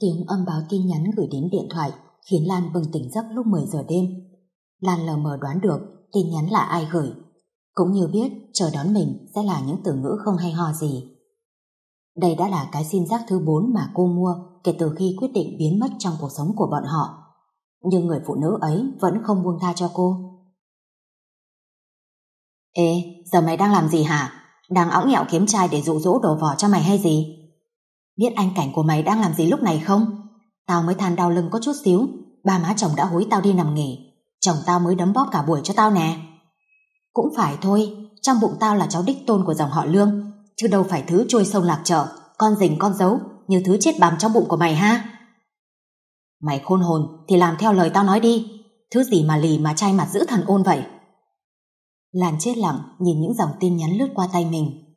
Tiếng âm báo tin nhắn gửi đến điện thoại khiến Lan bừng tỉnh giấc lúc 10 giờ đêm. Lan lờ mờ đoán được tin nhắn là ai gửi, cũng như biết chờ đón mình sẽ là những từ ngữ không hay ho gì. Đây đã là cái sim giác thứ 4 mà cô mua kể từ khi quyết định biến mất trong cuộc sống của bọn họ. Nhưng người phụ nữ ấy vẫn không buông tha cho cô. Ê, giờ mày đang làm gì hả? Đang õng nhẹo kiếm trai để dụ dỗ đổ vỏ cho mày hay gì? Biết anh cảnh của mày đang làm gì lúc này không? Tao mới than đau lưng có chút xíu, ba má chồng đã hối tao đi nằm nghỉ. Chồng tao mới đấm bóp cả buổi cho tao nè. Cũng phải thôi, trong bụng tao là cháu đích tôn của dòng họ lương, chứ đâu phải thứ trôi sông lạc chợ, con rình con giấu, như thứ chết bám trong bụng của mày ha. Mày khôn hồn thì làm theo lời tao nói đi, thứ gì mà lì mà chai mặt giữ thần ôn vậy. Làn chết lặng nhìn những dòng tin nhắn lướt qua tay mình.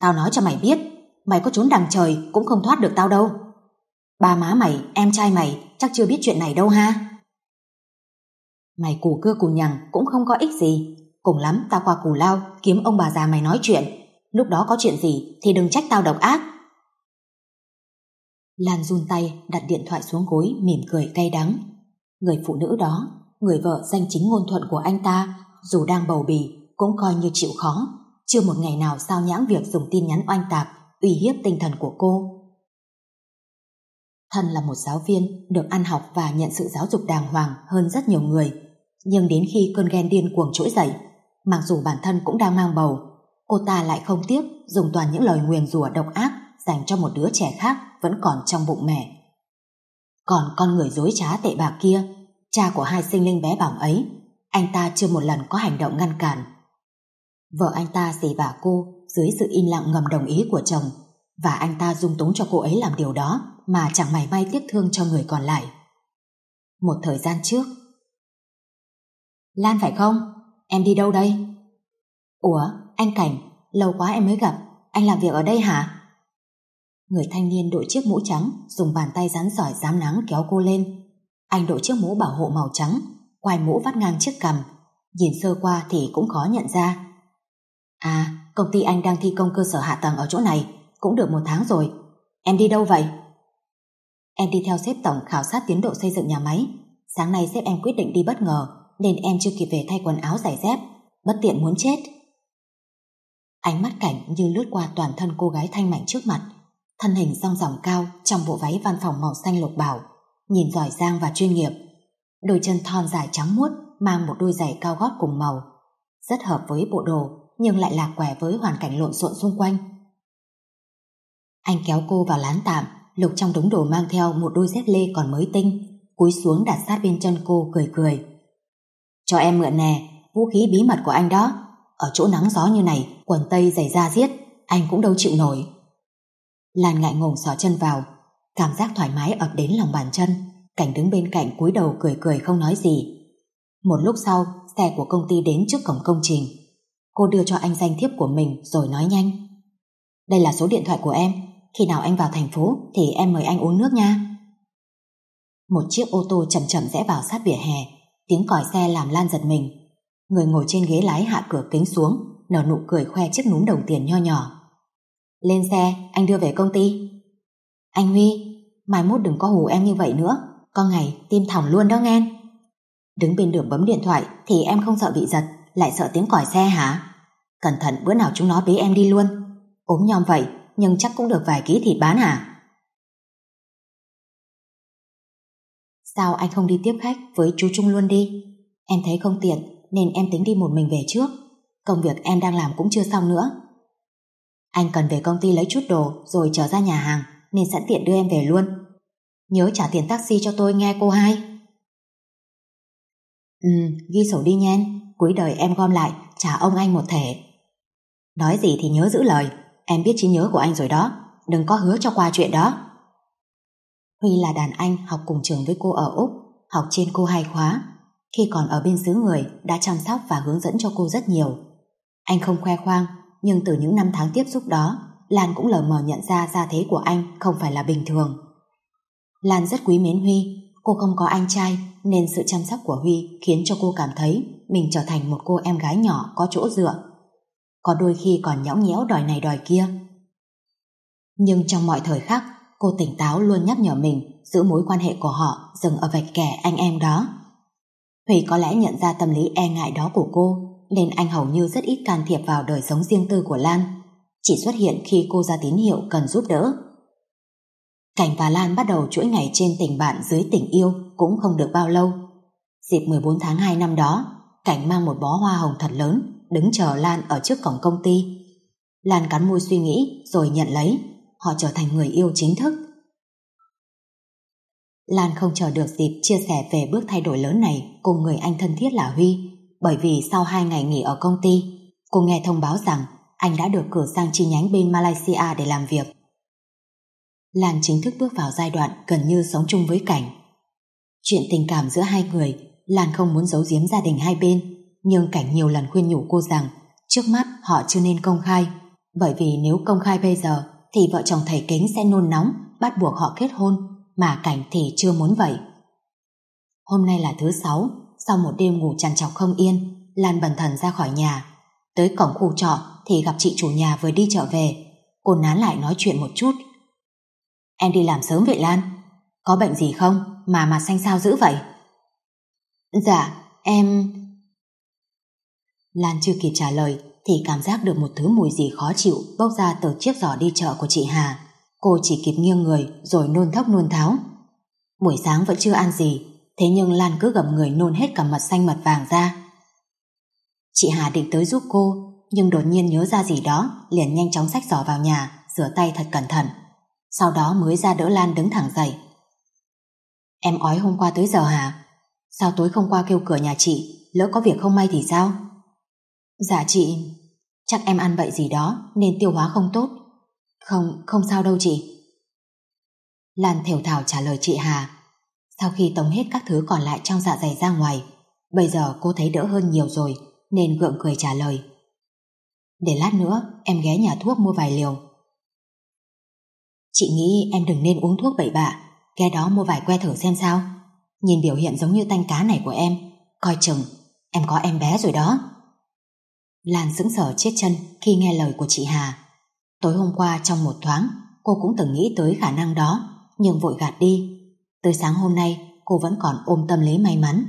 Tao nói cho mày biết, mày có trốn đằng trời cũng không thoát được tao đâu. Ba má mày, em trai mày chắc chưa biết chuyện này đâu ha. Mày củ cưa củ nhằng cũng không có ích gì. Cùng lắm tao qua củ lao kiếm ông bà già mày nói chuyện. Lúc đó có chuyện gì thì đừng trách tao độc ác. Lan run tay đặt điện thoại xuống gối mỉm cười cay đắng. Người phụ nữ đó, người vợ danh chính ngôn thuận của anh ta, dù đang bầu bì cũng coi như chịu khó. Chưa một ngày nào sao nhãng việc dùng tin nhắn oanh tạp uy hiếp tinh thần của cô. Thân là một giáo viên được ăn học và nhận sự giáo dục đàng hoàng hơn rất nhiều người. Nhưng đến khi cơn ghen điên cuồng trỗi dậy, mặc dù bản thân cũng đang mang bầu, cô ta lại không tiếc dùng toàn những lời nguyền rủa độc ác dành cho một đứa trẻ khác vẫn còn trong bụng mẹ. Còn con người dối trá tệ bạc kia, cha của hai sinh linh bé bỏng ấy, anh ta chưa một lần có hành động ngăn cản. Vợ anh ta dì bà cô dưới sự im lặng ngầm đồng ý của chồng và anh ta dung túng cho cô ấy làm điều đó mà chẳng mảy may tiếc thương cho người còn lại. Một thời gian trước Lan phải không? Em đi đâu đây? Ủa, anh Cảnh, lâu quá em mới gặp, anh làm việc ở đây hả? Người thanh niên đội chiếc mũ trắng dùng bàn tay rắn giỏi dám nắng kéo cô lên. Anh đội chiếc mũ bảo hộ màu trắng, quai mũ vắt ngang chiếc cằm, nhìn sơ qua thì cũng khó nhận ra. À, công ty anh đang thi công cơ sở hạ tầng ở chỗ này, cũng được một tháng rồi. Em đi đâu vậy? Em đi theo sếp tổng khảo sát tiến độ xây dựng nhà máy. Sáng nay sếp em quyết định đi bất ngờ, nên em chưa kịp về thay quần áo giải dép, bất tiện muốn chết. Ánh mắt cảnh như lướt qua toàn thân cô gái thanh mảnh trước mặt, thân hình song dòng cao trong bộ váy văn phòng màu xanh lục bảo, nhìn giỏi giang và chuyên nghiệp. Đôi chân thon dài trắng muốt mang một đôi giày cao gót cùng màu, rất hợp với bộ đồ nhưng lại lạc quẻ với hoàn cảnh lộn xộn xung quanh. Anh kéo cô vào lán tạm, Lục trong đống đồ mang theo một đôi dép lê còn mới tinh, cúi xuống đặt sát bên chân cô cười cười. Cho em mượn nè, vũ khí bí mật của anh đó. Ở chỗ nắng gió như này, quần tây dày da giết, anh cũng đâu chịu nổi. Lan ngại ngùng xỏ chân vào, cảm giác thoải mái ập đến lòng bàn chân. Cảnh đứng bên cạnh cúi đầu cười cười không nói gì. Một lúc sau, xe của công ty đến trước cổng công trình. Cô đưa cho anh danh thiếp của mình rồi nói nhanh. Đây là số điện thoại của em. Khi nào anh vào thành phố thì em mời anh uống nước nha. Một chiếc ô tô chậm chậm rẽ vào sát vỉa hè. Tiếng còi xe làm Lan giật mình. Người ngồi trên ghế lái hạ cửa kính xuống, nở nụ cười khoe chiếc núm đồng tiền nho nhỏ. Lên xe, anh đưa về công ty. Anh Huy, mai mốt đừng có hù em như vậy nữa. Có ngày tim thỏng luôn đó nghe. Đứng bên đường bấm điện thoại thì em không sợ bị giật, lại sợ tiếng còi xe hả? Cẩn thận bữa nào chúng nó bế em đi luôn. ốm nhom vậy, nhưng chắc cũng được vài ký thịt bán à? Sao anh không đi tiếp khách với chú Trung luôn đi? Em thấy không tiện, nên em tính đi một mình về trước. Công việc em đang làm cũng chưa xong nữa. Anh cần về công ty lấy chút đồ rồi trở ra nhà hàng, nên sẵn tiện đưa em về luôn. Nhớ trả tiền taxi cho tôi nghe cô hai. Ừ, ghi sổ đi nha Cuối đời em gom lại, trả ông anh một thể. Nói gì thì nhớ giữ lời, em biết trí nhớ của anh rồi đó, đừng có hứa cho qua chuyện đó. Huy là đàn anh học cùng trường với cô ở Úc, học trên cô hai khóa. Khi còn ở bên xứ người, đã chăm sóc và hướng dẫn cho cô rất nhiều. Anh không khoe khoang, nhưng từ những năm tháng tiếp xúc đó, Lan cũng lờ mờ nhận ra gia thế của anh không phải là bình thường. Lan rất quý mến Huy, cô không có anh trai nên sự chăm sóc của Huy khiến cho cô cảm thấy mình trở thành một cô em gái nhỏ có chỗ dựa có đôi khi còn nhõng nhẽo đòi này đòi kia. Nhưng trong mọi thời khắc, cô tỉnh táo luôn nhắc nhở mình giữ mối quan hệ của họ dừng ở vạch kẻ anh em đó. Thủy có lẽ nhận ra tâm lý e ngại đó của cô, nên anh hầu như rất ít can thiệp vào đời sống riêng tư của Lan, chỉ xuất hiện khi cô ra tín hiệu cần giúp đỡ. Cảnh và Lan bắt đầu chuỗi ngày trên tình bạn dưới tình yêu cũng không được bao lâu. Dịp 14 tháng 2 năm đó, Cảnh mang một bó hoa hồng thật lớn đứng chờ Lan ở trước cổng công ty. Lan cắn môi suy nghĩ rồi nhận lấy, họ trở thành người yêu chính thức. Lan không chờ được dịp chia sẻ về bước thay đổi lớn này cùng người anh thân thiết là Huy, bởi vì sau 2 ngày nghỉ ở công ty, cô nghe thông báo rằng anh đã được cử sang chi nhánh bên Malaysia để làm việc. Lan chính thức bước vào giai đoạn gần như sống chung với cảnh. Chuyện tình cảm giữa hai người, Lan không muốn giấu giếm gia đình hai bên, nhưng Cảnh nhiều lần khuyên nhủ cô rằng trước mắt họ chưa nên công khai, bởi vì nếu công khai bây giờ thì vợ chồng thầy Kính sẽ nôn nóng bắt buộc họ kết hôn, mà Cảnh thì chưa muốn vậy. Hôm nay là thứ sáu, sau một đêm ngủ trằn trọc không yên, Lan bần thần ra khỏi nhà. Tới cổng khu trọ thì gặp chị chủ nhà vừa đi trở về. Cô nán lại nói chuyện một chút. Em đi làm sớm vậy Lan? Có bệnh gì không mà mà xanh sao dữ vậy? Dạ, em... Lan chưa kịp trả lời thì cảm giác được một thứ mùi gì khó chịu bốc ra từ chiếc giỏ đi chợ của chị Hà. Cô chỉ kịp nghiêng người rồi nôn thốc nôn tháo. Buổi sáng vẫn chưa ăn gì, thế nhưng Lan cứ gầm người nôn hết cả mặt xanh mặt vàng ra. Chị Hà định tới giúp cô, nhưng đột nhiên nhớ ra gì đó, liền nhanh chóng xách giỏ vào nhà, rửa tay thật cẩn thận. Sau đó mới ra đỡ Lan đứng thẳng dậy. Em ói hôm qua tới giờ hả? Sao tối không qua kêu cửa nhà chị, lỡ có việc không may thì sao? Dạ chị, chắc em ăn bậy gì đó nên tiêu hóa không tốt. Không, không sao đâu chị. Lan thều thảo trả lời chị Hà. Sau khi tống hết các thứ còn lại trong dạ dày ra ngoài, bây giờ cô thấy đỡ hơn nhiều rồi nên gượng cười trả lời. Để lát nữa em ghé nhà thuốc mua vài liều. Chị nghĩ em đừng nên uống thuốc bậy bạ, ghé đó mua vài que thử xem sao. Nhìn biểu hiện giống như tanh cá này của em, coi chừng, em có em bé rồi đó. Lan sững sờ chết chân khi nghe lời của chị Hà. Tối hôm qua trong một thoáng, cô cũng từng nghĩ tới khả năng đó, nhưng vội gạt đi. Tới sáng hôm nay, cô vẫn còn ôm tâm lý may mắn.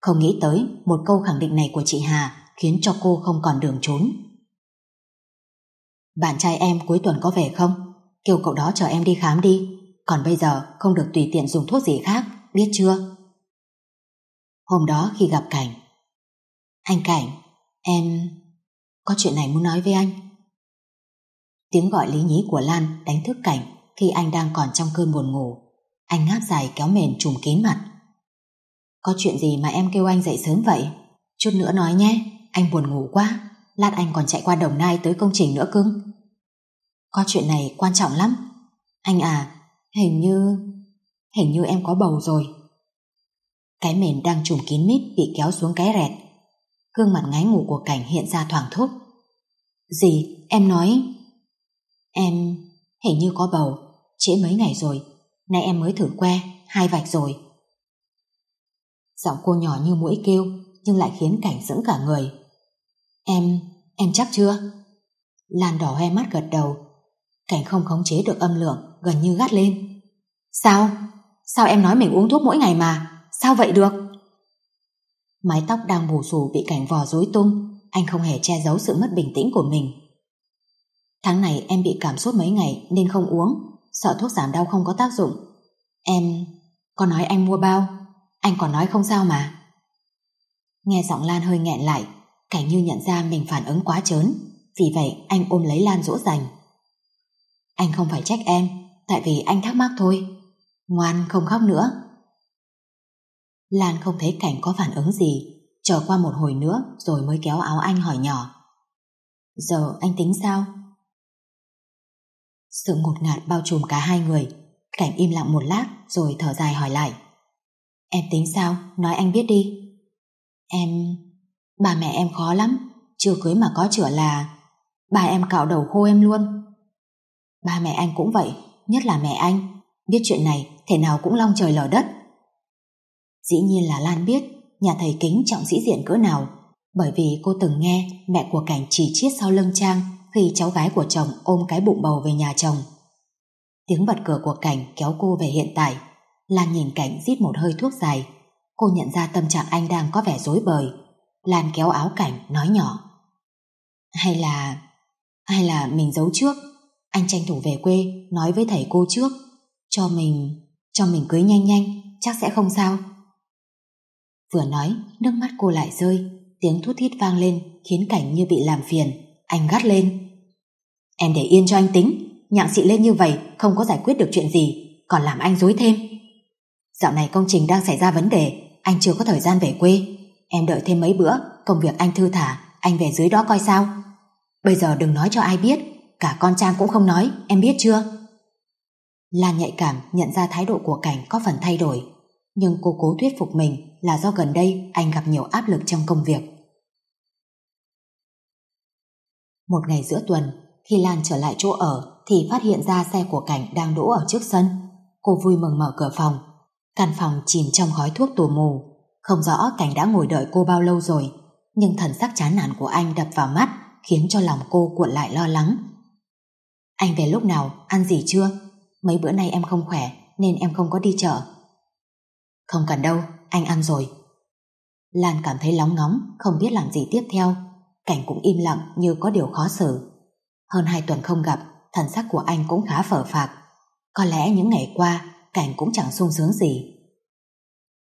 Không nghĩ tới một câu khẳng định này của chị Hà khiến cho cô không còn đường trốn. Bạn trai em cuối tuần có về không? Kêu cậu đó chờ em đi khám đi. Còn bây giờ không được tùy tiện dùng thuốc gì khác, biết chưa? Hôm đó khi gặp Cảnh Anh Cảnh, Em... Có chuyện này muốn nói với anh. Tiếng gọi lý nhí của Lan đánh thức cảnh khi anh đang còn trong cơn buồn ngủ. Anh ngáp dài kéo mền trùm kín mặt. Có chuyện gì mà em kêu anh dậy sớm vậy? Chút nữa nói nhé, anh buồn ngủ quá. Lát anh còn chạy qua Đồng Nai tới công trình nữa cưng. Có chuyện này quan trọng lắm. Anh à, hình như... Hình như em có bầu rồi. Cái mền đang trùm kín mít bị kéo xuống cái rẹt gương mặt ngái ngủ của cảnh hiện ra thoảng thốt. Gì, em nói... Em hình như có bầu, trễ mấy ngày rồi, nay em mới thử que, hai vạch rồi. Giọng cô nhỏ như mũi kêu, nhưng lại khiến cảnh dưỡng cả người. Em, em chắc chưa? Lan đỏ hoe mắt gật đầu. Cảnh không khống chế được âm lượng, gần như gắt lên. Sao? Sao em nói mình uống thuốc mỗi ngày mà? Sao vậy được? mái tóc đang bù xù bị cảnh vò rối tung, anh không hề che giấu sự mất bình tĩnh của mình. Tháng này em bị cảm sốt mấy ngày nên không uống, sợ thuốc giảm đau không có tác dụng. Em... có nói anh mua bao? Anh còn nói không sao mà. Nghe giọng Lan hơi nghẹn lại, cảnh như nhận ra mình phản ứng quá chớn, vì vậy anh ôm lấy Lan dỗ dành. Anh không phải trách em, tại vì anh thắc mắc thôi. Ngoan không khóc nữa. Lan không thấy Cảnh có phản ứng gì, chờ qua một hồi nữa rồi mới kéo áo anh hỏi nhỏ. Giờ anh tính sao? Sự ngột ngạt bao trùm cả hai người, Cảnh im lặng một lát rồi thở dài hỏi lại. Em tính sao? Nói anh biết đi. Em... Bà mẹ em khó lắm, chưa cưới mà có chữa là... Bà em cạo đầu khô em luôn. Ba mẹ anh cũng vậy, nhất là mẹ anh. Biết chuyện này, thể nào cũng long trời lở đất. Dĩ nhiên là Lan biết nhà thầy kính trọng sĩ diện cỡ nào bởi vì cô từng nghe mẹ của cảnh chỉ chiết sau lưng Trang khi cháu gái của chồng ôm cái bụng bầu về nhà chồng. Tiếng bật cửa của cảnh kéo cô về hiện tại. Lan nhìn cảnh rít một hơi thuốc dài. Cô nhận ra tâm trạng anh đang có vẻ rối bời. Lan kéo áo cảnh nói nhỏ. Hay là... Hay là mình giấu trước. Anh tranh thủ về quê nói với thầy cô trước. Cho mình... Cho mình cưới nhanh nhanh. Chắc sẽ không sao. Vừa nói, nước mắt cô lại rơi, tiếng thút thít vang lên khiến cảnh như bị làm phiền. Anh gắt lên. Em để yên cho anh tính, nhạng xị lên như vậy không có giải quyết được chuyện gì, còn làm anh dối thêm. Dạo này công trình đang xảy ra vấn đề, anh chưa có thời gian về quê. Em đợi thêm mấy bữa, công việc anh thư thả, anh về dưới đó coi sao. Bây giờ đừng nói cho ai biết, cả con Trang cũng không nói, em biết chưa? Lan nhạy cảm nhận ra thái độ của cảnh có phần thay đổi, nhưng cô cố thuyết phục mình là do gần đây anh gặp nhiều áp lực trong công việc. Một ngày giữa tuần, khi Lan trở lại chỗ ở thì phát hiện ra xe của Cảnh đang đỗ ở trước sân. Cô vui mừng mở cửa phòng. Căn phòng chìm trong khói thuốc tù mù. Không rõ Cảnh đã ngồi đợi cô bao lâu rồi, nhưng thần sắc chán nản của anh đập vào mắt khiến cho lòng cô cuộn lại lo lắng. Anh về lúc nào, ăn gì chưa? Mấy bữa nay em không khỏe nên em không có đi chợ. Không cần đâu, anh ăn rồi. Lan cảm thấy lóng ngóng, không biết làm gì tiếp theo. Cảnh cũng im lặng như có điều khó xử. Hơn hai tuần không gặp, thần sắc của anh cũng khá phở phạc. Có lẽ những ngày qua, Cảnh cũng chẳng sung sướng gì.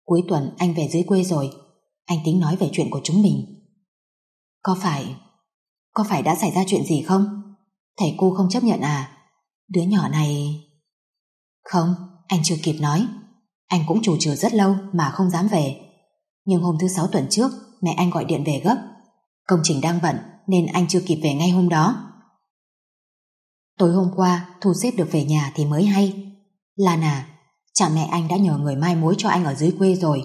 Cuối tuần anh về dưới quê rồi, anh tính nói về chuyện của chúng mình. Có phải... Có phải đã xảy ra chuyện gì không? Thầy cô không chấp nhận à? Đứa nhỏ này... Không, anh chưa kịp nói. Anh cũng chủ trừ rất lâu mà không dám về. Nhưng hôm thứ sáu tuần trước, mẹ anh gọi điện về gấp. Công trình đang bận nên anh chưa kịp về ngay hôm đó. Tối hôm qua, thu xếp được về nhà thì mới hay. Lan à, cha mẹ anh đã nhờ người mai mối cho anh ở dưới quê rồi.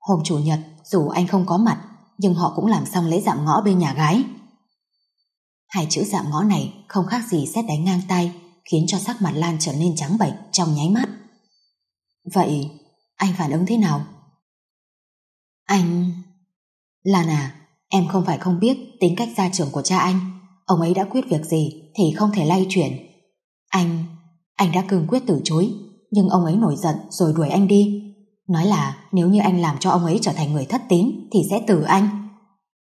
Hôm chủ nhật, dù anh không có mặt, nhưng họ cũng làm xong lễ dạm ngõ bên nhà gái. Hai chữ dạm ngõ này không khác gì xét đánh ngang tay, khiến cho sắc mặt Lan trở nên trắng bệch trong nháy mắt. Vậy anh phản ứng thế nào? Anh... Lan à, em không phải không biết tính cách gia trưởng của cha anh. Ông ấy đã quyết việc gì thì không thể lay chuyển. Anh... Anh đã cương quyết từ chối, nhưng ông ấy nổi giận rồi đuổi anh đi. Nói là nếu như anh làm cho ông ấy trở thành người thất tín thì sẽ từ anh.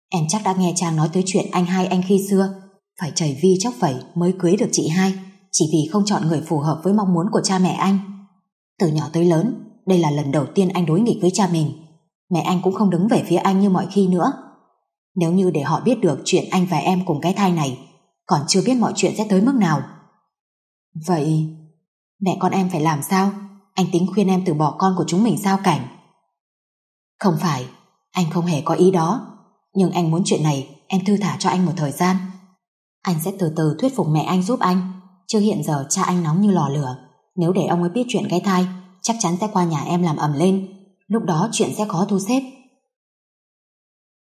Em chắc đã nghe Trang nói tới chuyện anh hai anh khi xưa. Phải chảy vi chóc vẩy mới cưới được chị hai, chỉ vì không chọn người phù hợp với mong muốn của cha mẹ anh. Từ nhỏ tới lớn, đây là lần đầu tiên anh đối nghịch với cha mình. Mẹ anh cũng không đứng về phía anh như mọi khi nữa. Nếu như để họ biết được chuyện anh và em cùng cái thai này, còn chưa biết mọi chuyện sẽ tới mức nào. Vậy, mẹ con em phải làm sao? Anh tính khuyên em từ bỏ con của chúng mình sao cảnh? Không phải, anh không hề có ý đó. Nhưng anh muốn chuyện này em thư thả cho anh một thời gian. Anh sẽ từ từ thuyết phục mẹ anh giúp anh, chứ hiện giờ cha anh nóng như lò lửa. Nếu để ông ấy biết chuyện cái thai, chắc chắn sẽ qua nhà em làm ẩm lên. Lúc đó chuyện sẽ khó thu xếp.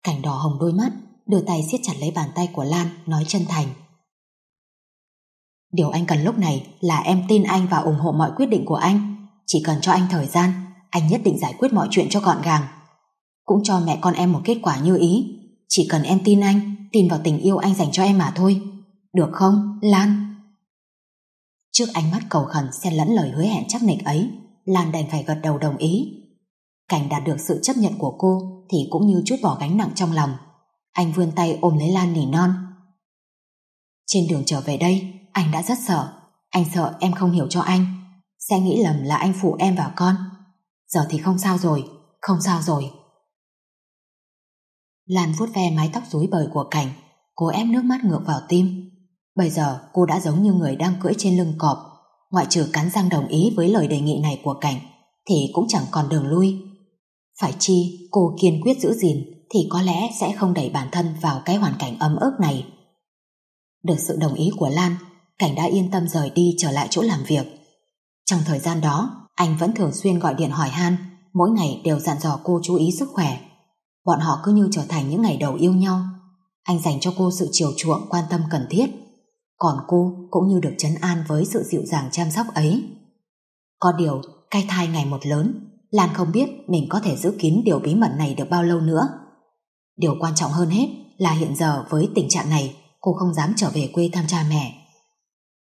Cảnh đỏ hồng đôi mắt, đưa tay siết chặt lấy bàn tay của Lan, nói chân thành. Điều anh cần lúc này là em tin anh và ủng hộ mọi quyết định của anh. Chỉ cần cho anh thời gian, anh nhất định giải quyết mọi chuyện cho gọn gàng. Cũng cho mẹ con em một kết quả như ý. Chỉ cần em tin anh, tin vào tình yêu anh dành cho em mà thôi. Được không, Lan? Trước ánh mắt cầu khẩn xen lẫn lời hứa hẹn chắc nịch ấy, Lan đành phải gật đầu đồng ý. Cảnh đạt được sự chấp nhận của cô thì cũng như chút bỏ gánh nặng trong lòng. Anh vươn tay ôm lấy Lan nỉ non. Trên đường trở về đây, anh đã rất sợ. Anh sợ em không hiểu cho anh. Sẽ nghĩ lầm là anh phụ em vào con. Giờ thì không sao rồi, không sao rồi. Lan vuốt ve mái tóc rối bời của Cảnh, cô ép nước mắt ngược vào tim. Bây giờ cô đã giống như người đang cưỡi trên lưng cọp, ngoại trừ cắn răng đồng ý với lời đề nghị này của cảnh, thì cũng chẳng còn đường lui. Phải chi cô kiên quyết giữ gìn thì có lẽ sẽ không đẩy bản thân vào cái hoàn cảnh ấm ức này. Được sự đồng ý của Lan, Cảnh đã yên tâm rời đi trở lại chỗ làm việc. Trong thời gian đó, anh vẫn thường xuyên gọi điện hỏi han, mỗi ngày đều dặn dò cô chú ý sức khỏe. Bọn họ cứ như trở thành những ngày đầu yêu nhau. Anh dành cho cô sự chiều chuộng quan tâm cần thiết, còn cô cũng như được chấn an với sự dịu dàng chăm sóc ấy. Có điều, cai thai ngày một lớn, Lan không biết mình có thể giữ kín điều bí mật này được bao lâu nữa. Điều quan trọng hơn hết là hiện giờ với tình trạng này, cô không dám trở về quê thăm cha mẹ.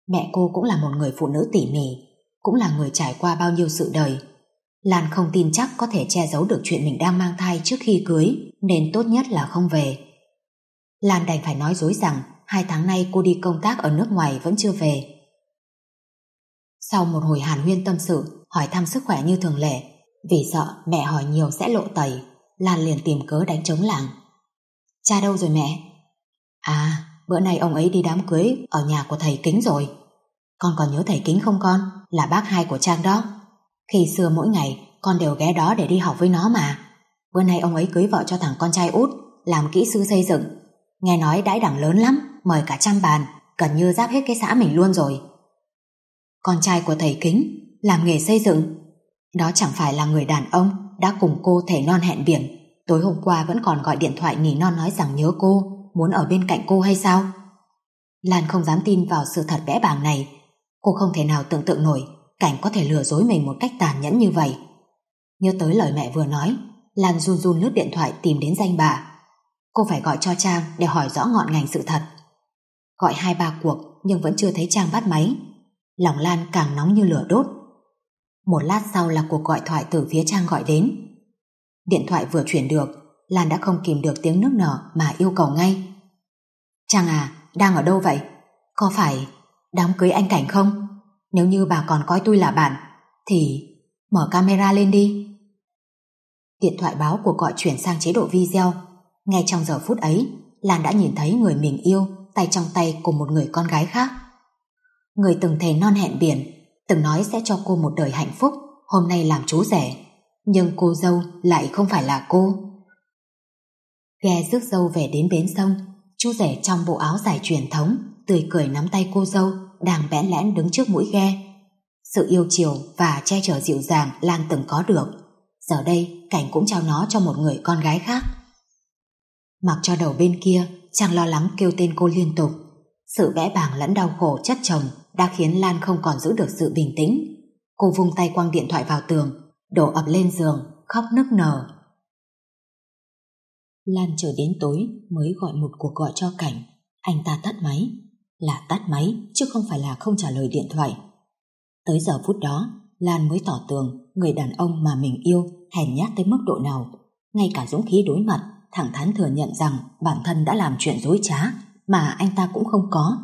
Mẹ cô cũng là một người phụ nữ tỉ mỉ, cũng là người trải qua bao nhiêu sự đời. Lan không tin chắc có thể che giấu được chuyện mình đang mang thai trước khi cưới, nên tốt nhất là không về. Lan đành phải nói dối rằng hai tháng nay cô đi công tác ở nước ngoài vẫn chưa về. Sau một hồi hàn huyên tâm sự, hỏi thăm sức khỏe như thường lệ, vì sợ mẹ hỏi nhiều sẽ lộ tẩy, Lan liền tìm cớ đánh trống làng. Cha đâu rồi mẹ? À, bữa nay ông ấy đi đám cưới ở nhà của thầy Kính rồi. Con còn nhớ thầy Kính không con? Là bác hai của Trang đó. Khi xưa mỗi ngày, con đều ghé đó để đi học với nó mà. Bữa nay ông ấy cưới vợ cho thằng con trai út, làm kỹ sư xây dựng. Nghe nói đãi đẳng lớn lắm mời cả trăm bàn, gần như giáp hết cái xã mình luôn rồi. Con trai của thầy Kính, làm nghề xây dựng. Đó chẳng phải là người đàn ông đã cùng cô thầy non hẹn biển, tối hôm qua vẫn còn gọi điện thoại nỉ non nói rằng nhớ cô, muốn ở bên cạnh cô hay sao? Lan không dám tin vào sự thật vẽ bàng này. Cô không thể nào tưởng tượng nổi cảnh có thể lừa dối mình một cách tàn nhẫn như vậy. Nhớ tới lời mẹ vừa nói, Lan run run lướt điện thoại tìm đến danh bà. Cô phải gọi cho Trang để hỏi rõ ngọn ngành sự thật. Gọi hai ba cuộc nhưng vẫn chưa thấy Trang bắt máy. Lòng Lan càng nóng như lửa đốt. Một lát sau là cuộc gọi thoại từ phía Trang gọi đến. Điện thoại vừa chuyển được, Lan đã không kìm được tiếng nước nở mà yêu cầu ngay. Trang à, đang ở đâu vậy? Có phải đám cưới anh Cảnh không? Nếu như bà còn coi tôi là bạn, thì mở camera lên đi. Điện thoại báo của gọi chuyển sang chế độ video. Ngay trong giờ phút ấy, Lan đã nhìn thấy người mình yêu tay trong tay của một người con gái khác. Người từng thề non hẹn biển, từng nói sẽ cho cô một đời hạnh phúc, hôm nay làm chú rể. Nhưng cô dâu lại không phải là cô. Ghe rước dâu về đến bến sông, chú rể trong bộ áo dài truyền thống, tươi cười nắm tay cô dâu, đang bẽn lẽn đứng trước mũi ghe. Sự yêu chiều và che chở dịu dàng Lan từng có được. Giờ đây, Cảnh cũng trao nó cho một người con gái khác. Mặc cho đầu bên kia chàng lo lắng kêu tên cô liên tục. Sự bẽ bàng lẫn đau khổ chất chồng đã khiến Lan không còn giữ được sự bình tĩnh. Cô vung tay quăng điện thoại vào tường, đổ ập lên giường, khóc nức nở. Lan chờ đến tối mới gọi một cuộc gọi cho Cảnh. Anh ta tắt máy. Là tắt máy, chứ không phải là không trả lời điện thoại. Tới giờ phút đó, Lan mới tỏ tường người đàn ông mà mình yêu hèn nhát tới mức độ nào. Ngay cả dũng khí đối mặt thẳng thắn thừa nhận rằng bản thân đã làm chuyện dối trá mà anh ta cũng không có,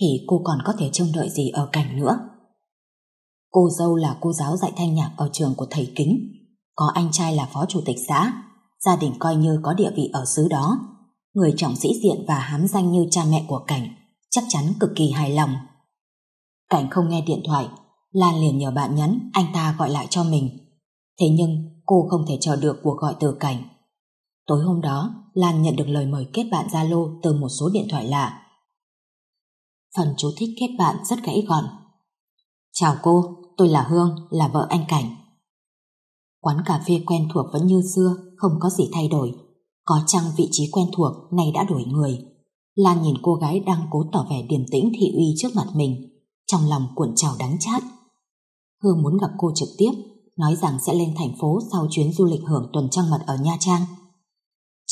thì cô còn có thể trông đợi gì ở cảnh nữa. Cô dâu là cô giáo dạy thanh nhạc ở trường của thầy Kính, có anh trai là phó chủ tịch xã, gia đình coi như có địa vị ở xứ đó. Người trọng sĩ diện và hám danh như cha mẹ của Cảnh chắc chắn cực kỳ hài lòng. Cảnh không nghe điện thoại, Lan liền nhờ bạn nhắn anh ta gọi lại cho mình. Thế nhưng cô không thể chờ được cuộc gọi từ Cảnh Tối hôm đó, Lan nhận được lời mời kết bạn Zalo từ một số điện thoại lạ. Phần chú thích kết bạn rất gãy gọn. Chào cô, tôi là Hương, là vợ anh Cảnh. Quán cà phê quen thuộc vẫn như xưa, không có gì thay đổi. Có chăng vị trí quen thuộc nay đã đổi người. Lan nhìn cô gái đang cố tỏ vẻ điềm tĩnh thị uy trước mặt mình, trong lòng cuộn trào đắng chát. Hương muốn gặp cô trực tiếp, nói rằng sẽ lên thành phố sau chuyến du lịch hưởng tuần trăng mật ở Nha Trang.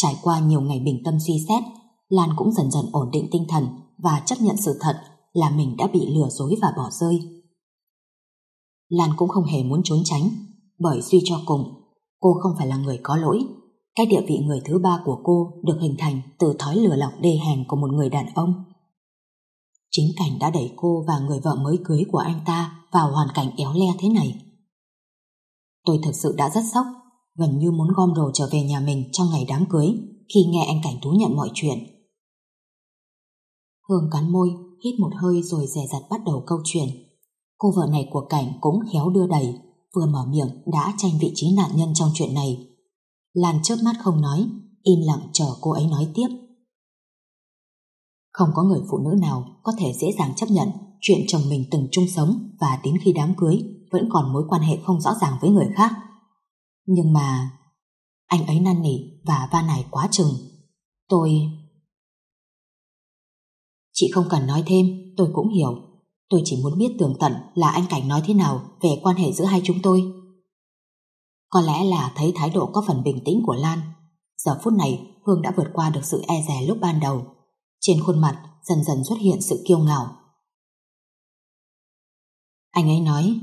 Trải qua nhiều ngày bình tâm suy xét, Lan cũng dần dần ổn định tinh thần và chấp nhận sự thật là mình đã bị lừa dối và bỏ rơi. Lan cũng không hề muốn trốn tránh, bởi suy cho cùng, cô không phải là người có lỗi. Cái địa vị người thứ ba của cô được hình thành từ thói lừa lọc đê hèn của một người đàn ông. Chính cảnh đã đẩy cô và người vợ mới cưới của anh ta vào hoàn cảnh éo le thế này. Tôi thực sự đã rất sốc gần như muốn gom đồ trở về nhà mình trong ngày đám cưới khi nghe anh Cảnh thú nhận mọi chuyện. Hương cắn môi, hít một hơi rồi dè dặt bắt đầu câu chuyện. Cô vợ này của Cảnh cũng khéo đưa đẩy, vừa mở miệng đã tranh vị trí nạn nhân trong chuyện này. Lan chớp mắt không nói, im lặng chờ cô ấy nói tiếp. Không có người phụ nữ nào có thể dễ dàng chấp nhận chuyện chồng mình từng chung sống và đến khi đám cưới vẫn còn mối quan hệ không rõ ràng với người khác nhưng mà... Anh ấy năn nỉ và va nài quá chừng. Tôi... Chị không cần nói thêm, tôi cũng hiểu. Tôi chỉ muốn biết tường tận là anh Cảnh nói thế nào về quan hệ giữa hai chúng tôi. Có lẽ là thấy thái độ có phần bình tĩnh của Lan. Giờ phút này, Hương đã vượt qua được sự e dè lúc ban đầu. Trên khuôn mặt dần dần xuất hiện sự kiêu ngạo. Anh ấy nói,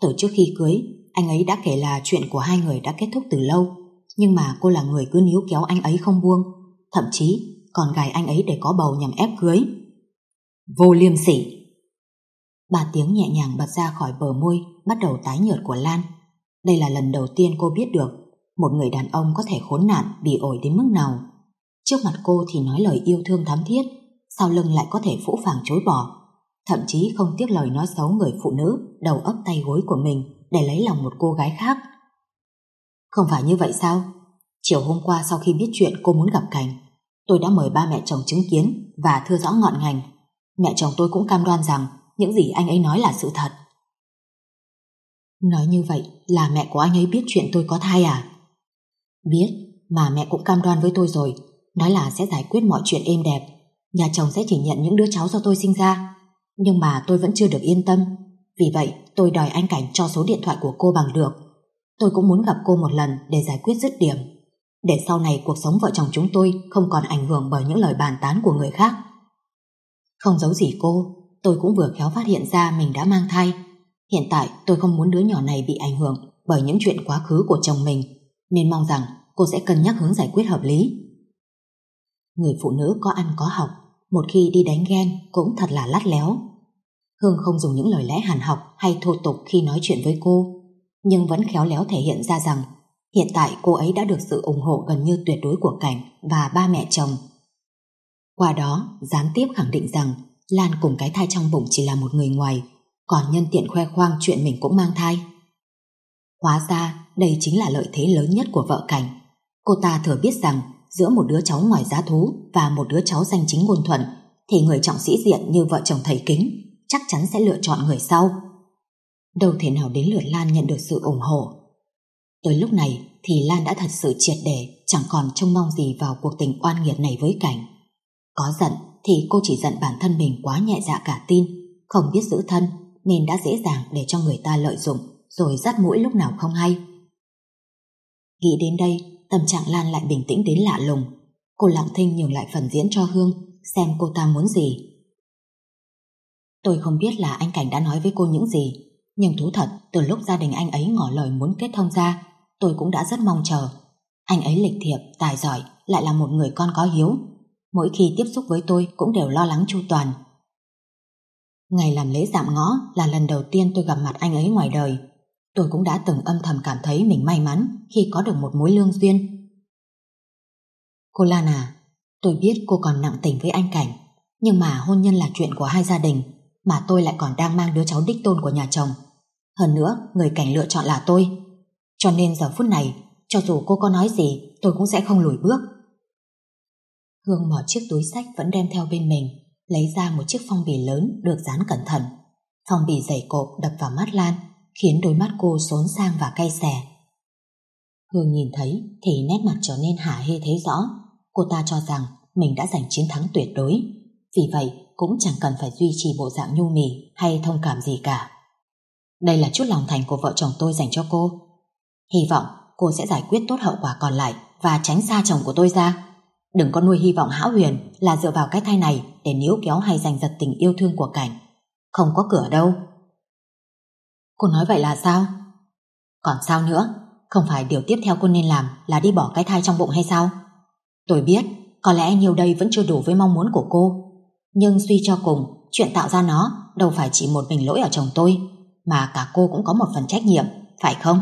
từ trước khi cưới, anh ấy đã kể là chuyện của hai người đã kết thúc từ lâu, nhưng mà cô là người cứ níu kéo anh ấy không buông, thậm chí còn gài anh ấy để có bầu nhằm ép cưới. Vô liêm sỉ! Ba tiếng nhẹ nhàng bật ra khỏi bờ môi, bắt đầu tái nhợt của Lan. Đây là lần đầu tiên cô biết được một người đàn ông có thể khốn nạn bị ổi đến mức nào. Trước mặt cô thì nói lời yêu thương thắm thiết, sau lưng lại có thể phũ phàng chối bỏ, thậm chí không tiếc lời nói xấu người phụ nữ đầu ấp tay gối của mình để lấy lòng một cô gái khác. Không phải như vậy sao? Chiều hôm qua sau khi biết chuyện cô muốn gặp Cảnh, tôi đã mời ba mẹ chồng chứng kiến và thưa rõ ngọn ngành. Mẹ chồng tôi cũng cam đoan rằng những gì anh ấy nói là sự thật. Nói như vậy là mẹ của anh ấy biết chuyện tôi có thai à? Biết, mà mẹ cũng cam đoan với tôi rồi, nói là sẽ giải quyết mọi chuyện êm đẹp. Nhà chồng sẽ chỉ nhận những đứa cháu do tôi sinh ra. Nhưng mà tôi vẫn chưa được yên tâm. Vì vậy, tôi đòi anh Cảnh cho số điện thoại của cô bằng được. Tôi cũng muốn gặp cô một lần để giải quyết dứt điểm. Để sau này cuộc sống vợ chồng chúng tôi không còn ảnh hưởng bởi những lời bàn tán của người khác. Không giấu gì cô, tôi cũng vừa khéo phát hiện ra mình đã mang thai. Hiện tại tôi không muốn đứa nhỏ này bị ảnh hưởng bởi những chuyện quá khứ của chồng mình, nên mong rằng cô sẽ cân nhắc hướng giải quyết hợp lý. Người phụ nữ có ăn có học, một khi đi đánh ghen cũng thật là lắt léo. Hương không dùng những lời lẽ hàn học hay thô tục khi nói chuyện với cô, nhưng vẫn khéo léo thể hiện ra rằng hiện tại cô ấy đã được sự ủng hộ gần như tuyệt đối của Cảnh và ba mẹ chồng. Qua đó, gián tiếp khẳng định rằng Lan cùng cái thai trong bụng chỉ là một người ngoài, còn nhân tiện khoe khoang chuyện mình cũng mang thai. Hóa ra, đây chính là lợi thế lớn nhất của vợ Cảnh. Cô ta thừa biết rằng giữa một đứa cháu ngoài giá thú và một đứa cháu danh chính ngôn thuận thì người trọng sĩ diện như vợ chồng thầy kính chắc chắn sẽ lựa chọn người sau. Đâu thể nào đến lượt Lan nhận được sự ủng hộ. Tới lúc này thì Lan đã thật sự triệt để, chẳng còn trông mong gì vào cuộc tình oan nghiệt này với Cảnh. Có giận thì cô chỉ giận bản thân mình quá nhẹ dạ cả tin, không biết giữ thân nên đã dễ dàng để cho người ta lợi dụng rồi rát mũi lúc nào không hay. Nghĩ đến đây, tâm trạng Lan lại bình tĩnh đến lạ lùng. Cô lặng thinh nhường lại phần diễn cho Hương, xem cô ta muốn gì. Tôi không biết là anh Cảnh đã nói với cô những gì, nhưng thú thật, từ lúc gia đình anh ấy ngỏ lời muốn kết thông ra, tôi cũng đã rất mong chờ. Anh ấy lịch thiệp, tài giỏi, lại là một người con có hiếu. Mỗi khi tiếp xúc với tôi cũng đều lo lắng chu toàn. Ngày làm lễ giảm ngõ là lần đầu tiên tôi gặp mặt anh ấy ngoài đời. Tôi cũng đã từng âm thầm cảm thấy mình may mắn khi có được một mối lương duyên. Cô Lan à, tôi biết cô còn nặng tình với anh Cảnh, nhưng mà hôn nhân là chuyện của hai gia đình mà tôi lại còn đang mang đứa cháu đích tôn của nhà chồng. Hơn nữa, người cảnh lựa chọn là tôi. Cho nên giờ phút này, cho dù cô có nói gì, tôi cũng sẽ không lùi bước. Hương mở chiếc túi sách vẫn đem theo bên mình, lấy ra một chiếc phong bì lớn được dán cẩn thận. Phong bì dày cộp đập vào mắt Lan, khiến đôi mắt cô xốn sang và cay xè. Hương nhìn thấy thì nét mặt trở nên hả hê thấy rõ. Cô ta cho rằng mình đã giành chiến thắng tuyệt đối. Vì vậy, cũng chẳng cần phải duy trì bộ dạng nhu mì hay thông cảm gì cả. Đây là chút lòng thành của vợ chồng tôi dành cho cô. Hy vọng cô sẽ giải quyết tốt hậu quả còn lại và tránh xa chồng của tôi ra. Đừng có nuôi hy vọng hão huyền là dựa vào cái thai này để níu kéo hay giành giật tình yêu thương của cảnh. Không có cửa đâu. Cô nói vậy là sao? Còn sao nữa? Không phải điều tiếp theo cô nên làm là đi bỏ cái thai trong bụng hay sao? Tôi biết, có lẽ nhiều đây vẫn chưa đủ với mong muốn của cô. Nhưng suy cho cùng, chuyện tạo ra nó đâu phải chỉ một mình lỗi ở chồng tôi, mà cả cô cũng có một phần trách nhiệm, phải không?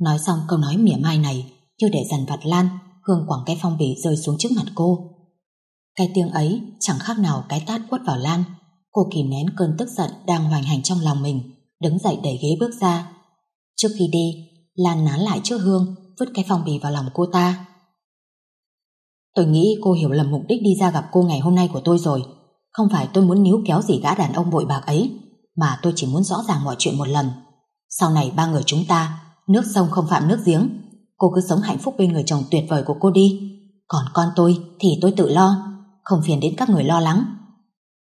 Nói xong câu nói mỉa mai này, như để dằn vặt Lan, Hương quẳng cái phong bì rơi xuống trước mặt cô. Cái tiếng ấy chẳng khác nào cái tát quất vào Lan. Cô kìm nén cơn tức giận đang hoành hành trong lòng mình, đứng dậy đẩy ghế bước ra. Trước khi đi, Lan nán lại trước Hương, vứt cái phong bì vào lòng cô ta. Tôi nghĩ cô hiểu lầm mục đích đi ra gặp cô ngày hôm nay của tôi rồi. Không phải tôi muốn níu kéo gì gã đàn ông bội bạc ấy, mà tôi chỉ muốn rõ ràng mọi chuyện một lần. Sau này ba người chúng ta, nước sông không phạm nước giếng. Cô cứ sống hạnh phúc bên người chồng tuyệt vời của cô đi. Còn con tôi thì tôi tự lo, không phiền đến các người lo lắng.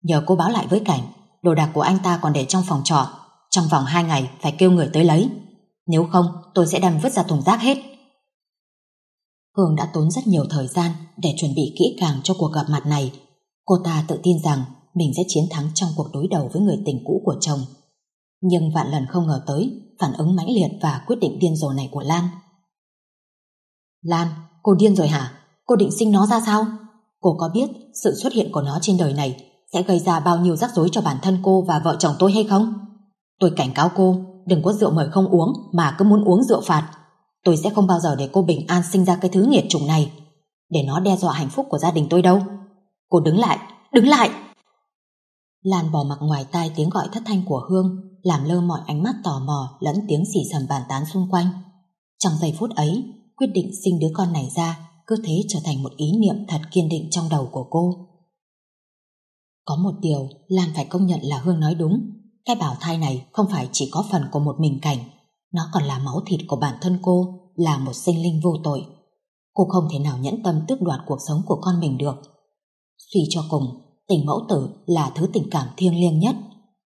Nhờ cô báo lại với cảnh, đồ đạc của anh ta còn để trong phòng trọ. Trong vòng 2 ngày phải kêu người tới lấy. Nếu không, tôi sẽ đem vứt ra thùng rác hết. Hương đã tốn rất nhiều thời gian để chuẩn bị kỹ càng cho cuộc gặp mặt này. Cô ta tự tin rằng mình sẽ chiến thắng trong cuộc đối đầu với người tình cũ của chồng. Nhưng vạn lần không ngờ tới phản ứng mãnh liệt và quyết định điên rồ này của Lan. Lan, cô điên rồi hả? Cô định sinh nó ra sao? Cô có biết sự xuất hiện của nó trên đời này sẽ gây ra bao nhiêu rắc rối cho bản thân cô và vợ chồng tôi hay không? Tôi cảnh cáo cô, đừng có rượu mời không uống mà cứ muốn uống rượu phạt. Tôi sẽ không bao giờ để cô Bình An sinh ra cái thứ nghiệt trùng này để nó đe dọa hạnh phúc của gia đình tôi đâu. Cô đứng lại, đứng lại! Lan bỏ mặc ngoài tai tiếng gọi thất thanh của Hương làm lơ mọi ánh mắt tò mò lẫn tiếng xì xầm bàn tán xung quanh. Trong giây phút ấy, quyết định sinh đứa con này ra cứ thế trở thành một ý niệm thật kiên định trong đầu của cô. Có một điều Lan phải công nhận là Hương nói đúng. Cái bảo thai này không phải chỉ có phần của một mình cảnh nó còn là máu thịt của bản thân cô, là một sinh linh vô tội. Cô không thể nào nhẫn tâm tước đoạt cuộc sống của con mình được. Suy cho cùng, tình mẫu tử là thứ tình cảm thiêng liêng nhất.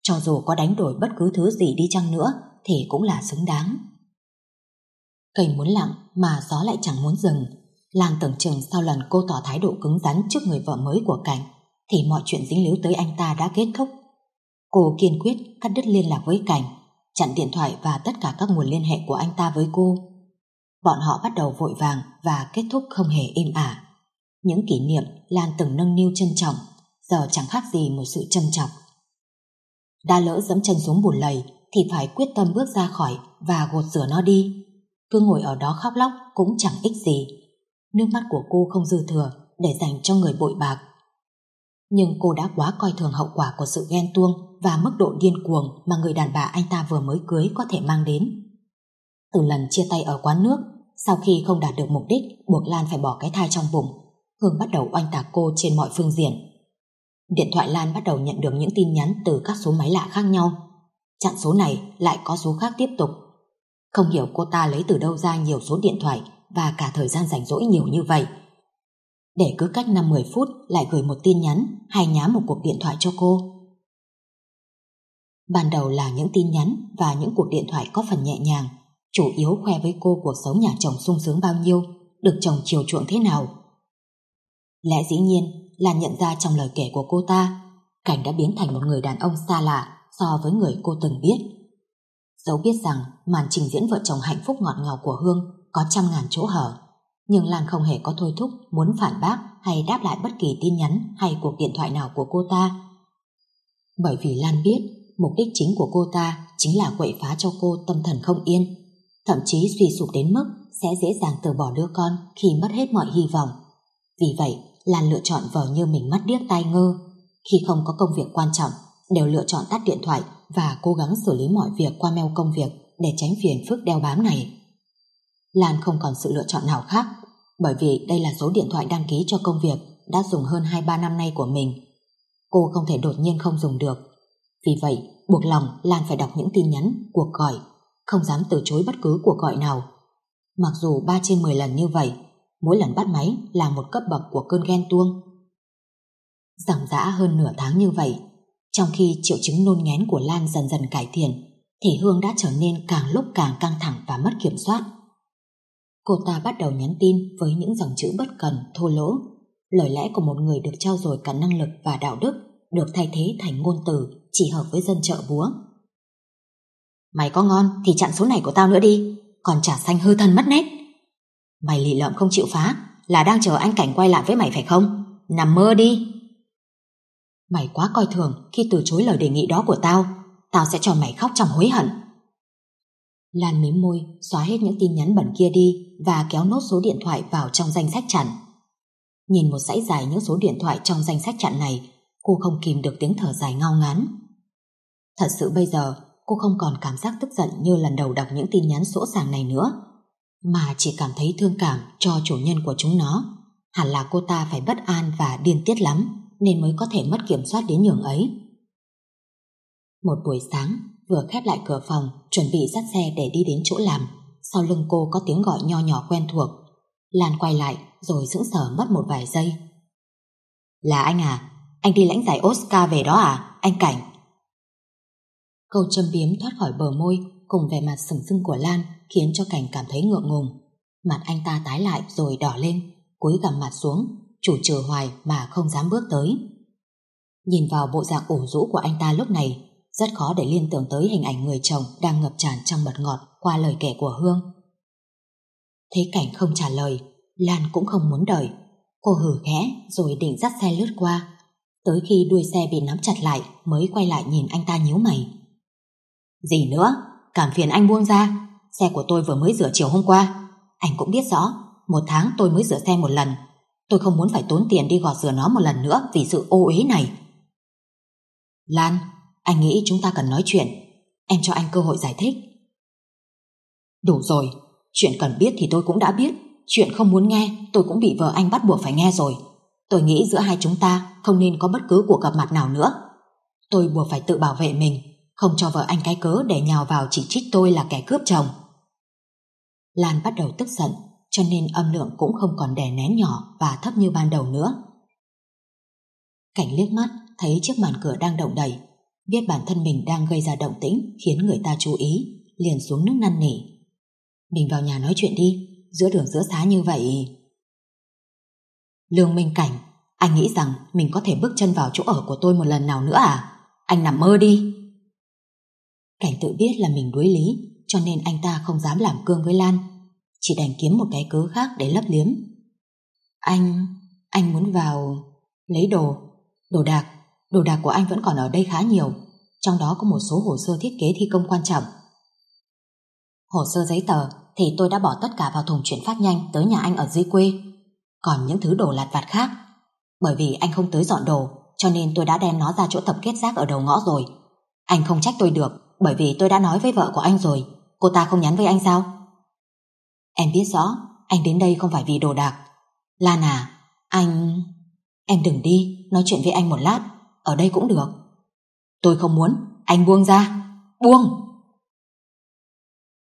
Cho dù có đánh đổi bất cứ thứ gì đi chăng nữa thì cũng là xứng đáng. Cây muốn lặng mà gió lại chẳng muốn dừng. Lan tưởng chừng sau lần cô tỏ thái độ cứng rắn trước người vợ mới của Cảnh thì mọi chuyện dính líu tới anh ta đã kết thúc. Cô kiên quyết cắt đứt liên lạc với Cảnh chặn điện thoại và tất cả các nguồn liên hệ của anh ta với cô. Bọn họ bắt đầu vội vàng và kết thúc không hề im ả. Những kỷ niệm Lan từng nâng niu trân trọng giờ chẳng khác gì một sự châm trọng. đa lỡ dẫm chân xuống bùn lầy thì phải quyết tâm bước ra khỏi và gột rửa nó đi. Cứ ngồi ở đó khóc lóc cũng chẳng ích gì. Nước mắt của cô không dư thừa để dành cho người bội bạc nhưng cô đã quá coi thường hậu quả của sự ghen tuông và mức độ điên cuồng mà người đàn bà anh ta vừa mới cưới có thể mang đến. Từ lần chia tay ở quán nước, sau khi không đạt được mục đích, buộc Lan phải bỏ cái thai trong bụng, Hương bắt đầu oanh tạc cô trên mọi phương diện. Điện thoại Lan bắt đầu nhận được những tin nhắn từ các số máy lạ khác nhau. Chặn số này lại có số khác tiếp tục. Không hiểu cô ta lấy từ đâu ra nhiều số điện thoại và cả thời gian rảnh rỗi nhiều như vậy để cứ cách 5-10 phút lại gửi một tin nhắn hay nhá một cuộc điện thoại cho cô. Ban đầu là những tin nhắn và những cuộc điện thoại có phần nhẹ nhàng, chủ yếu khoe với cô cuộc sống nhà chồng sung sướng bao nhiêu, được chồng chiều chuộng thế nào. Lẽ dĩ nhiên là nhận ra trong lời kể của cô ta, Cảnh đã biến thành một người đàn ông xa lạ so với người cô từng biết. Dẫu biết rằng màn trình diễn vợ chồng hạnh phúc ngọt ngào của Hương có trăm ngàn chỗ hở, nhưng Lan không hề có thôi thúc muốn phản bác hay đáp lại bất kỳ tin nhắn hay cuộc điện thoại nào của cô ta. Bởi vì Lan biết mục đích chính của cô ta chính là quậy phá cho cô tâm thần không yên, thậm chí suy sụp đến mức sẽ dễ dàng từ bỏ đứa con khi mất hết mọi hy vọng. Vì vậy, Lan lựa chọn vờ như mình mắt điếc tai ngơ, khi không có công việc quan trọng đều lựa chọn tắt điện thoại và cố gắng xử lý mọi việc qua mail công việc để tránh phiền phức đeo bám này. Lan không còn sự lựa chọn nào khác bởi vì đây là số điện thoại đăng ký cho công việc đã dùng hơn 2-3 năm nay của mình. Cô không thể đột nhiên không dùng được. Vì vậy, buộc lòng Lan phải đọc những tin nhắn, cuộc gọi, không dám từ chối bất cứ cuộc gọi nào. Mặc dù 3 trên 10 lần như vậy, mỗi lần bắt máy là một cấp bậc của cơn ghen tuông. Giảng giã hơn nửa tháng như vậy, trong khi triệu chứng nôn ngén của Lan dần dần cải thiện, thì Hương đã trở nên càng lúc càng căng thẳng và mất kiểm soát cô ta bắt đầu nhắn tin với những dòng chữ bất cần, thô lỗ. Lời lẽ của một người được trao dồi cả năng lực và đạo đức được thay thế thành ngôn từ chỉ hợp với dân chợ búa. Mày có ngon thì chặn số này của tao nữa đi, còn trả xanh hư thân mất nét. Mày lì lợm không chịu phá là đang chờ anh Cảnh quay lại với mày phải không? Nằm mơ đi. Mày quá coi thường khi từ chối lời đề nghị đó của tao. Tao sẽ cho mày khóc trong hối hận. Lan mím môi, xóa hết những tin nhắn bẩn kia đi và kéo nốt số điện thoại vào trong danh sách chặn. Nhìn một dãy dài những số điện thoại trong danh sách chặn này, cô không kìm được tiếng thở dài ngao ngán. Thật sự bây giờ, cô không còn cảm giác tức giận như lần đầu đọc những tin nhắn sỗ sàng này nữa, mà chỉ cảm thấy thương cảm cho chủ nhân của chúng nó. Hẳn là cô ta phải bất an và điên tiết lắm, nên mới có thể mất kiểm soát đến nhường ấy. Một buổi sáng, vừa khép lại cửa phòng, chuẩn bị dắt xe để đi đến chỗ làm. Sau lưng cô có tiếng gọi nho nhỏ quen thuộc. Lan quay lại, rồi sững sờ mất một vài giây. Là anh à? Anh đi lãnh giải Oscar về đó à? Anh Cảnh. Câu châm biếm thoát khỏi bờ môi cùng vẻ mặt sừng sưng của Lan khiến cho Cảnh cảm thấy ngượng ngùng. Mặt anh ta tái lại rồi đỏ lên, cúi gằm mặt xuống, chủ trừ hoài mà không dám bước tới. Nhìn vào bộ dạng ủ rũ của anh ta lúc này rất khó để liên tưởng tới hình ảnh người chồng đang ngập tràn trong mật ngọt qua lời kể của Hương. Thế cảnh không trả lời, Lan cũng không muốn đợi. Cô hử khẽ rồi định dắt xe lướt qua. Tới khi đuôi xe bị nắm chặt lại mới quay lại nhìn anh ta nhíu mày. Gì nữa? Cảm phiền anh buông ra. Xe của tôi vừa mới rửa chiều hôm qua. Anh cũng biết rõ, một tháng tôi mới rửa xe một lần. Tôi không muốn phải tốn tiền đi gọt rửa nó một lần nữa vì sự ô uế này. Lan, anh nghĩ chúng ta cần nói chuyện Em cho anh cơ hội giải thích Đủ rồi Chuyện cần biết thì tôi cũng đã biết Chuyện không muốn nghe tôi cũng bị vợ anh bắt buộc phải nghe rồi Tôi nghĩ giữa hai chúng ta Không nên có bất cứ cuộc gặp mặt nào nữa Tôi buộc phải tự bảo vệ mình Không cho vợ anh cái cớ để nhào vào chỉ trích tôi là kẻ cướp chồng Lan bắt đầu tức giận Cho nên âm lượng cũng không còn đè nén nhỏ Và thấp như ban đầu nữa Cảnh liếc mắt Thấy chiếc màn cửa đang động đầy biết bản thân mình đang gây ra động tĩnh khiến người ta chú ý, liền xuống nước năn nỉ. Mình vào nhà nói chuyện đi, giữa đường giữa xá như vậy. Lương Minh Cảnh, anh nghĩ rằng mình có thể bước chân vào chỗ ở của tôi một lần nào nữa à? Anh nằm mơ đi. Cảnh tự biết là mình đuối lý, cho nên anh ta không dám làm cương với Lan, chỉ đành kiếm một cái cớ khác để lấp liếm. Anh, anh muốn vào lấy đồ, đồ đạc đồ đạc của anh vẫn còn ở đây khá nhiều, trong đó có một số hồ sơ thiết kế thi công quan trọng. Hồ sơ giấy tờ thì tôi đã bỏ tất cả vào thùng chuyển phát nhanh tới nhà anh ở dưới quê. Còn những thứ đồ lặt vặt khác, bởi vì anh không tới dọn đồ, cho nên tôi đã đem nó ra chỗ tập kết rác ở đầu ngõ rồi. Anh không trách tôi được, bởi vì tôi đã nói với vợ của anh rồi, cô ta không nhắn với anh sao? Em biết rõ, anh đến đây không phải vì đồ đạc. Lan à, anh... Em đừng đi, nói chuyện với anh một lát ở đây cũng được. Tôi không muốn, anh buông ra, buông.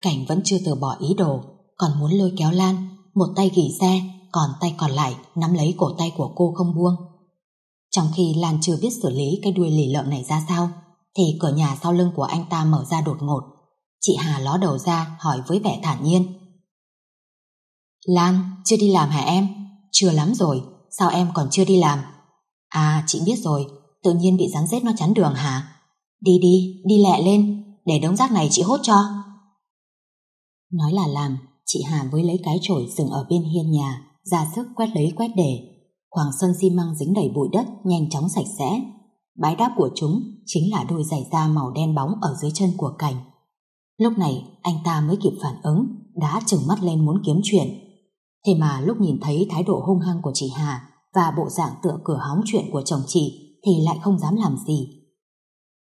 Cảnh vẫn chưa từ bỏ ý đồ, còn muốn lôi kéo Lan, một tay gỉ xe, còn tay còn lại nắm lấy cổ tay của cô không buông. Trong khi Lan chưa biết xử lý cái đuôi lì lợm này ra sao, thì cửa nhà sau lưng của anh ta mở ra đột ngột. Chị Hà ló đầu ra hỏi với vẻ thản nhiên. Lan, chưa đi làm hả em? Chưa lắm rồi, sao em còn chưa đi làm? À, chị biết rồi, tự nhiên bị rắn rết nó chắn đường hả? Đi đi, đi lẹ lên, để đống rác này chị hốt cho. Nói là làm, chị Hà với lấy cái chổi dừng ở bên hiên nhà, ra sức quét lấy quét để. Khoảng sân xi măng dính đầy bụi đất, nhanh chóng sạch sẽ. Bãi đáp của chúng chính là đôi giày da màu đen bóng ở dưới chân của cảnh. Lúc này, anh ta mới kịp phản ứng, đã chừng mắt lên muốn kiếm chuyện. Thế mà lúc nhìn thấy thái độ hung hăng của chị Hà và bộ dạng tựa cửa hóng chuyện của chồng chị, thì lại không dám làm gì.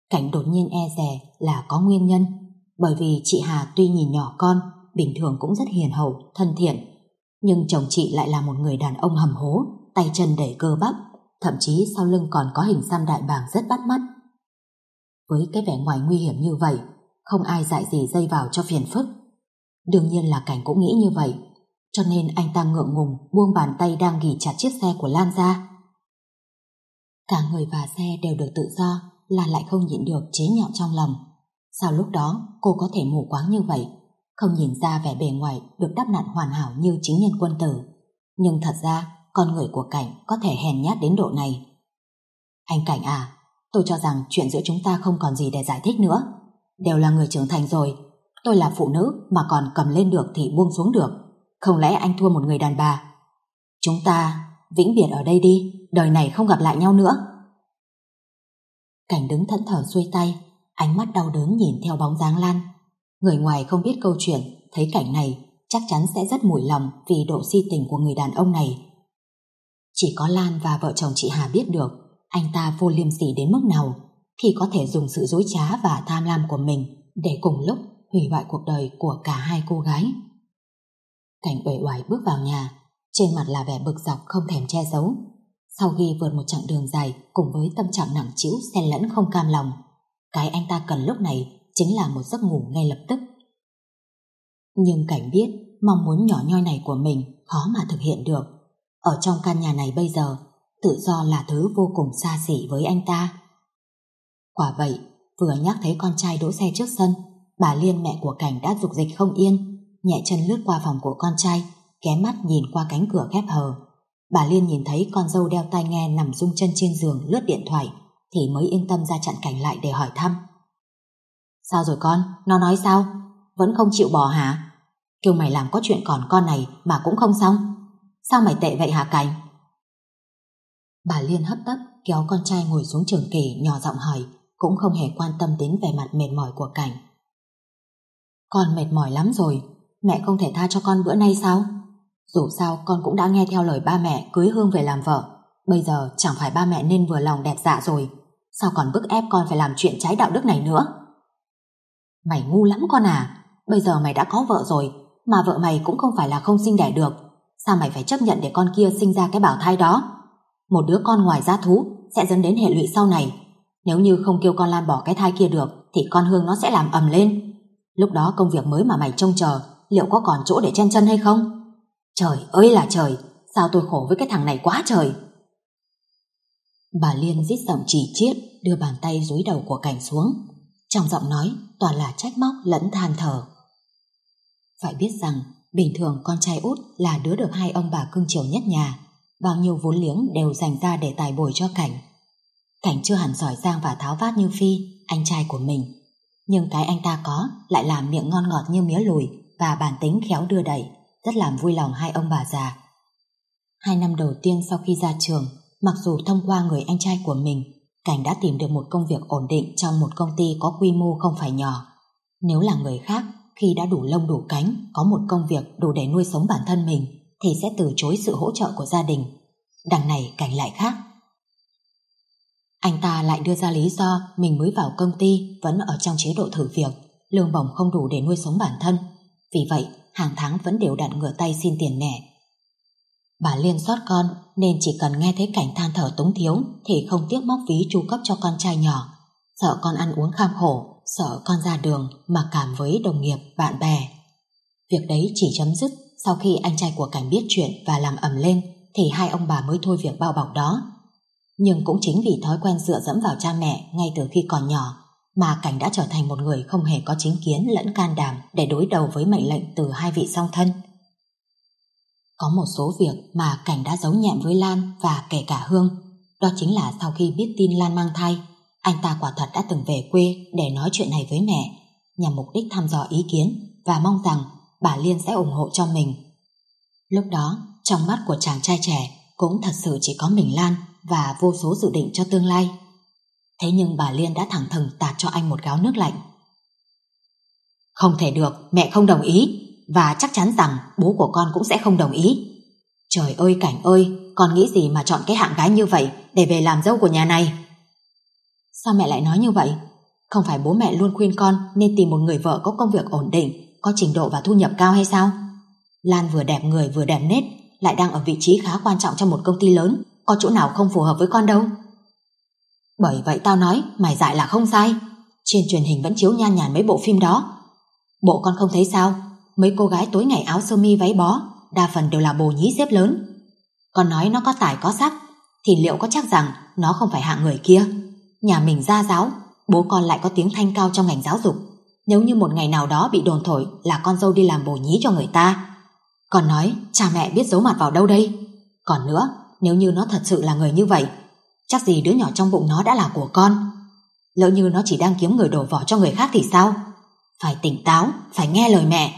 Cảnh đột nhiên e dè là có nguyên nhân, bởi vì chị Hà tuy nhìn nhỏ con, bình thường cũng rất hiền hậu, thân thiện, nhưng chồng chị lại là một người đàn ông hầm hố, tay chân đầy cơ bắp, thậm chí sau lưng còn có hình xăm đại bàng rất bắt mắt. Với cái vẻ ngoài nguy hiểm như vậy, không ai dại gì dây vào cho phiền phức. Đương nhiên là cảnh cũng nghĩ như vậy, cho nên anh ta ngượng ngùng buông bàn tay đang ghì chặt chiếc xe của Lan ra. Cả người và xe đều được tự do là lại không nhịn được chế nhạo trong lòng. Sao lúc đó cô có thể mù quáng như vậy, không nhìn ra vẻ bề ngoài được đắp nặn hoàn hảo như chính nhân quân tử. Nhưng thật ra, con người của Cảnh có thể hèn nhát đến độ này. Anh Cảnh à, tôi cho rằng chuyện giữa chúng ta không còn gì để giải thích nữa. Đều là người trưởng thành rồi, tôi là phụ nữ mà còn cầm lên được thì buông xuống được. Không lẽ anh thua một người đàn bà? Chúng ta vĩnh biệt ở đây đi đời này không gặp lại nhau nữa. Cảnh đứng thẫn thờ xuôi tay, ánh mắt đau đớn nhìn theo bóng dáng Lan. Người ngoài không biết câu chuyện, thấy cảnh này chắc chắn sẽ rất mủi lòng vì độ si tình của người đàn ông này. Chỉ có Lan và vợ chồng chị Hà biết được anh ta vô liêm sỉ đến mức nào khi có thể dùng sự dối trá và tham lam của mình để cùng lúc hủy hoại cuộc đời của cả hai cô gái. Cảnh uể oải bước vào nhà, trên mặt là vẻ bực dọc không thèm che giấu. Sau khi vượt một chặng đường dài cùng với tâm trạng nặng trĩu xen lẫn không cam lòng, cái anh ta cần lúc này chính là một giấc ngủ ngay lập tức. Nhưng cảnh biết mong muốn nhỏ nhoi này của mình khó mà thực hiện được. Ở trong căn nhà này bây giờ, tự do là thứ vô cùng xa xỉ với anh ta. Quả vậy, vừa nhắc thấy con trai đỗ xe trước sân, bà Liên mẹ của Cảnh đã dục dịch không yên, nhẹ chân lướt qua phòng của con trai, ghé mắt nhìn qua cánh cửa khép hờ. Bà Liên nhìn thấy con dâu đeo tai nghe nằm rung chân trên giường lướt điện thoại thì mới yên tâm ra chặn cảnh lại để hỏi thăm. Sao rồi con? Nó nói sao? Vẫn không chịu bỏ hả? Kêu mày làm có chuyện còn con này mà cũng không xong. Sao mày tệ vậy hả Cảnh? Bà Liên hấp tấp kéo con trai ngồi xuống trường kỳ nhỏ giọng hỏi cũng không hề quan tâm đến vẻ mặt mệt mỏi của Cảnh. Con mệt mỏi lắm rồi, mẹ không thể tha cho con bữa nay sao? Dù sao con cũng đã nghe theo lời ba mẹ cưới Hương về làm vợ. Bây giờ chẳng phải ba mẹ nên vừa lòng đẹp dạ rồi. Sao còn bức ép con phải làm chuyện trái đạo đức này nữa? Mày ngu lắm con à. Bây giờ mày đã có vợ rồi, mà vợ mày cũng không phải là không sinh đẻ được. Sao mày phải chấp nhận để con kia sinh ra cái bảo thai đó? Một đứa con ngoài giá thú sẽ dẫn đến hệ lụy sau này. Nếu như không kêu con Lan bỏ cái thai kia được, thì con Hương nó sẽ làm ầm lên. Lúc đó công việc mới mà mày trông chờ, liệu có còn chỗ để chen chân hay không? Trời ơi là trời, sao tôi khổ với cái thằng này quá trời. Bà Liên rít giọng chỉ chiết, đưa bàn tay dưới đầu của cảnh xuống. Trong giọng nói toàn là trách móc lẫn than thở. Phải biết rằng, bình thường con trai út là đứa được hai ông bà cưng chiều nhất nhà. Bao nhiêu vốn liếng đều dành ra để tài bồi cho cảnh. Cảnh chưa hẳn giỏi giang và tháo vát như Phi, anh trai của mình. Nhưng cái anh ta có lại làm miệng ngon ngọt như mía lùi và bản tính khéo đưa đẩy rất làm vui lòng hai ông bà già. Hai năm đầu tiên sau khi ra trường, mặc dù thông qua người anh trai của mình, Cảnh đã tìm được một công việc ổn định trong một công ty có quy mô không phải nhỏ. Nếu là người khác, khi đã đủ lông đủ cánh, có một công việc đủ để nuôi sống bản thân mình, thì sẽ từ chối sự hỗ trợ của gia đình. Đằng này Cảnh lại khác. Anh ta lại đưa ra lý do mình mới vào công ty vẫn ở trong chế độ thử việc, lương bổng không đủ để nuôi sống bản thân. Vì vậy, hàng tháng vẫn đều đặn ngửa tay xin tiền nẻ. Bà Liên xót con nên chỉ cần nghe thấy cảnh than thở túng thiếu thì không tiếc móc ví chu cấp cho con trai nhỏ. Sợ con ăn uống kham khổ, sợ con ra đường mà cảm với đồng nghiệp, bạn bè. Việc đấy chỉ chấm dứt sau khi anh trai của Cảnh biết chuyện và làm ẩm lên thì hai ông bà mới thôi việc bao bọc đó. Nhưng cũng chính vì thói quen dựa dẫm vào cha mẹ ngay từ khi còn nhỏ mà Cảnh đã trở thành một người không hề có chính kiến lẫn can đảm để đối đầu với mệnh lệnh từ hai vị song thân. Có một số việc mà Cảnh đã giấu nhẹm với Lan và kể cả Hương, đó chính là sau khi biết tin Lan mang thai, anh ta quả thật đã từng về quê để nói chuyện này với mẹ, nhằm mục đích thăm dò ý kiến và mong rằng bà Liên sẽ ủng hộ cho mình. Lúc đó, trong mắt của chàng trai trẻ cũng thật sự chỉ có mình Lan và vô số dự định cho tương lai. Thế nhưng bà Liên đã thẳng thừng tạt cho anh một gáo nước lạnh. Không thể được, mẹ không đồng ý, và chắc chắn rằng bố của con cũng sẽ không đồng ý. Trời ơi cảnh ơi, con nghĩ gì mà chọn cái hạng gái như vậy để về làm dâu của nhà này? Sao mẹ lại nói như vậy? Không phải bố mẹ luôn khuyên con nên tìm một người vợ có công việc ổn định, có trình độ và thu nhập cao hay sao? Lan vừa đẹp người vừa đẹp nết, lại đang ở vị trí khá quan trọng trong một công ty lớn, có chỗ nào không phù hợp với con đâu. Bởi vậy tao nói mày dại là không sai. Trên truyền hình vẫn chiếu nhan nhàn mấy bộ phim đó. Bộ con không thấy sao, mấy cô gái tối ngày áo sơ mi váy bó, đa phần đều là bồ nhí xếp lớn. Con nói nó có tài có sắc, thì liệu có chắc rằng nó không phải hạng người kia? Nhà mình ra giáo, bố con lại có tiếng thanh cao trong ngành giáo dục. Nếu như một ngày nào đó bị đồn thổi là con dâu đi làm bồ nhí cho người ta. Còn nói, cha mẹ biết giấu mặt vào đâu đây? Còn nữa, nếu như nó thật sự là người như vậy, Chắc gì đứa nhỏ trong bụng nó đã là của con Lỡ như nó chỉ đang kiếm người đổ vỏ cho người khác thì sao Phải tỉnh táo Phải nghe lời mẹ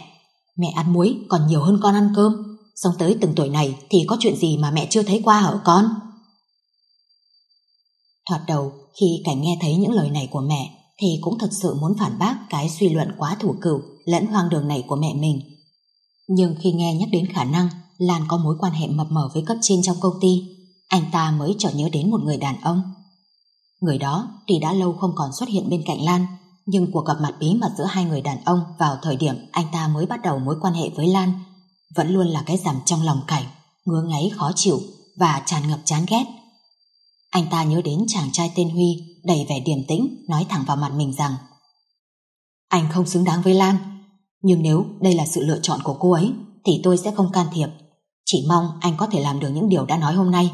Mẹ ăn muối còn nhiều hơn con ăn cơm Sống tới từng tuổi này thì có chuyện gì mà mẹ chưa thấy qua ở con Thoạt đầu khi cảnh nghe thấy những lời này của mẹ thì cũng thật sự muốn phản bác cái suy luận quá thủ cựu lẫn hoang đường này của mẹ mình. Nhưng khi nghe nhắc đến khả năng Lan có mối quan hệ mập mờ với cấp trên trong công ty anh ta mới chợt nhớ đến một người đàn ông. Người đó thì đã lâu không còn xuất hiện bên cạnh Lan, nhưng cuộc gặp mặt bí mật giữa hai người đàn ông vào thời điểm anh ta mới bắt đầu mối quan hệ với Lan vẫn luôn là cái giảm trong lòng cảnh, ngứa ngáy khó chịu và tràn ngập chán ghét. Anh ta nhớ đến chàng trai tên Huy đầy vẻ điềm tĩnh nói thẳng vào mặt mình rằng Anh không xứng đáng với Lan, nhưng nếu đây là sự lựa chọn của cô ấy thì tôi sẽ không can thiệp. Chỉ mong anh có thể làm được những điều đã nói hôm nay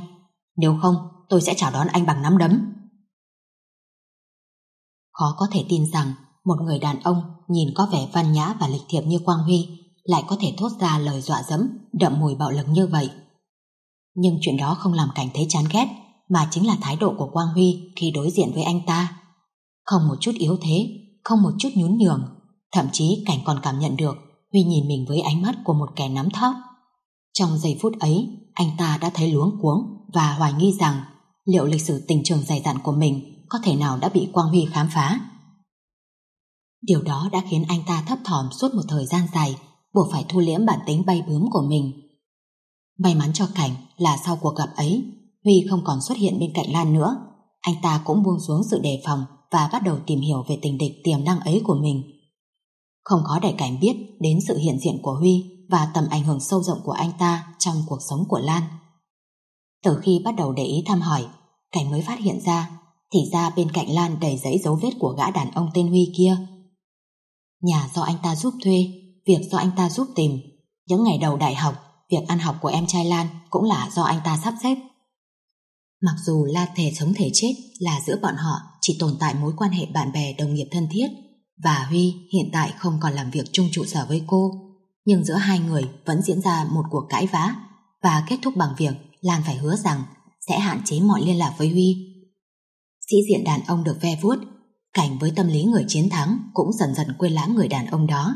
nếu không, tôi sẽ chào đón anh bằng nắm đấm. Khó có thể tin rằng một người đàn ông nhìn có vẻ văn nhã và lịch thiệp như Quang Huy lại có thể thốt ra lời dọa dẫm đậm mùi bạo lực như vậy. Nhưng chuyện đó không làm Cảnh thấy chán ghét mà chính là thái độ của Quang Huy khi đối diện với anh ta. Không một chút yếu thế, không một chút nhún nhường, thậm chí Cảnh còn cảm nhận được Huy nhìn mình với ánh mắt của một kẻ nắm thóc. Trong giây phút ấy, anh ta đã thấy luống cuống và hoài nghi rằng liệu lịch sử tình trường dày dặn của mình có thể nào đã bị Quang Huy khám phá. Điều đó đã khiến anh ta thấp thỏm suốt một thời gian dài, buộc phải thu liễm bản tính bay bướm của mình. May mắn cho Cảnh là sau cuộc gặp ấy, Huy không còn xuất hiện bên cạnh Lan nữa. Anh ta cũng buông xuống sự đề phòng và bắt đầu tìm hiểu về tình địch tiềm năng ấy của mình. Không khó để Cảnh biết đến sự hiện diện của Huy và tầm ảnh hưởng sâu rộng của anh ta trong cuộc sống của Lan. Từ khi bắt đầu để ý thăm hỏi, Cảnh mới phát hiện ra, thì ra bên cạnh Lan đầy giấy dấu vết của gã đàn ông tên Huy kia. Nhà do anh ta giúp thuê, việc do anh ta giúp tìm. Những ngày đầu đại học, việc ăn học của em trai Lan cũng là do anh ta sắp xếp. Mặc dù la thể sống thể chết là giữa bọn họ chỉ tồn tại mối quan hệ bạn bè đồng nghiệp thân thiết và Huy hiện tại không còn làm việc chung trụ sở với cô, nhưng giữa hai người vẫn diễn ra một cuộc cãi vã và kết thúc bằng việc Lan phải hứa rằng sẽ hạn chế mọi liên lạc với Huy. Sĩ diện đàn ông được ve vuốt, cảnh với tâm lý người chiến thắng cũng dần dần quên lãng người đàn ông đó.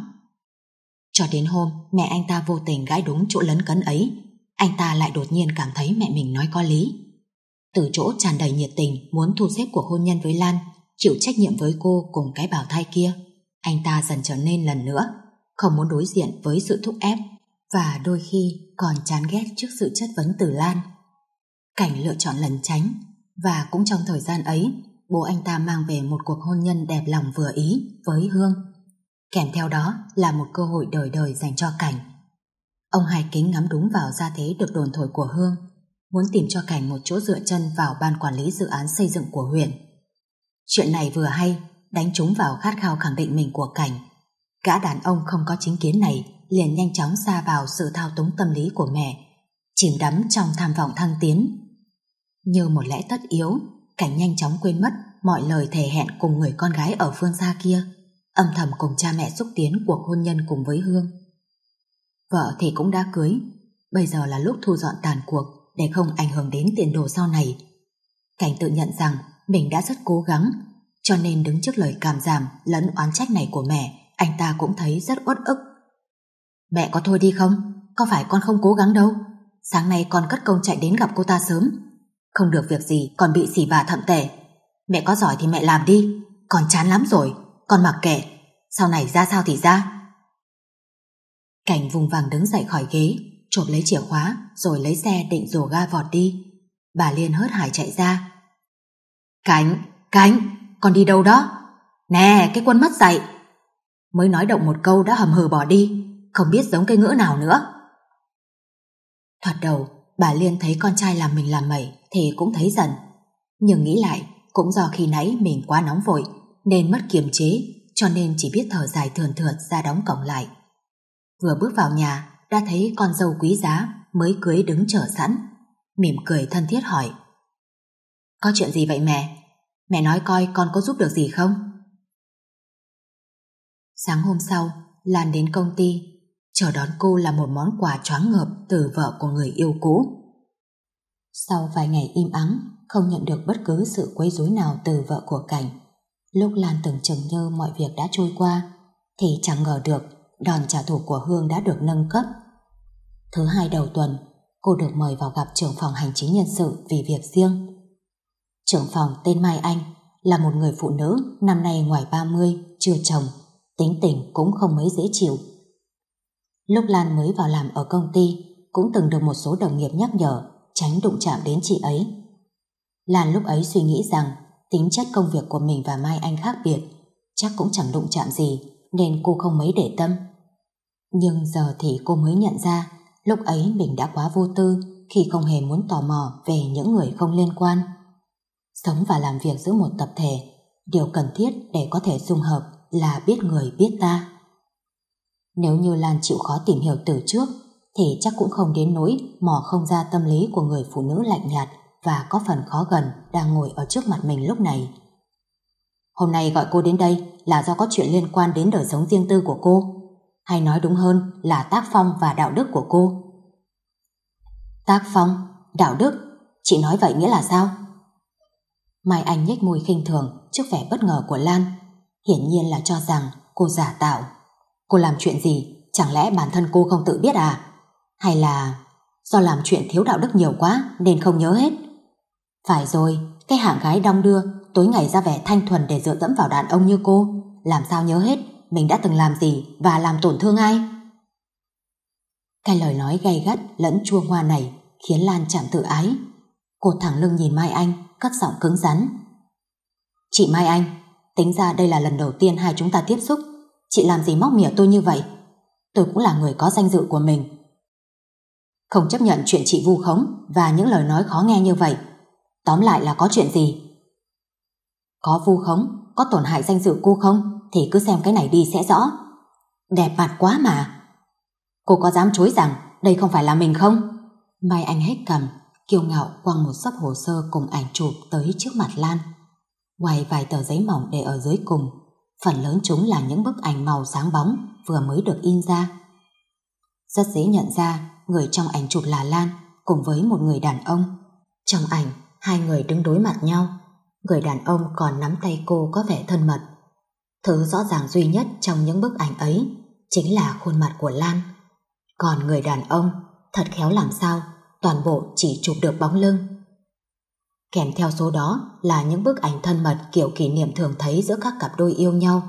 Cho đến hôm mẹ anh ta vô tình gãi đúng chỗ lấn cấn ấy, anh ta lại đột nhiên cảm thấy mẹ mình nói có lý. Từ chỗ tràn đầy nhiệt tình muốn thu xếp cuộc hôn nhân với Lan, chịu trách nhiệm với cô cùng cái bào thai kia, anh ta dần trở nên lần nữa, không muốn đối diện với sự thúc ép và đôi khi còn chán ghét trước sự chất vấn từ Lan. Cảnh lựa chọn lần tránh và cũng trong thời gian ấy bố anh ta mang về một cuộc hôn nhân đẹp lòng vừa ý với Hương. Kèm theo đó là một cơ hội đời đời dành cho Cảnh. Ông Hải Kính ngắm đúng vào gia thế được đồn thổi của Hương, muốn tìm cho Cảnh một chỗ dựa chân vào ban quản lý dự án xây dựng của huyện. Chuyện này vừa hay, đánh trúng vào khát khao khẳng định mình của Cảnh. Gã đàn ông không có chính kiến này liền nhanh chóng xa vào sự thao túng tâm lý của mẹ, chìm đắm trong tham vọng thăng tiến. Như một lẽ tất yếu, Cảnh nhanh chóng quên mất mọi lời thề hẹn cùng người con gái ở phương xa kia, âm thầm cùng cha mẹ xúc tiến cuộc hôn nhân cùng với Hương. Vợ thì cũng đã cưới, bây giờ là lúc thu dọn tàn cuộc để không ảnh hưởng đến tiền đồ sau này. Cảnh tự nhận rằng mình đã rất cố gắng, cho nên đứng trước lời cảm giảm lẫn oán trách này của mẹ, anh ta cũng thấy rất uất ức Mẹ có thôi đi không? Có phải con không cố gắng đâu? Sáng nay con cất công chạy đến gặp cô ta sớm. Không được việc gì còn bị xỉ bà thậm tệ. Mẹ có giỏi thì mẹ làm đi. Con chán lắm rồi. Con mặc kệ. Sau này ra sao thì ra. Cảnh vùng vàng đứng dậy khỏi ghế, chộp lấy chìa khóa rồi lấy xe định rồ ga vọt đi. Bà Liên hớt hải chạy ra. Cánh, cánh, con đi đâu đó? Nè, cái quân mất dậy. Mới nói động một câu đã hầm hừ bỏ đi không biết giống cây ngữ nào nữa. Thoạt đầu, bà Liên thấy con trai làm mình làm mẩy thì cũng thấy giận, Nhưng nghĩ lại, cũng do khi nãy mình quá nóng vội nên mất kiềm chế cho nên chỉ biết thở dài thườn thượt ra đóng cổng lại. Vừa bước vào nhà, đã thấy con dâu quý giá mới cưới đứng chờ sẵn, mỉm cười thân thiết hỏi. Có chuyện gì vậy mẹ? Mẹ nói coi con có giúp được gì không? Sáng hôm sau, Lan đến công ty chờ đón cô là một món quà choáng ngợp từ vợ của người yêu cũ. Sau vài ngày im ắng, không nhận được bất cứ sự quấy rối nào từ vợ của Cảnh, lúc Lan tưởng chừng như mọi việc đã trôi qua, thì chẳng ngờ được đòn trả thù của Hương đã được nâng cấp. Thứ hai đầu tuần, cô được mời vào gặp trưởng phòng hành chính nhân sự vì việc riêng. Trưởng phòng tên Mai Anh là một người phụ nữ năm nay ngoài 30, chưa chồng, tính tình cũng không mấy dễ chịu Lúc Lan mới vào làm ở công ty, cũng từng được một số đồng nghiệp nhắc nhở, tránh đụng chạm đến chị ấy. Lan lúc ấy suy nghĩ rằng tính chất công việc của mình và Mai Anh khác biệt, chắc cũng chẳng đụng chạm gì, nên cô không mấy để tâm. Nhưng giờ thì cô mới nhận ra, lúc ấy mình đã quá vô tư khi không hề muốn tò mò về những người không liên quan. Sống và làm việc giữa một tập thể, điều cần thiết để có thể dung hợp là biết người biết ta. Nếu như Lan chịu khó tìm hiểu từ trước, thì chắc cũng không đến nỗi mò không ra tâm lý của người phụ nữ lạnh nhạt và có phần khó gần đang ngồi ở trước mặt mình lúc này. Hôm nay gọi cô đến đây là do có chuyện liên quan đến đời sống riêng tư của cô, hay nói đúng hơn là tác phong và đạo đức của cô. Tác phong, đạo đức, chị nói vậy nghĩa là sao? Mai Anh nhếch môi khinh thường trước vẻ bất ngờ của Lan, hiển nhiên là cho rằng cô giả tạo. Cô làm chuyện gì, chẳng lẽ bản thân cô không tự biết à? Hay là do làm chuyện thiếu đạo đức nhiều quá nên không nhớ hết? Phải rồi, cái hạng gái đong đưa, tối ngày ra vẻ thanh thuần để dựa dẫm vào đàn ông như cô, làm sao nhớ hết mình đã từng làm gì và làm tổn thương ai? Cái lời nói gay gắt lẫn chua ngoa này khiến Lan chạm tự ái. Cô thẳng lưng nhìn Mai Anh, cất giọng cứng rắn. Chị Mai Anh, tính ra đây là lần đầu tiên hai chúng ta tiếp xúc, Chị làm gì móc mỉa tôi như vậy? Tôi cũng là người có danh dự của mình. Không chấp nhận chuyện chị vu khống và những lời nói khó nghe như vậy. Tóm lại là có chuyện gì? Có vu khống, có tổn hại danh dự cô không? Thì cứ xem cái này đi sẽ rõ. Đẹp mặt quá mà. Cô có dám chối rằng đây không phải là mình không? Mai anh hết cầm, kiêu ngạo quăng một xấp hồ sơ cùng ảnh chụp tới trước mặt Lan. Ngoài vài tờ giấy mỏng để ở dưới cùng, Phần lớn chúng là những bức ảnh màu sáng bóng vừa mới được in ra. Rất dễ nhận ra người trong ảnh chụp là Lan cùng với một người đàn ông. Trong ảnh, hai người đứng đối mặt nhau. Người đàn ông còn nắm tay cô có vẻ thân mật. Thứ rõ ràng duy nhất trong những bức ảnh ấy chính là khuôn mặt của Lan. Còn người đàn ông, thật khéo làm sao, toàn bộ chỉ chụp được bóng lưng. Kèm theo số đó là những bức ảnh thân mật kiểu kỷ niệm thường thấy giữa các cặp đôi yêu nhau.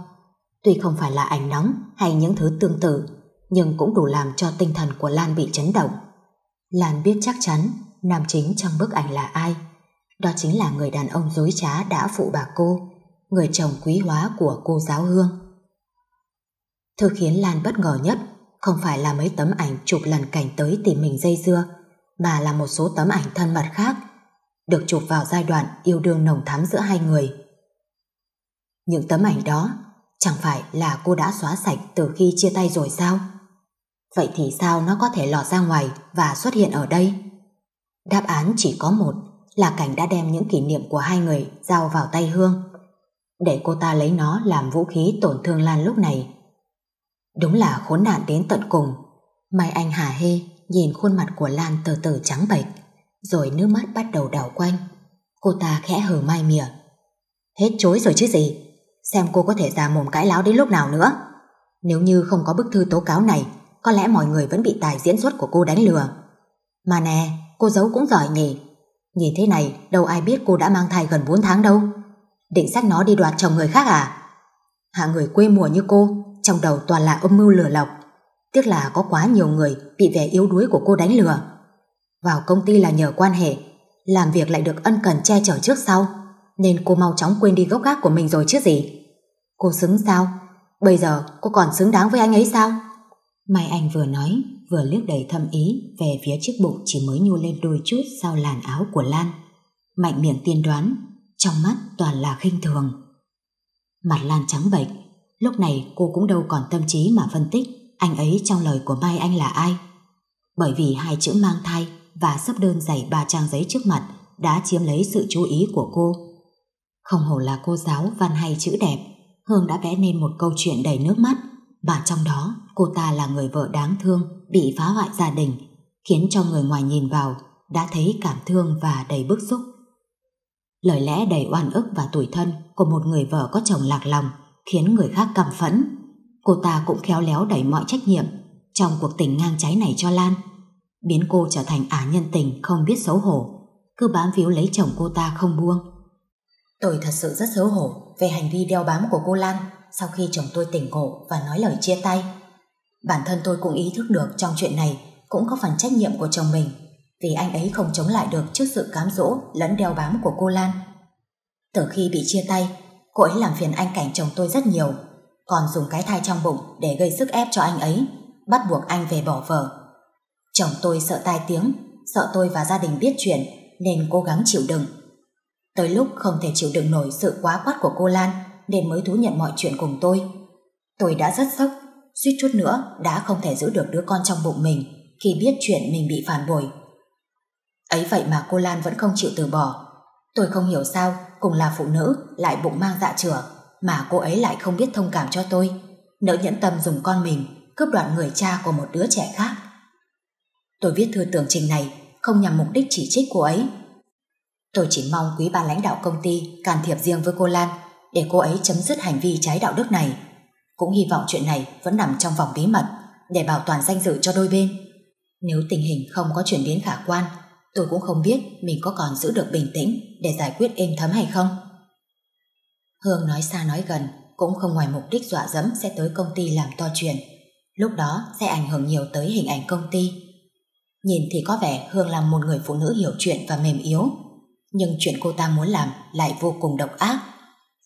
Tuy không phải là ảnh nóng hay những thứ tương tự, nhưng cũng đủ làm cho tinh thần của Lan bị chấn động. Lan biết chắc chắn nam chính trong bức ảnh là ai. Đó chính là người đàn ông dối trá đã phụ bà cô, người chồng quý hóa của cô giáo Hương. Thứ khiến Lan bất ngờ nhất không phải là mấy tấm ảnh chụp lần cảnh tới tìm mình dây dưa, mà là một số tấm ảnh thân mật khác được chụp vào giai đoạn yêu đương nồng thắm giữa hai người. Những tấm ảnh đó chẳng phải là cô đã xóa sạch từ khi chia tay rồi sao? Vậy thì sao nó có thể lọt ra ngoài và xuất hiện ở đây? Đáp án chỉ có một là Cảnh đã đem những kỷ niệm của hai người giao vào tay Hương để cô ta lấy nó làm vũ khí tổn thương Lan lúc này. Đúng là khốn nạn đến tận cùng. Mai Anh hà hê nhìn khuôn mặt của Lan từ từ trắng bệch rồi nước mắt bắt đầu đảo quanh. Cô ta khẽ hờ mai mỉa. Hết chối rồi chứ gì, xem cô có thể ra mồm cãi láo đến lúc nào nữa. Nếu như không có bức thư tố cáo này, có lẽ mọi người vẫn bị tài diễn xuất của cô đánh lừa. Mà nè, cô giấu cũng giỏi nhỉ. Nhìn thế này, đâu ai biết cô đã mang thai gần 4 tháng đâu. Định sách nó đi đoạt chồng người khác à? Hạ người quê mùa như cô, trong đầu toàn là âm mưu lừa lọc. Tiếc là có quá nhiều người bị vẻ yếu đuối của cô đánh lừa. Vào công ty là nhờ quan hệ, làm việc lại được ân cần che chở trước sau, nên cô mau chóng quên đi gốc gác của mình rồi chứ gì. Cô xứng sao? Bây giờ cô còn xứng đáng với anh ấy sao? Mai Anh vừa nói, vừa liếc đầy thâm ý về phía chiếc bụng chỉ mới nhô lên đôi chút sau làn áo của Lan. Mạnh miệng tiên đoán, trong mắt toàn là khinh thường. Mặt Lan trắng bệch, lúc này cô cũng đâu còn tâm trí mà phân tích anh ấy trong lời của Mai Anh là ai. Bởi vì hai chữ mang thai và sắp đơn dày ba trang giấy trước mặt đã chiếm lấy sự chú ý của cô. Không hổ là cô giáo văn hay chữ đẹp, Hương đã vẽ nên một câu chuyện đầy nước mắt, mà trong đó cô ta là người vợ đáng thương bị phá hoại gia đình, khiến cho người ngoài nhìn vào đã thấy cảm thương và đầy bức xúc. Lời lẽ đầy oan ức và tủi thân của một người vợ có chồng lạc lòng khiến người khác căm phẫn. Cô ta cũng khéo léo đẩy mọi trách nhiệm trong cuộc tình ngang trái này cho Lan biến cô trở thành ả nhân tình không biết xấu hổ, cứ bám víu lấy chồng cô ta không buông. Tôi thật sự rất xấu hổ về hành vi đeo bám của cô Lan sau khi chồng tôi tỉnh ngộ và nói lời chia tay. Bản thân tôi cũng ý thức được trong chuyện này cũng có phần trách nhiệm của chồng mình vì anh ấy không chống lại được trước sự cám dỗ lẫn đeo bám của cô Lan. Từ khi bị chia tay, cô ấy làm phiền anh cảnh chồng tôi rất nhiều còn dùng cái thai trong bụng để gây sức ép cho anh ấy bắt buộc anh về bỏ vợ Chồng tôi sợ tai tiếng, sợ tôi và gia đình biết chuyện nên cố gắng chịu đựng. Tới lúc không thể chịu đựng nổi sự quá quát của cô Lan nên mới thú nhận mọi chuyện cùng tôi. Tôi đã rất sốc, suýt chút nữa đã không thể giữ được đứa con trong bụng mình khi biết chuyện mình bị phản bội. Ấy vậy mà cô Lan vẫn không chịu từ bỏ. Tôi không hiểu sao cùng là phụ nữ lại bụng mang dạ chửa mà cô ấy lại không biết thông cảm cho tôi. Nỡ nhẫn tâm dùng con mình cướp đoạt người cha của một đứa trẻ khác. Tôi viết thư tưởng trình này không nhằm mục đích chỉ trích cô ấy. Tôi chỉ mong quý ban lãnh đạo công ty can thiệp riêng với cô Lan để cô ấy chấm dứt hành vi trái đạo đức này. Cũng hy vọng chuyện này vẫn nằm trong vòng bí mật để bảo toàn danh dự cho đôi bên. Nếu tình hình không có chuyển biến khả quan, tôi cũng không biết mình có còn giữ được bình tĩnh để giải quyết êm thấm hay không. Hương nói xa nói gần, cũng không ngoài mục đích dọa dẫm sẽ tới công ty làm to chuyện. Lúc đó sẽ ảnh hưởng nhiều tới hình ảnh công ty Nhìn thì có vẻ Hương là một người phụ nữ hiểu chuyện và mềm yếu, nhưng chuyện cô ta muốn làm lại vô cùng độc ác.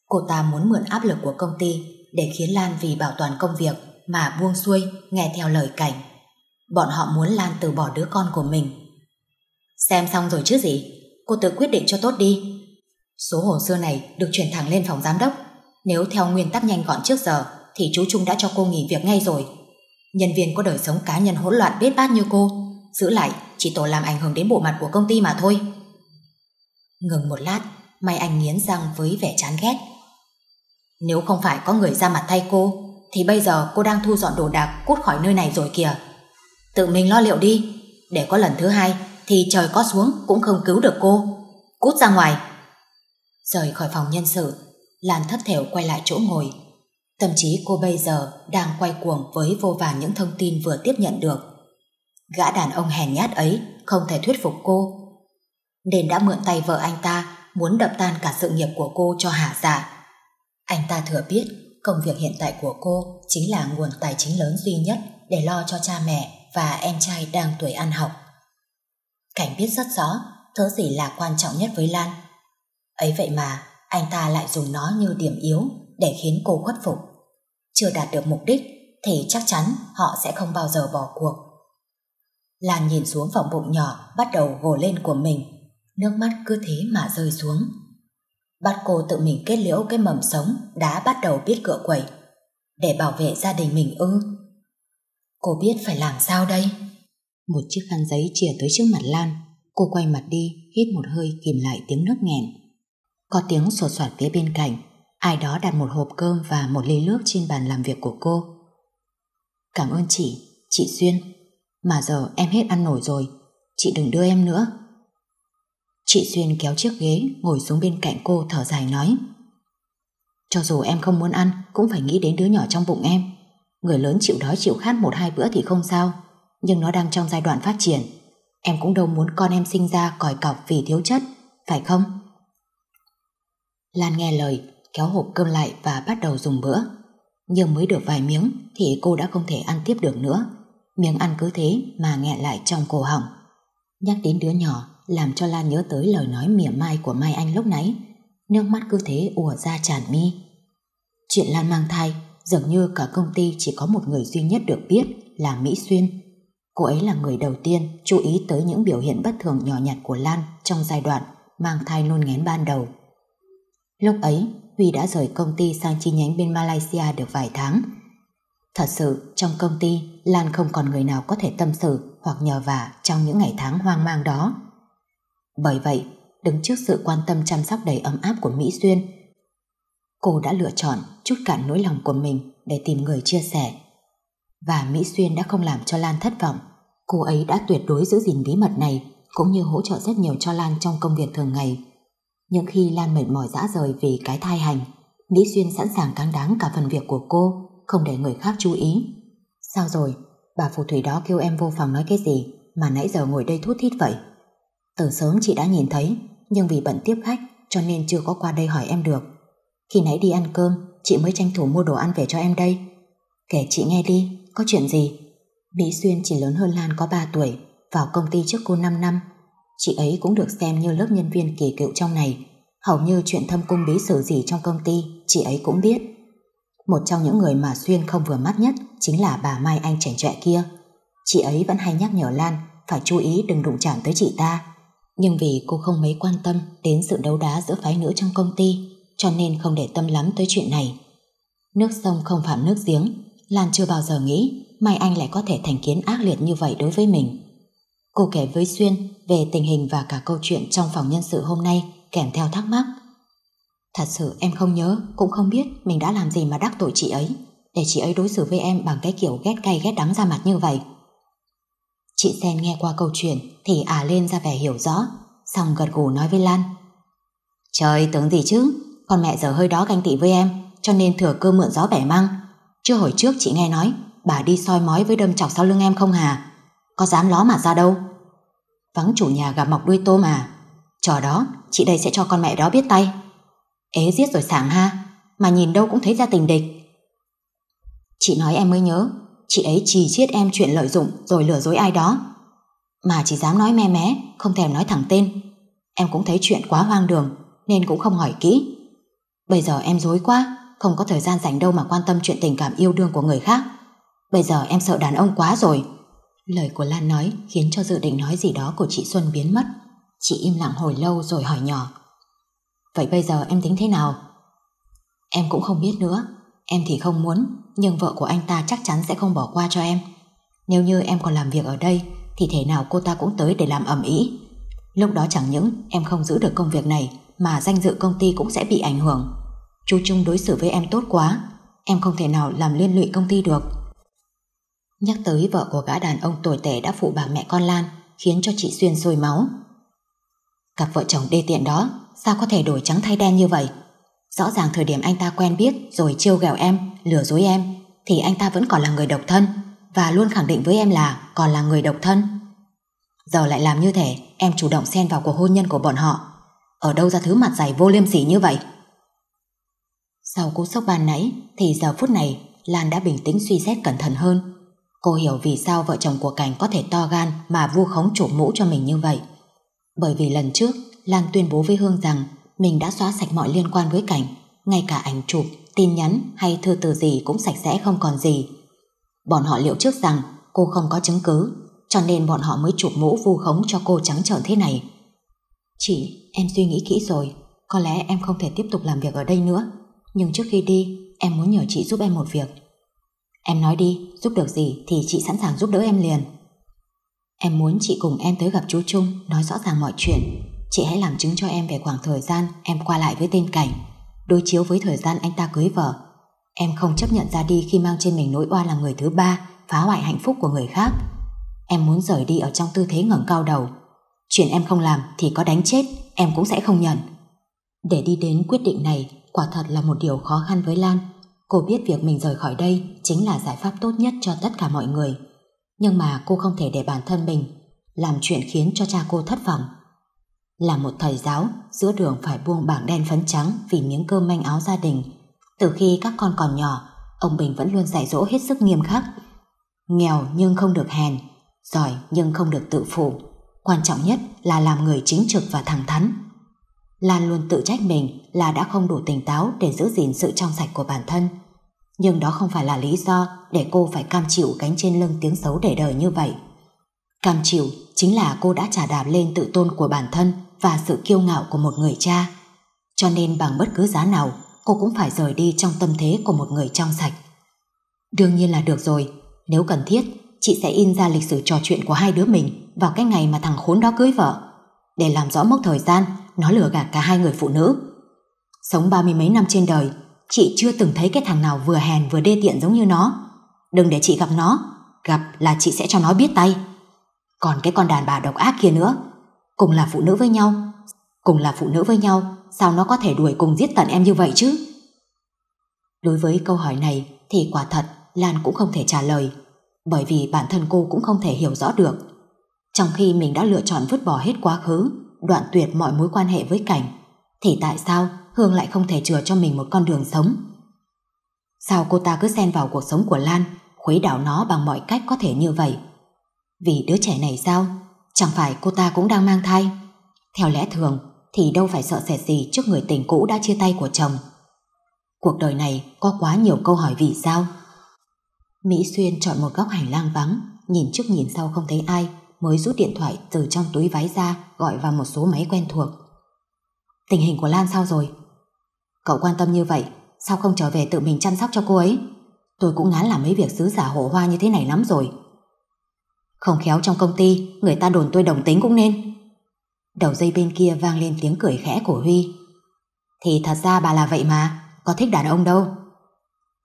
Cô ta muốn mượn áp lực của công ty để khiến Lan vì bảo toàn công việc mà buông xuôi nghe theo lời cảnh. Bọn họ muốn Lan từ bỏ đứa con của mình. Xem xong rồi chứ gì, cô tự quyết định cho tốt đi. Số hồ sơ này được chuyển thẳng lên phòng giám đốc. Nếu theo nguyên tắc nhanh gọn trước giờ thì chú Trung đã cho cô nghỉ việc ngay rồi. Nhân viên có đời sống cá nhân hỗn loạn biết bát như cô giữ lại, chỉ tổ làm ảnh hưởng đến bộ mặt của công ty mà thôi. Ngừng một lát, Mai Anh nghiến răng với vẻ chán ghét. Nếu không phải có người ra mặt thay cô, thì bây giờ cô đang thu dọn đồ đạc cút khỏi nơi này rồi kìa. Tự mình lo liệu đi, để có lần thứ hai thì trời có xuống cũng không cứu được cô. Cút ra ngoài. Rời khỏi phòng nhân sự, Lan thất thểu quay lại chỗ ngồi. Tâm trí cô bây giờ đang quay cuồng với vô vàn những thông tin vừa tiếp nhận được. Gã đàn ông hèn nhát ấy không thể thuyết phục cô. Nên đã mượn tay vợ anh ta muốn đập tan cả sự nghiệp của cô cho hạ giả. Dạ. Anh ta thừa biết công việc hiện tại của cô chính là nguồn tài chính lớn duy nhất để lo cho cha mẹ và em trai đang tuổi ăn học. Cảnh biết rất rõ thứ gì là quan trọng nhất với Lan. Ấy vậy mà anh ta lại dùng nó như điểm yếu để khiến cô khuất phục. Chưa đạt được mục đích thì chắc chắn họ sẽ không bao giờ bỏ cuộc. Lan nhìn xuống vòng bụng nhỏ bắt đầu gồ lên của mình. Nước mắt cứ thế mà rơi xuống. Bắt cô tự mình kết liễu cái mầm sống đã bắt đầu biết cựa quẩy. Để bảo vệ gia đình mình ư. Cô biết phải làm sao đây? Một chiếc khăn giấy chìa tới trước mặt Lan. Cô quay mặt đi, hít một hơi kìm lại tiếng nước nghẹn. Có tiếng sột soạt phía bên cạnh. Ai đó đặt một hộp cơm và một ly nước trên bàn làm việc của cô. Cảm ơn chị, chị Duyên. Mà giờ em hết ăn nổi rồi Chị đừng đưa em nữa Chị Xuyên kéo chiếc ghế Ngồi xuống bên cạnh cô thở dài nói Cho dù em không muốn ăn Cũng phải nghĩ đến đứa nhỏ trong bụng em Người lớn chịu đói chịu khát một hai bữa thì không sao Nhưng nó đang trong giai đoạn phát triển Em cũng đâu muốn con em sinh ra còi cọc vì thiếu chất Phải không? Lan nghe lời Kéo hộp cơm lại và bắt đầu dùng bữa Nhưng mới được vài miếng Thì cô đã không thể ăn tiếp được nữa miếng ăn cứ thế mà nghẹn lại trong cổ họng. Nhắc đến đứa nhỏ làm cho Lan nhớ tới lời nói mỉa mai của Mai Anh lúc nãy, nước mắt cứ thế ùa ra tràn mi. Chuyện Lan mang thai dường như cả công ty chỉ có một người duy nhất được biết là Mỹ Xuyên. Cô ấy là người đầu tiên chú ý tới những biểu hiện bất thường nhỏ nhặt của Lan trong giai đoạn mang thai nôn ngén ban đầu. Lúc ấy, Huy đã rời công ty sang chi nhánh bên Malaysia được vài tháng, Thật sự trong công ty Lan không còn người nào có thể tâm sự hoặc nhờ vả trong những ngày tháng hoang mang đó. Bởi vậy, đứng trước sự quan tâm chăm sóc đầy ấm áp của Mỹ Xuyên, cô đã lựa chọn chút cạn nỗi lòng của mình để tìm người chia sẻ. Và Mỹ Xuyên đã không làm cho Lan thất vọng. Cô ấy đã tuyệt đối giữ gìn bí mật này cũng như hỗ trợ rất nhiều cho Lan trong công việc thường ngày. Nhưng khi Lan mệt mỏi dã rời vì cái thai hành, Mỹ Xuyên sẵn sàng cáng đáng cả phần việc của cô không để người khác chú ý. Sao rồi, bà phù thủy đó kêu em vô phòng nói cái gì mà nãy giờ ngồi đây thút thít vậy? Từ sớm chị đã nhìn thấy, nhưng vì bận tiếp khách cho nên chưa có qua đây hỏi em được. Khi nãy đi ăn cơm, chị mới tranh thủ mua đồ ăn về cho em đây. Kể chị nghe đi, có chuyện gì? Mỹ Xuyên chỉ lớn hơn Lan có 3 tuổi, vào công ty trước cô 5 năm. Chị ấy cũng được xem như lớp nhân viên kỳ cựu trong này. Hầu như chuyện thâm cung bí sử gì trong công ty, chị ấy cũng biết. Một trong những người mà Xuyên không vừa mắt nhất chính là bà Mai Anh chảnh chọe kia. Chị ấy vẫn hay nhắc nhở Lan phải chú ý đừng đụng chạm tới chị ta. Nhưng vì cô không mấy quan tâm đến sự đấu đá giữa phái nữ trong công ty cho nên không để tâm lắm tới chuyện này. Nước sông không phạm nước giếng Lan chưa bao giờ nghĩ Mai Anh lại có thể thành kiến ác liệt như vậy đối với mình. Cô kể với Xuyên về tình hình và cả câu chuyện trong phòng nhân sự hôm nay kèm theo thắc mắc Thật sự em không nhớ, cũng không biết mình đã làm gì mà đắc tội chị ấy, để chị ấy đối xử với em bằng cái kiểu ghét cay ghét đắng ra mặt như vậy. Chị Sen nghe qua câu chuyện thì à lên ra vẻ hiểu rõ, xong gật gù nói với Lan. Trời tưởng gì chứ, con mẹ giờ hơi đó ganh tị với em, cho nên thừa cơ mượn gió bẻ măng. Chưa hồi trước chị nghe nói, bà đi soi mói với đâm chọc sau lưng em không hà, có dám ló mà ra đâu. Vắng chủ nhà gặp mọc đuôi tô mà trò đó chị đây sẽ cho con mẹ đó biết tay. Ế giết rồi sảng ha Mà nhìn đâu cũng thấy ra tình địch Chị nói em mới nhớ Chị ấy chỉ chiết em chuyện lợi dụng Rồi lừa dối ai đó Mà chỉ dám nói me mé Không thèm nói thẳng tên Em cũng thấy chuyện quá hoang đường Nên cũng không hỏi kỹ Bây giờ em dối quá Không có thời gian dành đâu mà quan tâm chuyện tình cảm yêu đương của người khác Bây giờ em sợ đàn ông quá rồi Lời của Lan nói khiến cho dự định nói gì đó của chị Xuân biến mất. Chị im lặng hồi lâu rồi hỏi nhỏ. Vậy bây giờ em tính thế nào? Em cũng không biết nữa. Em thì không muốn, nhưng vợ của anh ta chắc chắn sẽ không bỏ qua cho em. Nếu như em còn làm việc ở đây, thì thể nào cô ta cũng tới để làm ẩm ý. Lúc đó chẳng những em không giữ được công việc này, mà danh dự công ty cũng sẽ bị ảnh hưởng. Chú Trung đối xử với em tốt quá, em không thể nào làm liên lụy công ty được. Nhắc tới vợ của gã đàn ông tồi tệ đã phụ bà mẹ con Lan, khiến cho chị Xuyên sôi máu. Cặp vợ chồng đê tiện đó, sao có thể đổi trắng thay đen như vậy? Rõ ràng thời điểm anh ta quen biết rồi chiêu ghẹo em, lừa dối em, thì anh ta vẫn còn là người độc thân và luôn khẳng định với em là còn là người độc thân. Giờ lại làm như thế, em chủ động xen vào cuộc hôn nhân của bọn họ. Ở đâu ra thứ mặt dày vô liêm sỉ như vậy? Sau cú sốc ban nãy thì giờ phút này Lan đã bình tĩnh suy xét cẩn thận hơn. Cô hiểu vì sao vợ chồng của Cảnh có thể to gan mà vu khống chủ mũ cho mình như vậy. Bởi vì lần trước Lan tuyên bố với Hương rằng mình đã xóa sạch mọi liên quan với cảnh, ngay cả ảnh chụp, tin nhắn hay thư từ gì cũng sạch sẽ không còn gì. Bọn họ liệu trước rằng cô không có chứng cứ, cho nên bọn họ mới chụp mũ vu khống cho cô trắng trợn thế này. Chị, em suy nghĩ kỹ rồi, có lẽ em không thể tiếp tục làm việc ở đây nữa, nhưng trước khi đi, em muốn nhờ chị giúp em một việc. Em nói đi, giúp được gì thì chị sẵn sàng giúp đỡ em liền. Em muốn chị cùng em tới gặp chú Trung nói rõ ràng mọi chuyện Chị hãy làm chứng cho em về khoảng thời gian em qua lại với tên Cảnh, đối chiếu với thời gian anh ta cưới vợ. Em không chấp nhận ra đi khi mang trên mình nỗi oan là người thứ ba, phá hoại hạnh phúc của người khác. Em muốn rời đi ở trong tư thế ngẩng cao đầu. Chuyện em không làm thì có đánh chết, em cũng sẽ không nhận. Để đi đến quyết định này, quả thật là một điều khó khăn với Lan. Cô biết việc mình rời khỏi đây chính là giải pháp tốt nhất cho tất cả mọi người. Nhưng mà cô không thể để bản thân mình làm chuyện khiến cho cha cô thất vọng. Là một thầy giáo, giữa đường phải buông bảng đen phấn trắng vì miếng cơm manh áo gia đình. Từ khi các con còn nhỏ, ông Bình vẫn luôn dạy dỗ hết sức nghiêm khắc. Nghèo nhưng không được hèn, giỏi nhưng không được tự phụ. Quan trọng nhất là làm người chính trực và thẳng thắn. Lan luôn tự trách mình là đã không đủ tỉnh táo để giữ gìn sự trong sạch của bản thân. Nhưng đó không phải là lý do để cô phải cam chịu gánh trên lưng tiếng xấu để đời như vậy. Cam chịu chính là cô đã trả đạp lên tự tôn của bản thân và sự kiêu ngạo của một người cha. Cho nên bằng bất cứ giá nào, cô cũng phải rời đi trong tâm thế của một người trong sạch. Đương nhiên là được rồi, nếu cần thiết, chị sẽ in ra lịch sử trò chuyện của hai đứa mình vào cái ngày mà thằng khốn đó cưới vợ, để làm rõ mốc thời gian nó lừa gạt cả hai người phụ nữ. Sống ba mươi mấy năm trên đời, chị chưa từng thấy cái thằng nào vừa hèn vừa đê tiện giống như nó. Đừng để chị gặp nó, gặp là chị sẽ cho nó biết tay. Còn cái con đàn bà độc ác kia nữa, Cùng là phụ nữ với nhau Cùng là phụ nữ với nhau Sao nó có thể đuổi cùng giết tận em như vậy chứ Đối với câu hỏi này Thì quả thật Lan cũng không thể trả lời Bởi vì bản thân cô cũng không thể hiểu rõ được Trong khi mình đã lựa chọn vứt bỏ hết quá khứ Đoạn tuyệt mọi mối quan hệ với cảnh Thì tại sao Hương lại không thể chừa cho mình một con đường sống Sao cô ta cứ xen vào cuộc sống của Lan Khuấy đảo nó bằng mọi cách có thể như vậy Vì đứa trẻ này sao Chẳng phải cô ta cũng đang mang thai Theo lẽ thường Thì đâu phải sợ sệt gì trước người tình cũ đã chia tay của chồng Cuộc đời này Có quá nhiều câu hỏi vì sao Mỹ Xuyên chọn một góc hành lang vắng Nhìn trước nhìn sau không thấy ai Mới rút điện thoại từ trong túi váy ra Gọi vào một số máy quen thuộc Tình hình của Lan sao rồi Cậu quan tâm như vậy Sao không trở về tự mình chăm sóc cho cô ấy Tôi cũng ngán làm mấy việc sứ giả hổ hoa như thế này lắm rồi không khéo trong công ty Người ta đồn tôi đồng tính cũng nên Đầu dây bên kia vang lên tiếng cười khẽ của Huy Thì thật ra bà là vậy mà Có thích đàn ông đâu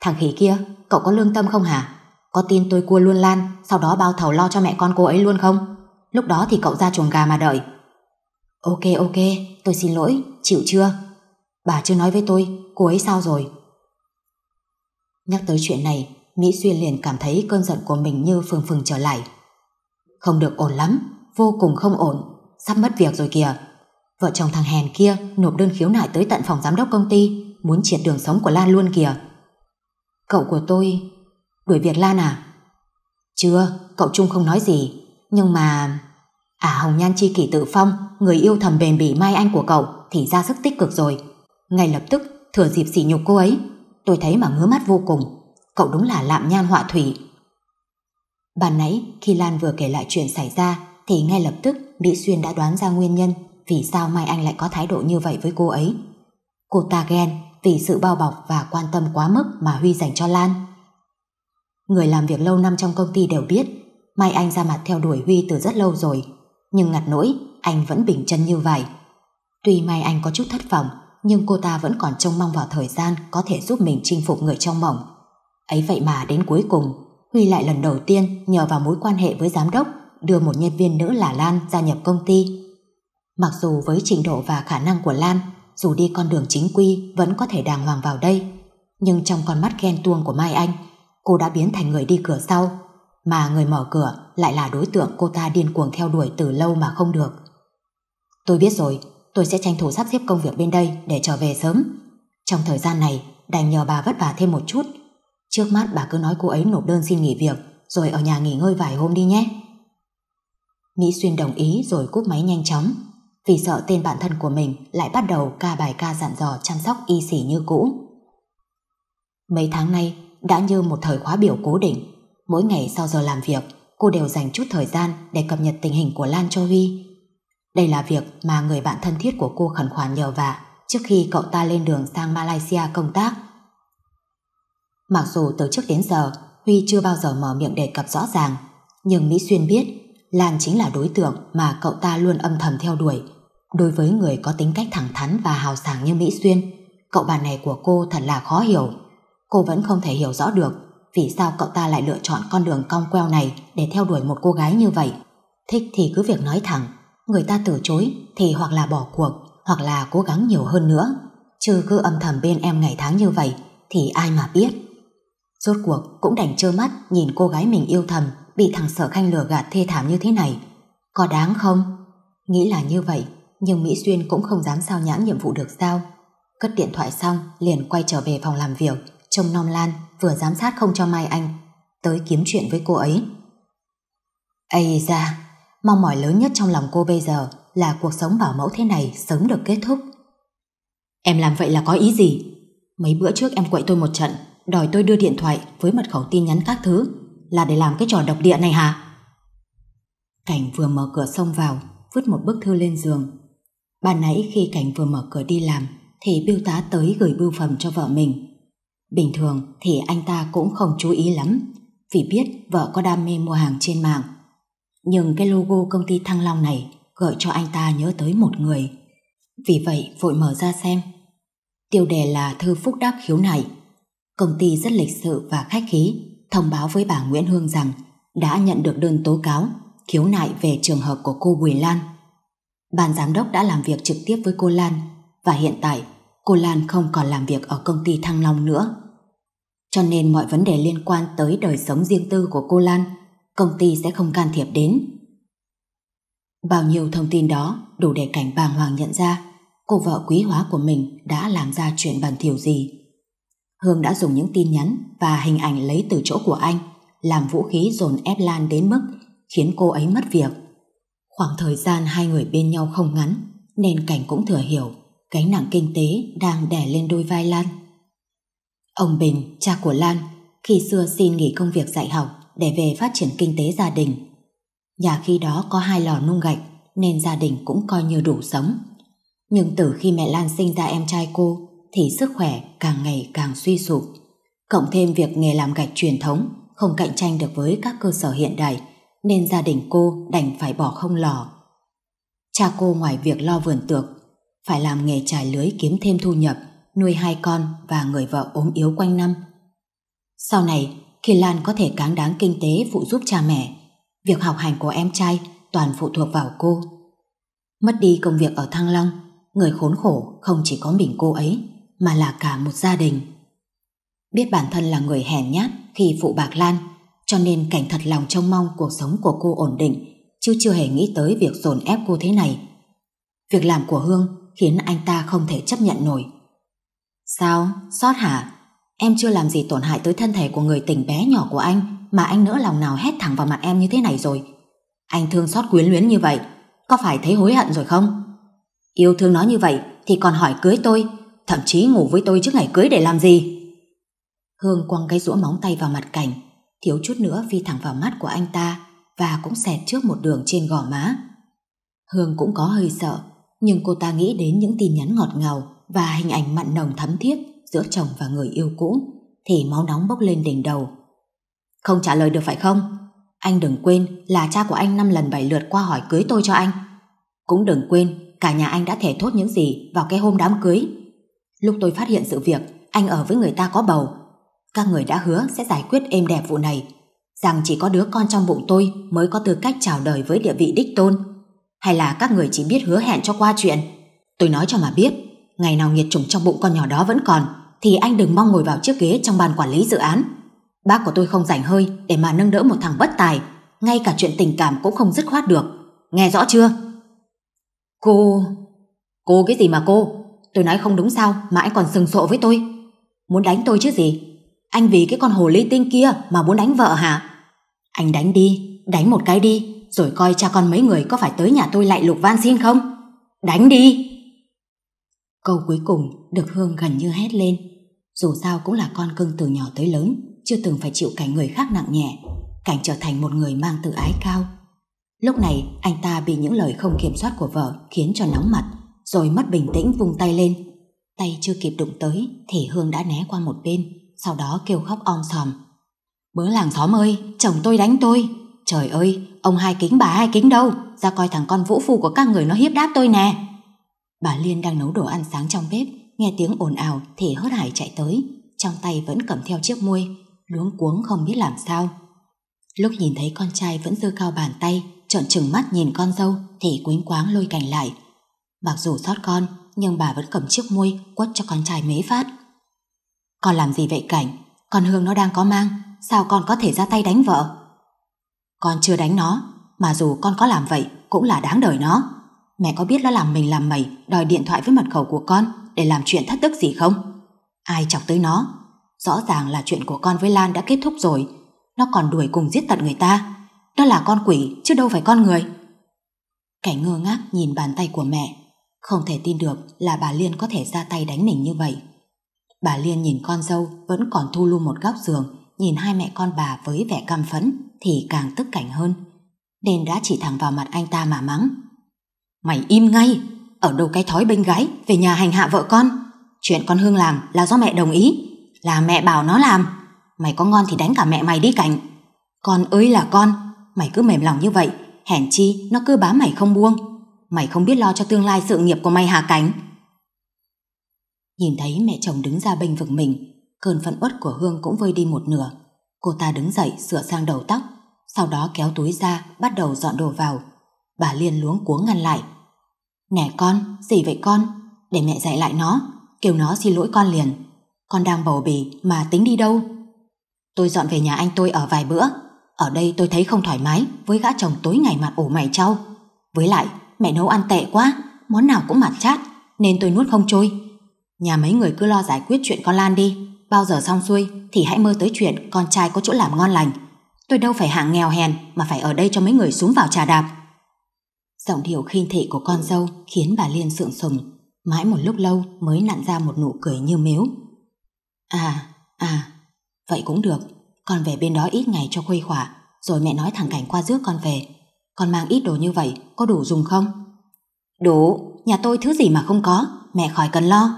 Thằng khỉ kia Cậu có lương tâm không hả Có tin tôi cua luôn lan Sau đó bao thầu lo cho mẹ con cô ấy luôn không Lúc đó thì cậu ra chuồng gà mà đợi Ok ok tôi xin lỗi Chịu chưa Bà chưa nói với tôi cô ấy sao rồi Nhắc tới chuyện này Mỹ Xuyên liền cảm thấy cơn giận của mình như phừng phừng trở lại không được ổn lắm, vô cùng không ổn, sắp mất việc rồi kìa. Vợ chồng thằng hèn kia nộp đơn khiếu nại tới tận phòng giám đốc công ty, muốn triệt đường sống của Lan luôn kìa. Cậu của tôi... Đuổi việc Lan à? Chưa, cậu Trung không nói gì. Nhưng mà... À Hồng Nhan Chi Kỷ tự phong, người yêu thầm bền bỉ Mai Anh của cậu thì ra sức tích cực rồi. Ngay lập tức, thừa dịp sỉ nhục cô ấy, tôi thấy mà ngứa mắt vô cùng. Cậu đúng là lạm nhan họa thủy, bạn nãy khi Lan vừa kể lại chuyện xảy ra thì ngay lập tức Mỹ Xuyên đã đoán ra nguyên nhân vì sao Mai Anh lại có thái độ như vậy với cô ấy. Cô ta ghen vì sự bao bọc và quan tâm quá mức mà Huy dành cho Lan. Người làm việc lâu năm trong công ty đều biết Mai Anh ra mặt theo đuổi Huy từ rất lâu rồi nhưng ngặt nỗi anh vẫn bình chân như vậy. Tuy Mai Anh có chút thất vọng nhưng cô ta vẫn còn trông mong vào thời gian có thể giúp mình chinh phục người trong mộng. Ấy vậy mà đến cuối cùng Huy lại lần đầu tiên nhờ vào mối quan hệ với giám đốc đưa một nhân viên nữ là Lan gia nhập công ty. Mặc dù với trình độ và khả năng của Lan, dù đi con đường chính quy vẫn có thể đàng hoàng vào đây, nhưng trong con mắt ghen tuông của Mai Anh, cô đã biến thành người đi cửa sau, mà người mở cửa lại là đối tượng cô ta điên cuồng theo đuổi từ lâu mà không được. Tôi biết rồi, tôi sẽ tranh thủ sắp xếp công việc bên đây để trở về sớm. Trong thời gian này, đành nhờ bà vất vả thêm một chút Trước mắt bà cứ nói cô ấy nộp đơn xin nghỉ việc rồi ở nhà nghỉ ngơi vài hôm đi nhé. Mỹ Xuyên đồng ý rồi cúp máy nhanh chóng vì sợ tên bạn thân của mình lại bắt đầu ca bài ca dặn dò chăm sóc y xỉ như cũ. Mấy tháng nay đã như một thời khóa biểu cố định mỗi ngày sau giờ làm việc cô đều dành chút thời gian để cập nhật tình hình của Lan Cho Huy. Đây là việc mà người bạn thân thiết của cô khẩn khoản nhờ vả trước khi cậu ta lên đường sang Malaysia công tác. Mặc dù từ trước đến giờ Huy chưa bao giờ mở miệng đề cập rõ ràng nhưng Mỹ Xuyên biết Lan chính là đối tượng mà cậu ta luôn âm thầm theo đuổi. Đối với người có tính cách thẳng thắn và hào sảng như Mỹ Xuyên, cậu bạn này của cô thật là khó hiểu. Cô vẫn không thể hiểu rõ được vì sao cậu ta lại lựa chọn con đường cong queo này để theo đuổi một cô gái như vậy. Thích thì cứ việc nói thẳng, người ta từ chối thì hoặc là bỏ cuộc, hoặc là cố gắng nhiều hơn nữa. Chứ cứ âm thầm bên em ngày tháng như vậy thì ai mà biết. Rốt cuộc cũng đành trơ mắt nhìn cô gái mình yêu thầm bị thằng sở khanh lừa gạt thê thảm như thế này. Có đáng không? Nghĩ là như vậy, nhưng Mỹ Xuyên cũng không dám sao nhãn nhiệm vụ được sao. Cất điện thoại xong, liền quay trở về phòng làm việc, trông non lan, vừa giám sát không cho Mai Anh, tới kiếm chuyện với cô ấy. Ây da, mong mỏi lớn nhất trong lòng cô bây giờ là cuộc sống bảo mẫu thế này sớm được kết thúc. Em làm vậy là có ý gì? Mấy bữa trước em quậy tôi một trận, đòi tôi đưa điện thoại với mật khẩu tin nhắn các thứ là để làm cái trò độc địa này hả? Cảnh vừa mở cửa xông vào, vứt một bức thư lên giường. Ban nãy khi Cảnh vừa mở cửa đi làm thì biêu tá tới gửi bưu phẩm cho vợ mình. Bình thường thì anh ta cũng không chú ý lắm vì biết vợ có đam mê mua hàng trên mạng. Nhưng cái logo công ty Thăng Long này gợi cho anh ta nhớ tới một người. Vì vậy vội mở ra xem. Tiêu đề là thư phúc đáp khiếu nại Công ty rất lịch sự và khách khí thông báo với bà Nguyễn Hương rằng đã nhận được đơn tố cáo, khiếu nại về trường hợp của cô Bùi Lan. Ban giám đốc đã làm việc trực tiếp với cô Lan và hiện tại cô Lan không còn làm việc ở công ty Thăng Long nữa. Cho nên mọi vấn đề liên quan tới đời sống riêng tư của cô Lan công ty sẽ không can thiệp đến. Bao nhiêu thông tin đó đủ để cảnh bàng hoàng nhận ra cô vợ quý hóa của mình đã làm ra chuyện bẩn thỉu gì. Hương đã dùng những tin nhắn và hình ảnh lấy từ chỗ của anh làm vũ khí dồn ép Lan đến mức khiến cô ấy mất việc. Khoảng thời gian hai người bên nhau không ngắn nên Cảnh cũng thừa hiểu gánh nặng kinh tế đang đè lên đôi vai Lan. Ông Bình, cha của Lan, khi xưa xin nghỉ công việc dạy học để về phát triển kinh tế gia đình. Nhà khi đó có hai lò nung gạch nên gia đình cũng coi như đủ sống. Nhưng từ khi mẹ Lan sinh ra em trai cô thì sức khỏe càng ngày càng suy sụp. Cộng thêm việc nghề làm gạch truyền thống không cạnh tranh được với các cơ sở hiện đại nên gia đình cô đành phải bỏ không lò. Cha cô ngoài việc lo vườn tược phải làm nghề trải lưới kiếm thêm thu nhập nuôi hai con và người vợ ốm yếu quanh năm. Sau này khi Lan có thể cáng đáng kinh tế phụ giúp cha mẹ việc học hành của em trai toàn phụ thuộc vào cô. Mất đi công việc ở Thăng Long người khốn khổ không chỉ có mình cô ấy mà là cả một gia đình. Biết bản thân là người hèn nhát khi phụ bạc Lan, cho nên cảnh thật lòng trông mong cuộc sống của cô ổn định, chứ chưa hề nghĩ tới việc dồn ép cô thế này. Việc làm của Hương khiến anh ta không thể chấp nhận nổi. Sao? Sót hả? Em chưa làm gì tổn hại tới thân thể của người tình bé nhỏ của anh mà anh nỡ lòng nào hét thẳng vào mặt em như thế này rồi. Anh thương xót quyến luyến như vậy, có phải thấy hối hận rồi không? Yêu thương nó như vậy thì còn hỏi cưới tôi thậm chí ngủ với tôi trước ngày cưới để làm gì? Hương quăng cái rũa móng tay vào mặt cảnh, thiếu chút nữa phi thẳng vào mắt của anh ta và cũng xẹt trước một đường trên gò má. Hương cũng có hơi sợ, nhưng cô ta nghĩ đến những tin nhắn ngọt ngào và hình ảnh mặn nồng thắm thiết giữa chồng và người yêu cũ, thì máu nóng bốc lên đỉnh đầu. Không trả lời được phải không? Anh đừng quên là cha của anh năm lần bảy lượt qua hỏi cưới tôi cho anh. Cũng đừng quên cả nhà anh đã thể thốt những gì vào cái hôm đám cưới Lúc tôi phát hiện sự việc, anh ở với người ta có bầu. Các người đã hứa sẽ giải quyết êm đẹp vụ này, rằng chỉ có đứa con trong bụng tôi mới có tư cách chào đời với địa vị đích tôn. Hay là các người chỉ biết hứa hẹn cho qua chuyện. Tôi nói cho mà biết, ngày nào nhiệt trùng trong bụng con nhỏ đó vẫn còn, thì anh đừng mong ngồi vào chiếc ghế trong bàn quản lý dự án. Bác của tôi không rảnh hơi để mà nâng đỡ một thằng bất tài, ngay cả chuyện tình cảm cũng không dứt khoát được. Nghe rõ chưa? Cô... Cô cái gì mà cô? Tôi nói không đúng sao mà anh còn sừng sộ với tôi. Muốn đánh tôi chứ gì? Anh vì cái con hồ ly tinh kia mà muốn đánh vợ hả? Anh đánh đi, đánh một cái đi, rồi coi cha con mấy người có phải tới nhà tôi lại lục van xin không? Đánh đi! Câu cuối cùng được Hương gần như hét lên. Dù sao cũng là con cưng từ nhỏ tới lớn, chưa từng phải chịu cảnh người khác nặng nhẹ. Cảnh trở thành một người mang tự ái cao. Lúc này anh ta bị những lời không kiểm soát của vợ khiến cho nóng mặt rồi mất bình tĩnh vung tay lên. Tay chưa kịp đụng tới thì Hương đã né qua một bên, sau đó kêu khóc om sòm. Bớ làng xóm ơi, chồng tôi đánh tôi. Trời ơi, ông hai kính bà hai kính đâu, ra coi thằng con vũ phu của các người nó hiếp đáp tôi nè. Bà Liên đang nấu đồ ăn sáng trong bếp, nghe tiếng ồn ào thì hớt hải chạy tới, trong tay vẫn cầm theo chiếc muôi, luống cuống không biết làm sao. Lúc nhìn thấy con trai vẫn dơ cao bàn tay, trợn trừng mắt nhìn con dâu thì quýnh quáng lôi cành lại, Mặc dù xót con, nhưng bà vẫn cầm chiếc môi quất cho con trai mấy phát. Con làm gì vậy Cảnh? Con Hương nó đang có mang, sao con có thể ra tay đánh vợ? Con chưa đánh nó, mà dù con có làm vậy cũng là đáng đời nó. Mẹ có biết nó làm mình làm mày đòi điện thoại với mật khẩu của con để làm chuyện thất tức gì không? Ai chọc tới nó? Rõ ràng là chuyện của con với Lan đã kết thúc rồi. Nó còn đuổi cùng giết tận người ta. Nó là con quỷ chứ đâu phải con người. Cảnh ngơ ngác nhìn bàn tay của mẹ không thể tin được là bà Liên có thể ra tay đánh mình như vậy. Bà Liên nhìn con dâu vẫn còn thu lưu một góc giường, nhìn hai mẹ con bà với vẻ căm phẫn thì càng tức cảnh hơn. Nên đã chỉ thẳng vào mặt anh ta mà mắng. Mày im ngay, ở đâu cái thói bên gái về nhà hành hạ vợ con. Chuyện con Hương làm là do mẹ đồng ý, là mẹ bảo nó làm. Mày có ngon thì đánh cả mẹ mày đi cảnh. Con ơi là con, mày cứ mềm lòng như vậy, hèn chi nó cứ bám mày không buông mày không biết lo cho tương lai sự nghiệp của mày hả cánh nhìn thấy mẹ chồng đứng ra bênh vực mình cơn phẫn uất của hương cũng vơi đi một nửa cô ta đứng dậy sửa sang đầu tóc sau đó kéo túi ra bắt đầu dọn đồ vào bà liên luống cuống ngăn lại nè con gì vậy con để mẹ dạy lại nó kêu nó xin lỗi con liền con đang bầu bì mà tính đi đâu tôi dọn về nhà anh tôi ở vài bữa ở đây tôi thấy không thoải mái với gã chồng tối ngày mặt ổ mày trâu với lại mẹ nấu ăn tệ quá, món nào cũng mạt chát, nên tôi nuốt không trôi. Nhà mấy người cứ lo giải quyết chuyện con Lan đi, bao giờ xong xuôi thì hãy mơ tới chuyện con trai có chỗ làm ngon lành. Tôi đâu phải hạng nghèo hèn mà phải ở đây cho mấy người xuống vào trà đạp. Giọng điệu khinh thị của con dâu khiến bà Liên sượng sùng, mãi một lúc lâu mới nặn ra một nụ cười như mếu. À, à, vậy cũng được, con về bên đó ít ngày cho khuây khỏa, rồi mẹ nói thẳng Cảnh qua rước con về, con mang ít đồ như vậy có đủ dùng không? Đủ, nhà tôi thứ gì mà không có, mẹ khỏi cần lo.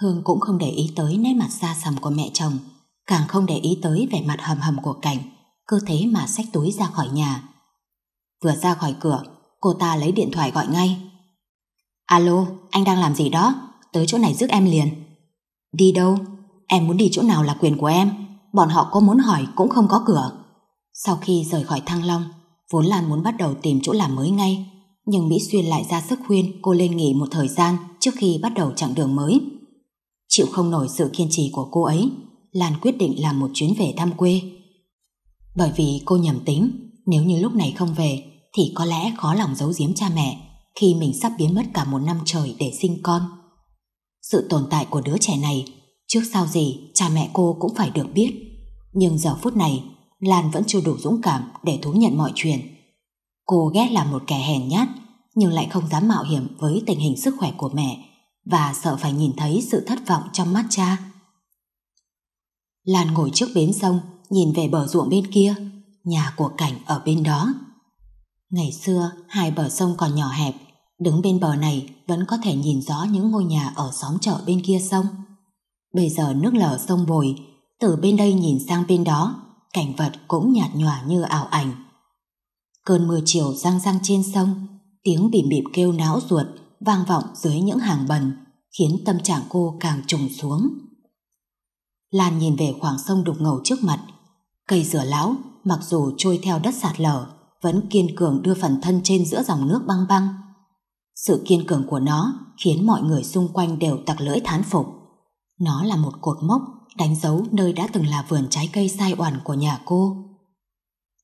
Hương cũng không để ý tới nét mặt xa sầm của mẹ chồng, càng không để ý tới vẻ mặt hầm hầm của cảnh, cơ thế mà xách túi ra khỏi nhà. Vừa ra khỏi cửa, cô ta lấy điện thoại gọi ngay. Alo, anh đang làm gì đó? Tới chỗ này giúp em liền. Đi đâu? Em muốn đi chỗ nào là quyền của em, bọn họ có muốn hỏi cũng không có cửa. Sau khi rời khỏi Thăng Long, Vốn Lan muốn bắt đầu tìm chỗ làm mới ngay, nhưng Mỹ Xuyên lại ra sức khuyên cô lên nghỉ một thời gian trước khi bắt đầu chặng đường mới. Chịu không nổi sự kiên trì của cô ấy, Lan quyết định làm một chuyến về thăm quê. Bởi vì cô nhầm tính, nếu như lúc này không về thì có lẽ khó lòng giấu giếm cha mẹ khi mình sắp biến mất cả một năm trời để sinh con. Sự tồn tại của đứa trẻ này, trước sau gì cha mẹ cô cũng phải được biết. Nhưng giờ phút này Lan vẫn chưa đủ dũng cảm để thú nhận mọi chuyện. Cô ghét là một kẻ hèn nhát, nhưng lại không dám mạo hiểm với tình hình sức khỏe của mẹ và sợ phải nhìn thấy sự thất vọng trong mắt cha. Lan ngồi trước bến sông, nhìn về bờ ruộng bên kia, nhà của cảnh ở bên đó. Ngày xưa, hai bờ sông còn nhỏ hẹp, đứng bên bờ này vẫn có thể nhìn rõ những ngôi nhà ở xóm chợ bên kia sông. Bây giờ nước lở sông bồi, từ bên đây nhìn sang bên đó cảnh vật cũng nhạt nhòa như ảo ảnh. Cơn mưa chiều răng răng trên sông, tiếng bìm bịp kêu náo ruột vang vọng dưới những hàng bần, khiến tâm trạng cô càng trùng xuống. Lan nhìn về khoảng sông đục ngầu trước mặt, cây dừa lão mặc dù trôi theo đất sạt lở, vẫn kiên cường đưa phần thân trên giữa dòng nước băng băng. Sự kiên cường của nó khiến mọi người xung quanh đều tặc lưỡi thán phục. Nó là một cột mốc đánh dấu nơi đã từng là vườn trái cây sai oản của nhà cô.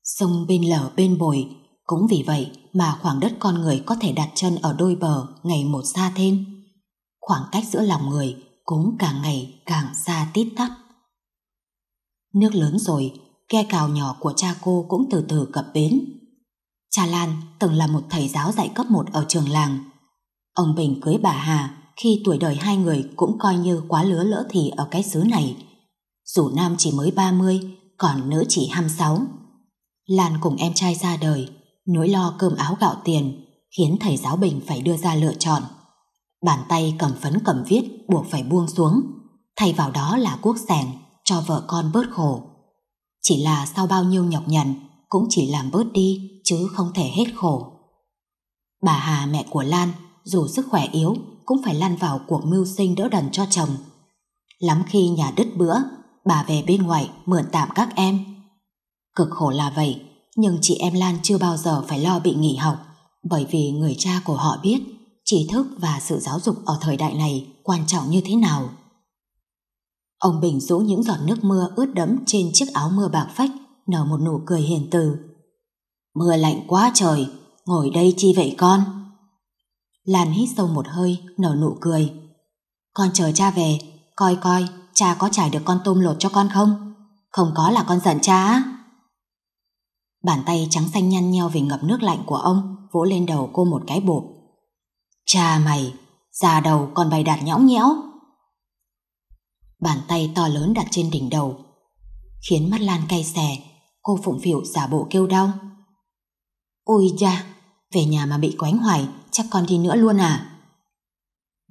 Sông bên lở bên bồi, cũng vì vậy mà khoảng đất con người có thể đặt chân ở đôi bờ ngày một xa thêm. Khoảng cách giữa lòng người cũng càng ngày càng xa tít tắp. Nước lớn rồi, ghe cào nhỏ của cha cô cũng từ từ cập bến. Cha Lan từng là một thầy giáo dạy cấp 1 ở trường làng. Ông Bình cưới bà Hà khi tuổi đời hai người cũng coi như quá lứa lỡ thì ở cái xứ này. Dù nam chỉ mới 30, còn nữ chỉ 26. Lan cùng em trai ra đời, nỗi lo cơm áo gạo tiền khiến thầy giáo Bình phải đưa ra lựa chọn. Bàn tay cầm phấn cầm viết buộc phải buông xuống, thay vào đó là cuốc sẻng cho vợ con bớt khổ. Chỉ là sau bao nhiêu nhọc nhằn cũng chỉ làm bớt đi chứ không thể hết khổ. Bà Hà mẹ của Lan dù sức khỏe yếu cũng phải lăn vào cuộc mưu sinh đỡ đần cho chồng. Lắm khi nhà đứt bữa, bà về bên ngoài mượn tạm các em. Cực khổ là vậy, nhưng chị em Lan chưa bao giờ phải lo bị nghỉ học, bởi vì người cha của họ biết trí thức và sự giáo dục ở thời đại này quan trọng như thế nào. Ông Bình rũ những giọt nước mưa ướt đẫm trên chiếc áo mưa bạc phách, nở một nụ cười hiền từ. Mưa lạnh quá trời, ngồi đây chi vậy con? Lan hít sâu một hơi, nở nụ cười. Con chờ cha về, coi coi, cha có trải được con tôm lột cho con không? Không có là con giận cha á. Bàn tay trắng xanh nhăn nheo vì ngập nước lạnh của ông vỗ lên đầu cô một cái bộp. Cha mày, già đầu còn bày đặt nhõng nhẽo. Bàn tay to lớn đặt trên đỉnh đầu, khiến mắt Lan cay xè, cô phụng phịu giả bộ kêu đau. Ôi da, về nhà mà bị quánh hoài, chắc còn đi nữa luôn à?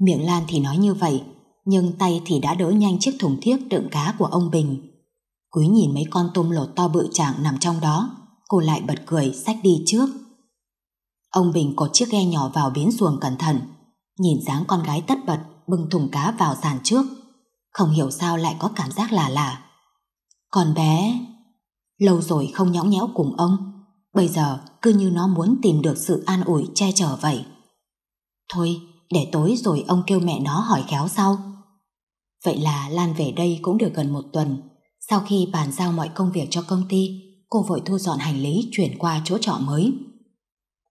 Miệng Lan thì nói như vậy, nhưng tay thì đã đỡ nhanh chiếc thùng thiếc đựng cá của ông Bình. Quý nhìn mấy con tôm lột to bự chạng nằm trong đó, cô lại bật cười xách đi trước. Ông Bình cột chiếc ghe nhỏ vào bến xuồng cẩn thận, nhìn dáng con gái tất bật bưng thùng cá vào sàn trước. Không hiểu sao lại có cảm giác lạ lạ. còn bé... Lâu rồi không nhõng nhẽo cùng ông, bây giờ cứ như nó muốn tìm được sự an ủi che chở vậy. Thôi, để tối rồi ông kêu mẹ nó hỏi khéo sau. Vậy là Lan về đây cũng được gần một tuần. Sau khi bàn giao mọi công việc cho công ty, cô vội thu dọn hành lý chuyển qua chỗ trọ mới.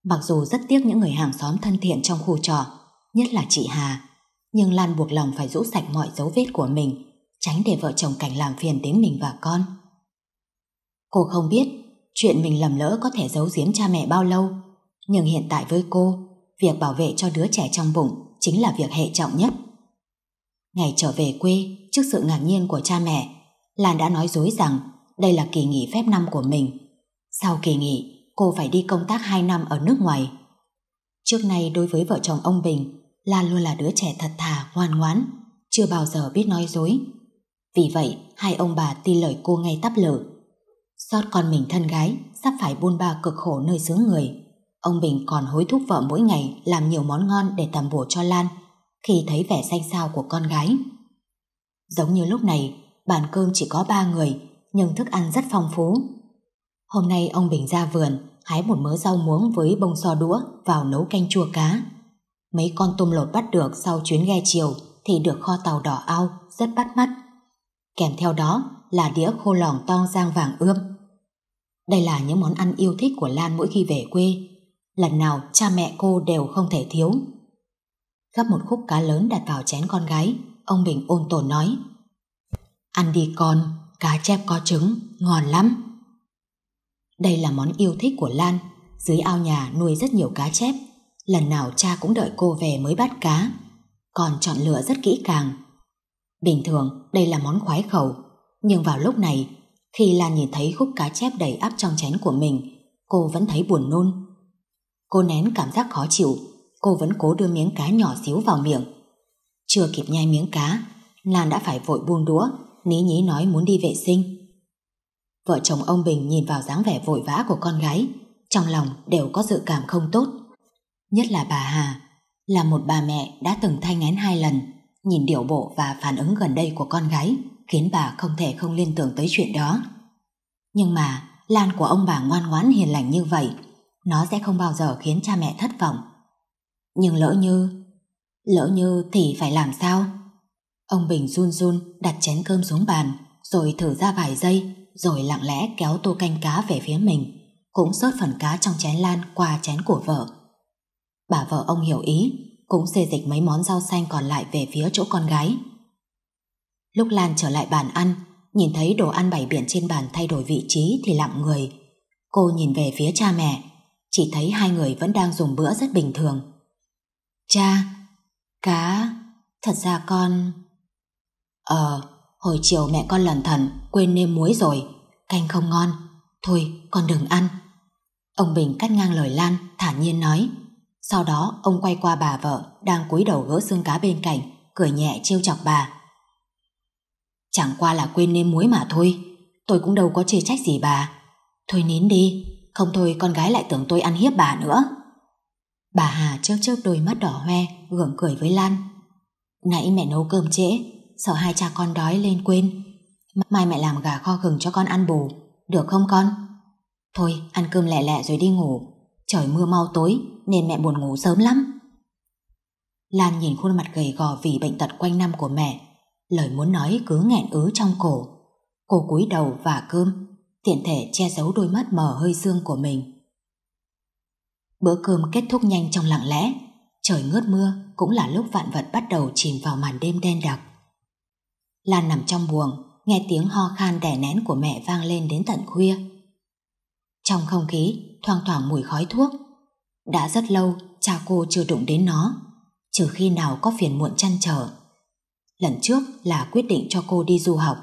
Mặc dù rất tiếc những người hàng xóm thân thiện trong khu trọ, nhất là chị Hà, nhưng Lan buộc lòng phải rũ sạch mọi dấu vết của mình, tránh để vợ chồng cảnh làm phiền đến mình và con. Cô không biết chuyện mình lầm lỡ có thể giấu giếm cha mẹ bao lâu, nhưng hiện tại với cô, việc bảo vệ cho đứa trẻ trong bụng chính là việc hệ trọng nhất. Ngày trở về quê, trước sự ngạc nhiên của cha mẹ, Lan đã nói dối rằng đây là kỳ nghỉ phép năm của mình. Sau kỳ nghỉ, cô phải đi công tác 2 năm ở nước ngoài. Trước nay đối với vợ chồng ông Bình, Lan luôn là đứa trẻ thật thà, ngoan ngoãn, chưa bao giờ biết nói dối. Vì vậy, hai ông bà tin lời cô ngay tắp lở. Xót con mình thân gái, sắp phải buôn ba cực khổ nơi xứ người. Ông Bình còn hối thúc vợ mỗi ngày làm nhiều món ngon để tầm bổ cho Lan khi thấy vẻ xanh xao của con gái. Giống như lúc này, bàn cơm chỉ có ba người nhưng thức ăn rất phong phú. Hôm nay ông Bình ra vườn hái một mớ rau muống với bông so đũa vào nấu canh chua cá. Mấy con tôm lột bắt được sau chuyến ghe chiều thì được kho tàu đỏ ao rất bắt mắt. Kèm theo đó là đĩa khô lỏng to rang vàng ươm. Đây là những món ăn yêu thích của Lan mỗi khi về quê lần nào cha mẹ cô đều không thể thiếu. Gắp một khúc cá lớn đặt vào chén con gái, ông Bình ôn tồn nói. Ăn đi con, cá chép có trứng, ngon lắm. Đây là món yêu thích của Lan, dưới ao nhà nuôi rất nhiều cá chép. Lần nào cha cũng đợi cô về mới bắt cá, còn chọn lựa rất kỹ càng. Bình thường đây là món khoái khẩu, nhưng vào lúc này, khi Lan nhìn thấy khúc cá chép đầy áp trong chén của mình, cô vẫn thấy buồn nôn. Cô nén cảm giác khó chịu, cô vẫn cố đưa miếng cá nhỏ xíu vào miệng. Chưa kịp nhai miếng cá, Lan đã phải vội buông đũa, ní nhí nói muốn đi vệ sinh. Vợ chồng ông Bình nhìn vào dáng vẻ vội vã của con gái, trong lòng đều có dự cảm không tốt. Nhất là bà Hà, là một bà mẹ đã từng thay ngén hai lần, nhìn điệu bộ và phản ứng gần đây của con gái khiến bà không thể không liên tưởng tới chuyện đó. Nhưng mà, Lan của ông bà ngoan ngoãn hiền lành như vậy, nó sẽ không bao giờ khiến cha mẹ thất vọng. Nhưng lỡ như... Lỡ như thì phải làm sao? Ông Bình run run đặt chén cơm xuống bàn, rồi thử ra vài giây, rồi lặng lẽ kéo tô canh cá về phía mình, cũng sớt phần cá trong chén lan qua chén của vợ. Bà vợ ông hiểu ý, cũng xê dịch mấy món rau xanh còn lại về phía chỗ con gái. Lúc Lan trở lại bàn ăn, nhìn thấy đồ ăn bày biển trên bàn thay đổi vị trí thì lặng người. Cô nhìn về phía cha mẹ, chỉ thấy hai người vẫn đang dùng bữa rất bình thường. Cha, cá, thật ra con... Ờ, hồi chiều mẹ con lần thần quên nêm muối rồi, canh không ngon. Thôi, con đừng ăn. Ông Bình cắt ngang lời Lan, thản nhiên nói. Sau đó ông quay qua bà vợ đang cúi đầu gỡ xương cá bên cạnh, cười nhẹ trêu chọc bà. Chẳng qua là quên nêm muối mà thôi, tôi cũng đâu có chê trách gì bà. Thôi nín đi, không thôi con gái lại tưởng tôi ăn hiếp bà nữa. Bà Hà chớp chớp đôi mắt đỏ hoe, gượng cười với Lan. Nãy mẹ nấu cơm trễ, sợ hai cha con đói lên quên. Mai mẹ làm gà kho gừng cho con ăn bù, được không con? Thôi, ăn cơm lẹ lẹ rồi đi ngủ. Trời mưa mau tối, nên mẹ buồn ngủ sớm lắm. Lan nhìn khuôn mặt gầy gò vì bệnh tật quanh năm của mẹ. Lời muốn nói cứ nghẹn ứ trong cổ. Cô cúi đầu và cơm tiện thể che giấu đôi mắt mở hơi dương của mình. Bữa cơm kết thúc nhanh trong lặng lẽ, trời ngớt mưa cũng là lúc vạn vật bắt đầu chìm vào màn đêm đen đặc. Lan nằm trong buồng, nghe tiếng ho khan đẻ nén của mẹ vang lên đến tận khuya. Trong không khí, thoang thoảng mùi khói thuốc. Đã rất lâu, cha cô chưa đụng đến nó, trừ khi nào có phiền muộn chăn trở. Lần trước là quyết định cho cô đi du học,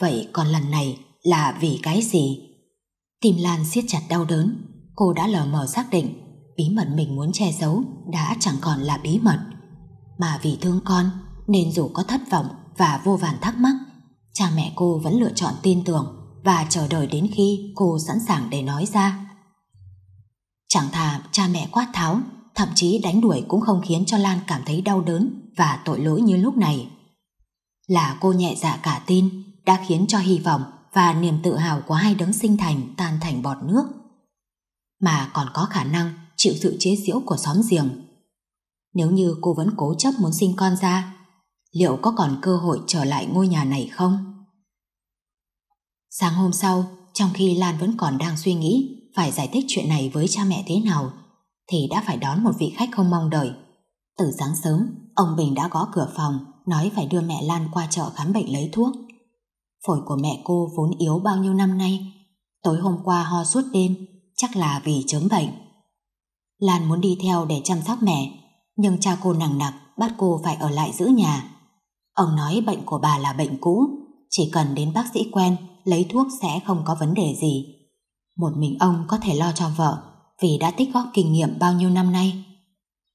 vậy còn lần này là vì cái gì? Tim Lan siết chặt đau đớn, cô đã lờ mờ xác định bí mật mình muốn che giấu đã chẳng còn là bí mật. Mà vì thương con nên dù có thất vọng và vô vàn thắc mắc, cha mẹ cô vẫn lựa chọn tin tưởng và chờ đợi đến khi cô sẵn sàng để nói ra. Chẳng thà cha mẹ quát tháo, thậm chí đánh đuổi cũng không khiến cho Lan cảm thấy đau đớn và tội lỗi như lúc này. Là cô nhẹ dạ cả tin đã khiến cho hy vọng và niềm tự hào của hai đấng sinh thành tan thành bọt nước. Mà còn có khả năng chịu sự chế giễu của xóm giềng. Nếu như cô vẫn cố chấp muốn sinh con ra, liệu có còn cơ hội trở lại ngôi nhà này không? Sáng hôm sau, trong khi Lan vẫn còn đang suy nghĩ phải giải thích chuyện này với cha mẹ thế nào, thì đã phải đón một vị khách không mong đợi. Từ sáng sớm, ông Bình đã gõ cửa phòng, nói phải đưa mẹ Lan qua chợ khám bệnh lấy thuốc. Phổi của mẹ cô vốn yếu bao nhiêu năm nay. Tối hôm qua ho suốt đêm, chắc là vì chớm bệnh. Lan muốn đi theo để chăm sóc mẹ, nhưng cha cô nặng nặc bắt cô phải ở lại giữ nhà. Ông nói bệnh của bà là bệnh cũ, chỉ cần đến bác sĩ quen, lấy thuốc sẽ không có vấn đề gì. Một mình ông có thể lo cho vợ, vì đã tích góp kinh nghiệm bao nhiêu năm nay.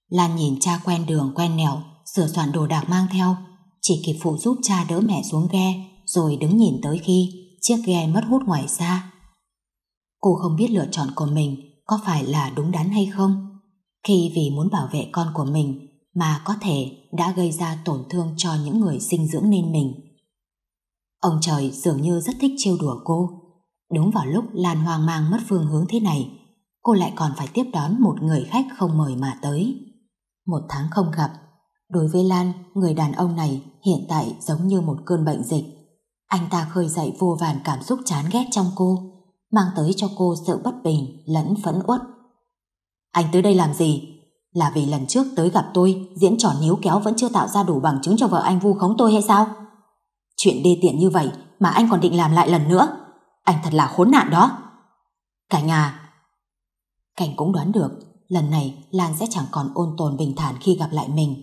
Lan nhìn cha quen đường quen nẻo, sửa soạn đồ đạc mang theo, chỉ kịp phụ giúp cha đỡ mẹ xuống ghe rồi đứng nhìn tới khi chiếc ghe mất hút ngoài xa. Cô không biết lựa chọn của mình có phải là đúng đắn hay không. Khi vì muốn bảo vệ con của mình mà có thể đã gây ra tổn thương cho những người sinh dưỡng nên mình. Ông trời dường như rất thích trêu đùa cô. Đúng vào lúc Lan hoang mang mất phương hướng thế này, cô lại còn phải tiếp đón một người khách không mời mà tới. Một tháng không gặp, đối với Lan, người đàn ông này hiện tại giống như một cơn bệnh dịch. Anh ta khơi dậy vô vàn cảm xúc chán ghét trong cô, mang tới cho cô sự bất bình lẫn phẫn uất. Anh tới đây làm gì? Là vì lần trước tới gặp tôi, diễn trò níu kéo vẫn chưa tạo ra đủ bằng chứng cho vợ anh vu khống tôi hay sao? Chuyện đê tiện như vậy mà anh còn định làm lại lần nữa. Anh thật là khốn nạn đó. Cảnh à! Cảnh cũng đoán được, lần này Lan sẽ chẳng còn ôn tồn bình thản khi gặp lại mình.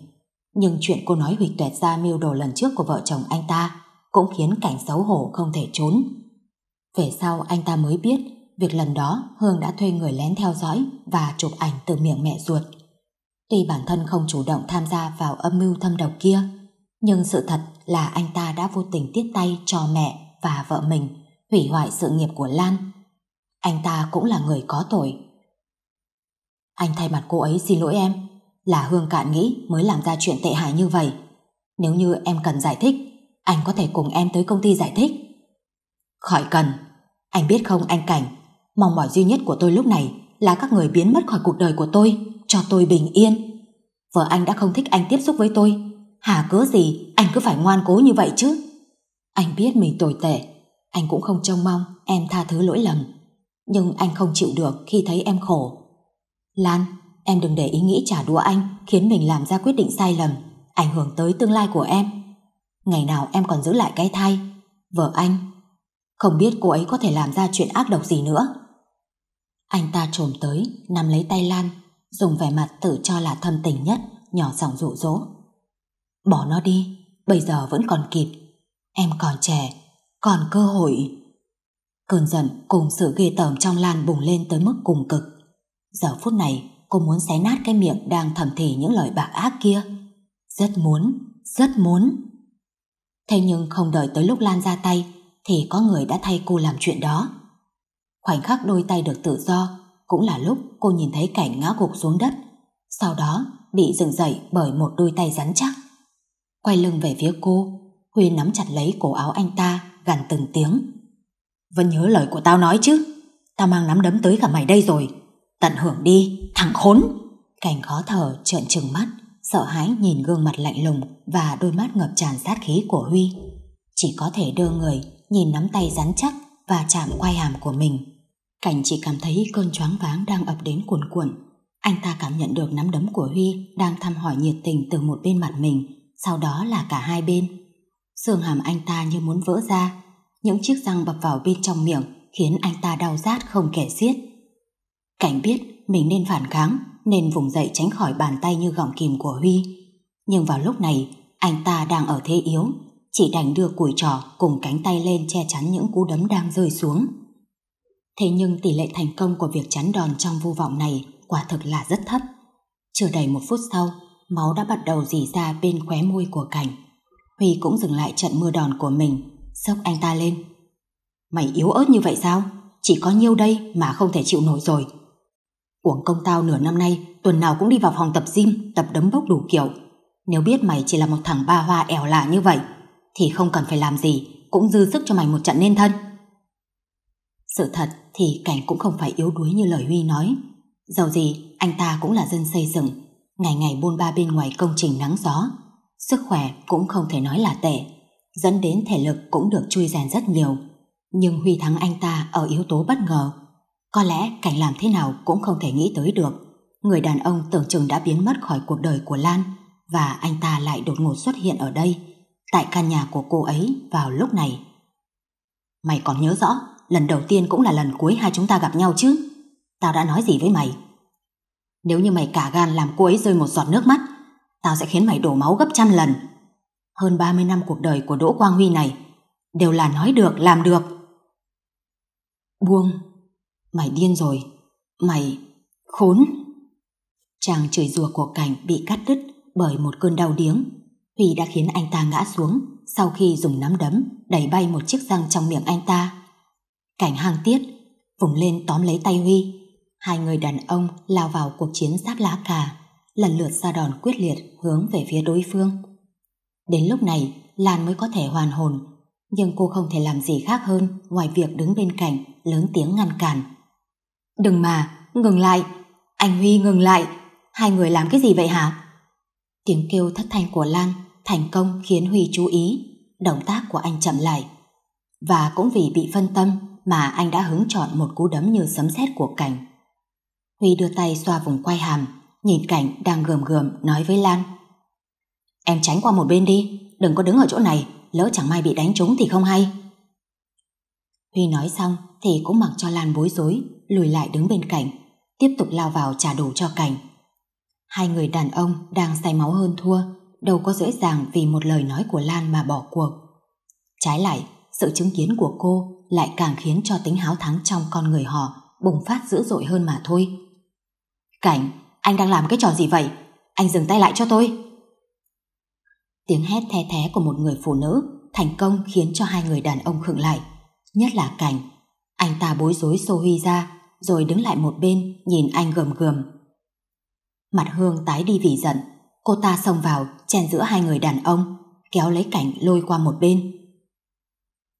Nhưng chuyện cô nói huyệt tuệt ra mưu đồ lần trước của vợ chồng anh ta cũng khiến cảnh xấu hổ không thể trốn. Về sau anh ta mới biết việc lần đó Hương đã thuê người lén theo dõi và chụp ảnh từ miệng mẹ ruột. Tuy bản thân không chủ động tham gia vào âm mưu thâm độc kia, nhưng sự thật là anh ta đã vô tình tiết tay cho mẹ và vợ mình hủy hoại sự nghiệp của Lan. Anh ta cũng là người có tội. Anh thay mặt cô ấy xin lỗi em, là Hương cạn nghĩ mới làm ra chuyện tệ hại như vậy. Nếu như em cần giải thích anh có thể cùng em tới công ty giải thích. Khỏi cần, anh biết không anh Cảnh, mong mỏi duy nhất của tôi lúc này là các người biến mất khỏi cuộc đời của tôi, cho tôi bình yên. Vợ anh đã không thích anh tiếp xúc với tôi, hà cớ gì anh cứ phải ngoan cố như vậy chứ. Anh biết mình tồi tệ, anh cũng không trông mong em tha thứ lỗi lầm, nhưng anh không chịu được khi thấy em khổ. Lan, em đừng để ý nghĩ trả đũa anh khiến mình làm ra quyết định sai lầm, ảnh hưởng tới tương lai của em. Ngày nào em còn giữ lại cái thai Vợ anh Không biết cô ấy có thể làm ra chuyện ác độc gì nữa Anh ta trồm tới Nắm lấy tay Lan Dùng vẻ mặt tự cho là thâm tình nhất Nhỏ giọng dụ dỗ Bỏ nó đi Bây giờ vẫn còn kịp Em còn trẻ Còn cơ hội Cơn giận cùng sự ghê tởm trong Lan bùng lên tới mức cùng cực Giờ phút này cô muốn xé nát cái miệng đang thầm thì những lời bạc ác kia. Rất muốn, rất muốn. Thế nhưng không đợi tới lúc Lan ra tay thì có người đã thay cô làm chuyện đó. Khoảnh khắc đôi tay được tự do cũng là lúc cô nhìn thấy cảnh ngã gục xuống đất sau đó bị dựng dậy bởi một đôi tay rắn chắc. Quay lưng về phía cô Huyên nắm chặt lấy cổ áo anh ta gần từng tiếng. Vẫn nhớ lời của tao nói chứ Tao mang nắm đấm tới cả mày đây rồi Tận hưởng đi, thằng khốn Cảnh khó thở trợn trừng mắt sợ hãi nhìn gương mặt lạnh lùng và đôi mắt ngập tràn sát khí của Huy. Chỉ có thể đưa người, nhìn nắm tay rắn chắc và chạm quai hàm của mình. Cảnh chỉ cảm thấy cơn choáng váng đang ập đến cuồn cuộn. Anh ta cảm nhận được nắm đấm của Huy đang thăm hỏi nhiệt tình từ một bên mặt mình, sau đó là cả hai bên. Xương hàm anh ta như muốn vỡ ra, những chiếc răng bập vào bên trong miệng khiến anh ta đau rát không kể xiết. Cảnh biết mình nên phản kháng, nên vùng dậy tránh khỏi bàn tay như gọng kìm của Huy. Nhưng vào lúc này, anh ta đang ở thế yếu, chỉ đành đưa củi trò cùng cánh tay lên che chắn những cú đấm đang rơi xuống. Thế nhưng tỷ lệ thành công của việc chắn đòn trong vô vọng này quả thực là rất thấp. Chưa đầy một phút sau, máu đã bắt đầu dì ra bên khóe môi của cảnh. Huy cũng dừng lại trận mưa đòn của mình, sốc anh ta lên. Mày yếu ớt như vậy sao? Chỉ có nhiêu đây mà không thể chịu nổi rồi. Uổng công tao nửa năm nay tuần nào cũng đi vào phòng tập gym, tập đấm bốc đủ kiểu. Nếu biết mày chỉ là một thằng ba hoa ẻo lả như vậy, thì không cần phải làm gì, cũng dư sức cho mày một trận nên thân. Sự thật thì Cảnh cũng không phải yếu đuối như lời Huy nói. Dầu gì, anh ta cũng là dân xây dựng, ngày ngày buôn ba bên ngoài công trình nắng gió. Sức khỏe cũng không thể nói là tệ, dẫn đến thể lực cũng được chui rèn rất nhiều. Nhưng Huy thắng anh ta ở yếu tố bất ngờ, có lẽ cảnh làm thế nào cũng không thể nghĩ tới được. Người đàn ông tưởng chừng đã biến mất khỏi cuộc đời của Lan và anh ta lại đột ngột xuất hiện ở đây, tại căn nhà của cô ấy vào lúc này. Mày còn nhớ rõ, lần đầu tiên cũng là lần cuối hai chúng ta gặp nhau chứ? Tao đã nói gì với mày? Nếu như mày cả gan làm cô ấy rơi một giọt nước mắt, tao sẽ khiến mày đổ máu gấp trăm lần. Hơn 30 năm cuộc đời của Đỗ Quang Huy này đều là nói được, làm được. Buông Mày điên rồi. Mày... Khốn. Chàng chửi rủa của cảnh bị cắt đứt bởi một cơn đau điếng. Huy đã khiến anh ta ngã xuống sau khi dùng nắm đấm đẩy bay một chiếc răng trong miệng anh ta. Cảnh hàng tiết, vùng lên tóm lấy tay Huy. Hai người đàn ông lao vào cuộc chiến sáp lá cà, lần lượt ra đòn quyết liệt hướng về phía đối phương. Đến lúc này, Lan mới có thể hoàn hồn, nhưng cô không thể làm gì khác hơn ngoài việc đứng bên cạnh lớn tiếng ngăn cản. Đừng mà, ngừng lại. Anh Huy ngừng lại. Hai người làm cái gì vậy hả? Tiếng kêu thất thanh của Lan thành công khiến Huy chú ý. Động tác của anh chậm lại. Và cũng vì bị phân tâm mà anh đã hứng chọn một cú đấm như sấm sét của cảnh. Huy đưa tay xoa vùng quai hàm, nhìn cảnh đang gườm gườm nói với Lan. Em tránh qua một bên đi, đừng có đứng ở chỗ này, lỡ chẳng may bị đánh trúng thì không hay. Huy nói xong thì cũng mặc cho Lan bối rối, lùi lại đứng bên cạnh, tiếp tục lao vào trả đồ cho cảnh. Hai người đàn ông đang say máu hơn thua, đâu có dễ dàng vì một lời nói của Lan mà bỏ cuộc. Trái lại, sự chứng kiến của cô lại càng khiến cho tính háo thắng trong con người họ bùng phát dữ dội hơn mà thôi. Cảnh, anh đang làm cái trò gì vậy? Anh dừng tay lại cho tôi. Tiếng hét the thé của một người phụ nữ thành công khiến cho hai người đàn ông khựng lại nhất là cảnh. Anh ta bối rối xô Huy ra, rồi đứng lại một bên nhìn anh gườm gườm. Mặt Hương tái đi vì giận, cô ta xông vào, chen giữa hai người đàn ông, kéo lấy cảnh lôi qua một bên.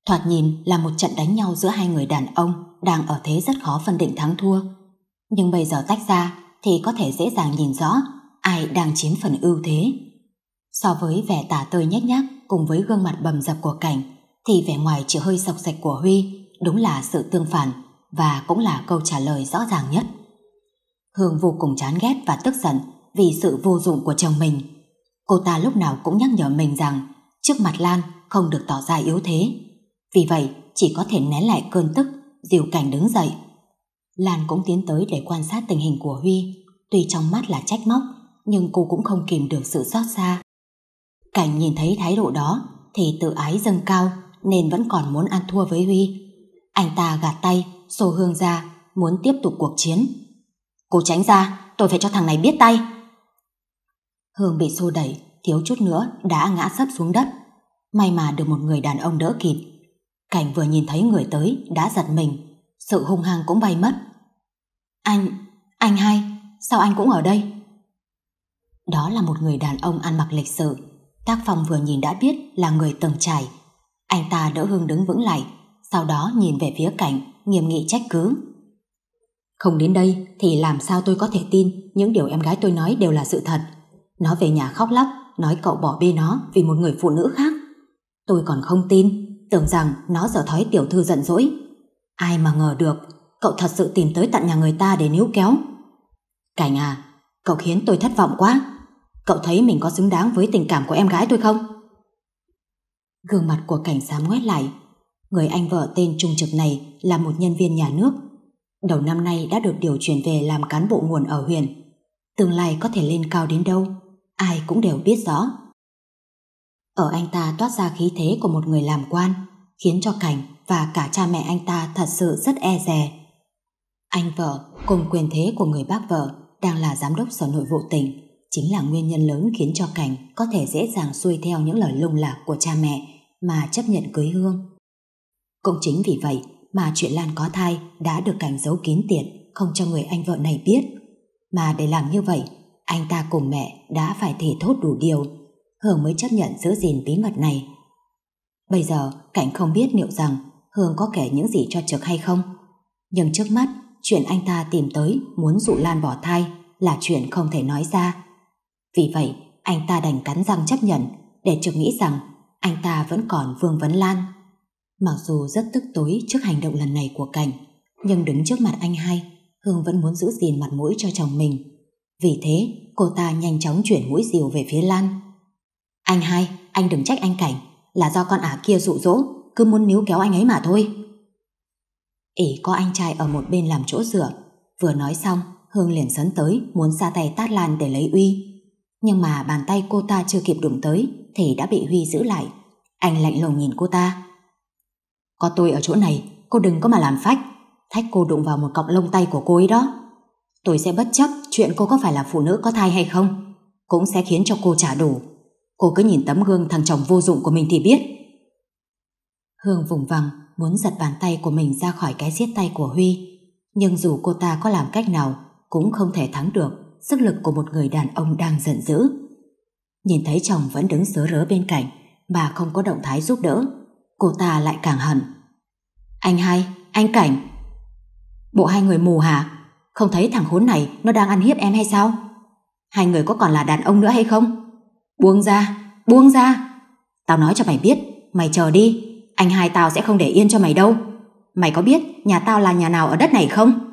Thoạt nhìn là một trận đánh nhau giữa hai người đàn ông đang ở thế rất khó phân định thắng thua. Nhưng bây giờ tách ra thì có thể dễ dàng nhìn rõ ai đang chiếm phần ưu thế. So với vẻ tả tơi nhếch nhác cùng với gương mặt bầm dập của cảnh, thì vẻ ngoài chỉ hơi sọc sạch của Huy đúng là sự tương phản và cũng là câu trả lời rõ ràng nhất. Hương vô cùng chán ghét và tức giận vì sự vô dụng của chồng mình. Cô ta lúc nào cũng nhắc nhở mình rằng trước mặt Lan không được tỏ ra yếu thế. Vì vậy, chỉ có thể né lại cơn tức, dìu cảnh đứng dậy. Lan cũng tiến tới để quan sát tình hình của Huy, tuy trong mắt là trách móc, nhưng cô cũng không kìm được sự xót xa. Cảnh nhìn thấy thái độ đó thì tự ái dâng cao nên vẫn còn muốn ăn thua với Huy. Anh ta gạt tay, xô Hương ra, muốn tiếp tục cuộc chiến. Cô tránh ra, tôi phải cho thằng này biết tay. Hương bị xô đẩy, thiếu chút nữa đã ngã sấp xuống đất. May mà được một người đàn ông đỡ kịp. Cảnh vừa nhìn thấy người tới đã giật mình, sự hung hăng cũng bay mất. Anh, anh hai, sao anh cũng ở đây? Đó là một người đàn ông ăn mặc lịch sự, tác phong vừa nhìn đã biết là người từng trải, anh ta đỡ Hương đứng vững lại, sau đó nhìn về phía cảnh, nghiêm nghị trách cứ. Không đến đây thì làm sao tôi có thể tin những điều em gái tôi nói đều là sự thật. Nó về nhà khóc lóc, nói cậu bỏ bê nó vì một người phụ nữ khác. Tôi còn không tin, tưởng rằng nó giờ thói tiểu thư giận dỗi. Ai mà ngờ được, cậu thật sự tìm tới tận nhà người ta để níu kéo. Cảnh à, cậu khiến tôi thất vọng quá. Cậu thấy mình có xứng đáng với tình cảm của em gái tôi không? Gương mặt của cảnh xám ngoét lại. Người anh vợ tên Trung Trực này là một nhân viên nhà nước. Đầu năm nay đã được điều chuyển về làm cán bộ nguồn ở huyện. Tương lai có thể lên cao đến đâu, ai cũng đều biết rõ. Ở anh ta toát ra khí thế của một người làm quan, khiến cho Cảnh và cả cha mẹ anh ta thật sự rất e dè. Anh vợ cùng quyền thế của người bác vợ đang là giám đốc sở nội vụ tỉnh chính là nguyên nhân lớn khiến cho Cảnh có thể dễ dàng xuôi theo những lời lung lạc của cha mẹ mà chấp nhận cưới Hương. Cũng chính vì vậy mà chuyện Lan có thai đã được cảnh giấu kín tiệt không cho người anh vợ này biết. Mà để làm như vậy, anh ta cùng mẹ đã phải thể thốt đủ điều, Hương mới chấp nhận giữ gìn bí mật này. Bây giờ, Cảnh không biết liệu rằng Hương có kể những gì cho Trực hay không. Nhưng trước mắt, chuyện anh ta tìm tới muốn dụ Lan bỏ thai là chuyện không thể nói ra. Vì vậy, anh ta đành cắn răng chấp nhận để Trực nghĩ rằng anh ta vẫn còn Vương Vấn Lan. Mặc dù rất tức tối trước hành động lần này của Cảnh, nhưng đứng trước mặt anh hai, Hương vẫn muốn giữ gìn mặt mũi cho chồng mình. Vì thế, cô ta nhanh chóng chuyển mũi diều về phía Lan. Anh hai, anh đừng trách anh Cảnh, là do con ả kia dụ dỗ, cứ muốn níu kéo anh ấy mà thôi. ỉ có anh trai ở một bên làm chỗ dựa, vừa nói xong, Hương liền sấn tới muốn ra tay tát Lan để lấy uy. Nhưng mà bàn tay cô ta chưa kịp đụng tới thì đã bị Huy giữ lại. Anh lạnh lùng nhìn cô ta. Có tôi ở chỗ này, cô đừng có mà làm phách. Thách cô đụng vào một cọng lông tay của cô ấy đó. Tôi sẽ bất chấp chuyện cô có phải là phụ nữ có thai hay không. Cũng sẽ khiến cho cô trả đủ. Cô cứ nhìn tấm gương thằng chồng vô dụng của mình thì biết. Hương vùng vằng muốn giật bàn tay của mình ra khỏi cái giết tay của Huy. Nhưng dù cô ta có làm cách nào cũng không thể thắng được sức lực của một người đàn ông đang giận dữ. Nhìn thấy chồng vẫn đứng sớ rớ bên cạnh mà không có động thái giúp đỡ, cô ta lại càng hận. Anh hai, anh cảnh. Bộ hai người mù hả? Không thấy thằng khốn này nó đang ăn hiếp em hay sao? Hai người có còn là đàn ông nữa hay không? Buông ra, buông ra. Tao nói cho mày biết, mày chờ đi, anh hai tao sẽ không để yên cho mày đâu. Mày có biết nhà tao là nhà nào ở đất này không?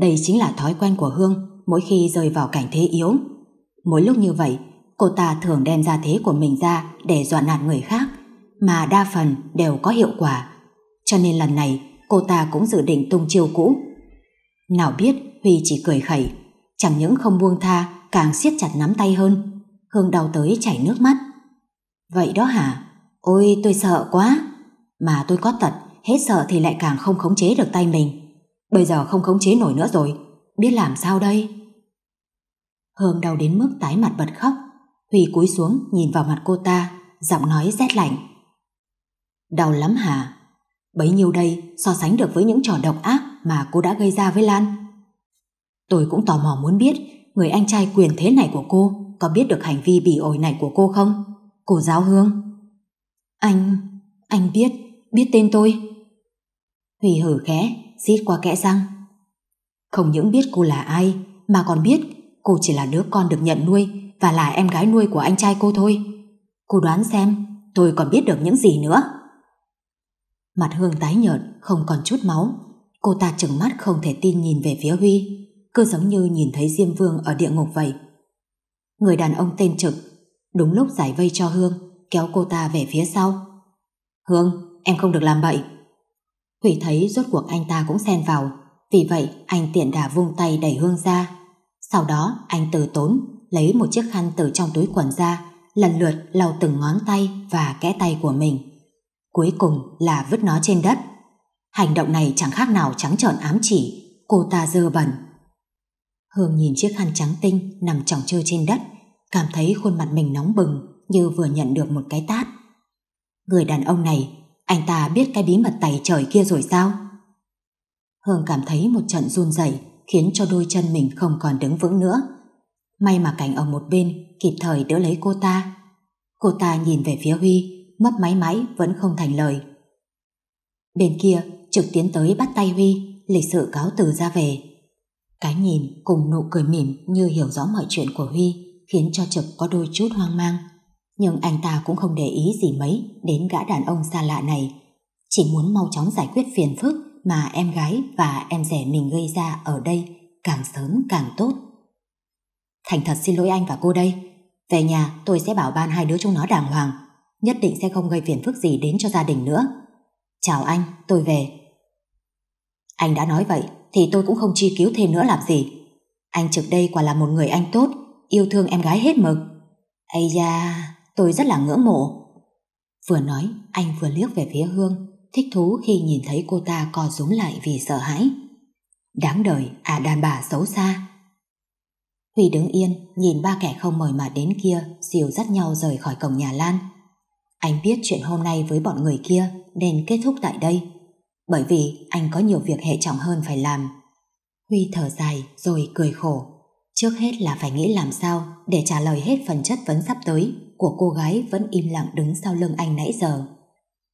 Đây chính là thói quen của Hương mỗi khi rơi vào cảnh thế yếu. Mỗi lúc như vậy, cô ta thường đem ra thế của mình ra để dọa nạt người khác, mà đa phần đều có hiệu quả. Cho nên lần này, cô ta cũng dự định tung chiêu cũ. Nào biết, Huy chỉ cười khẩy, chẳng những không buông tha, càng siết chặt nắm tay hơn. Hương đau tới chảy nước mắt. Vậy đó hả? Ôi tôi sợ quá. Mà tôi có tật, hết sợ thì lại càng không khống chế được tay mình. Bây giờ không khống chế nổi nữa rồi Biết làm sao đây Hương đau đến mức tái mặt bật khóc Huy cúi xuống nhìn vào mặt cô ta Giọng nói rét lạnh Đau lắm hả Bấy nhiêu đây so sánh được với những trò độc ác Mà cô đã gây ra với Lan Tôi cũng tò mò muốn biết Người anh trai quyền thế này của cô Có biết được hành vi bỉ ổi này của cô không Cô giáo Hương Anh, anh biết, biết tên tôi Huy hử khẽ rít qua kẽ răng. Không những biết cô là ai, mà còn biết cô chỉ là đứa con được nhận nuôi và là em gái nuôi của anh trai cô thôi. Cô đoán xem, tôi còn biết được những gì nữa. Mặt Hương tái nhợt, không còn chút máu. Cô ta trừng mắt không thể tin nhìn về phía Huy, cứ giống như nhìn thấy Diêm Vương ở địa ngục vậy. Người đàn ông tên Trực, đúng lúc giải vây cho Hương, kéo cô ta về phía sau. Hương, em không được làm bậy, Thủy thấy rốt cuộc anh ta cũng xen vào Vì vậy anh tiện đà vung tay đẩy Hương ra Sau đó anh từ tốn Lấy một chiếc khăn từ trong túi quần ra Lần lượt lau từng ngón tay Và kẽ tay của mình Cuối cùng là vứt nó trên đất Hành động này chẳng khác nào trắng trợn ám chỉ Cô ta dơ bẩn Hương nhìn chiếc khăn trắng tinh Nằm trọng trơ trên đất Cảm thấy khuôn mặt mình nóng bừng Như vừa nhận được một cái tát Người đàn ông này anh ta biết cái bí mật tày trời kia rồi sao? Hương cảm thấy một trận run rẩy khiến cho đôi chân mình không còn đứng vững nữa. May mà cảnh ở một bên kịp thời đỡ lấy cô ta. Cô ta nhìn về phía Huy, mấp máy máy vẫn không thành lời. Bên kia, trực tiến tới bắt tay Huy, lịch sự cáo từ ra về. Cái nhìn cùng nụ cười mỉm như hiểu rõ mọi chuyện của Huy khiến cho trực có đôi chút hoang mang nhưng anh ta cũng không để ý gì mấy đến gã đàn ông xa lạ này. Chỉ muốn mau chóng giải quyết phiền phức mà em gái và em rẻ mình gây ra ở đây càng sớm càng tốt. Thành thật xin lỗi anh và cô đây. Về nhà tôi sẽ bảo ban hai đứa chúng nó đàng hoàng, nhất định sẽ không gây phiền phức gì đến cho gia đình nữa. Chào anh, tôi về. Anh đã nói vậy thì tôi cũng không chi cứu thêm nữa làm gì. Anh trực đây quả là một người anh tốt, yêu thương em gái hết mực. Ây da tôi rất là ngưỡng mộ. Vừa nói, anh vừa liếc về phía Hương, thích thú khi nhìn thấy cô ta co rúm lại vì sợ hãi. Đáng đời, à đàn bà xấu xa. Huy đứng yên, nhìn ba kẻ không mời mà đến kia, dìu dắt nhau rời khỏi cổng nhà Lan. Anh biết chuyện hôm nay với bọn người kia nên kết thúc tại đây. Bởi vì anh có nhiều việc hệ trọng hơn phải làm. Huy thở dài rồi cười khổ. Trước hết là phải nghĩ làm sao để trả lời hết phần chất vấn sắp tới của cô gái vẫn im lặng đứng sau lưng anh nãy giờ.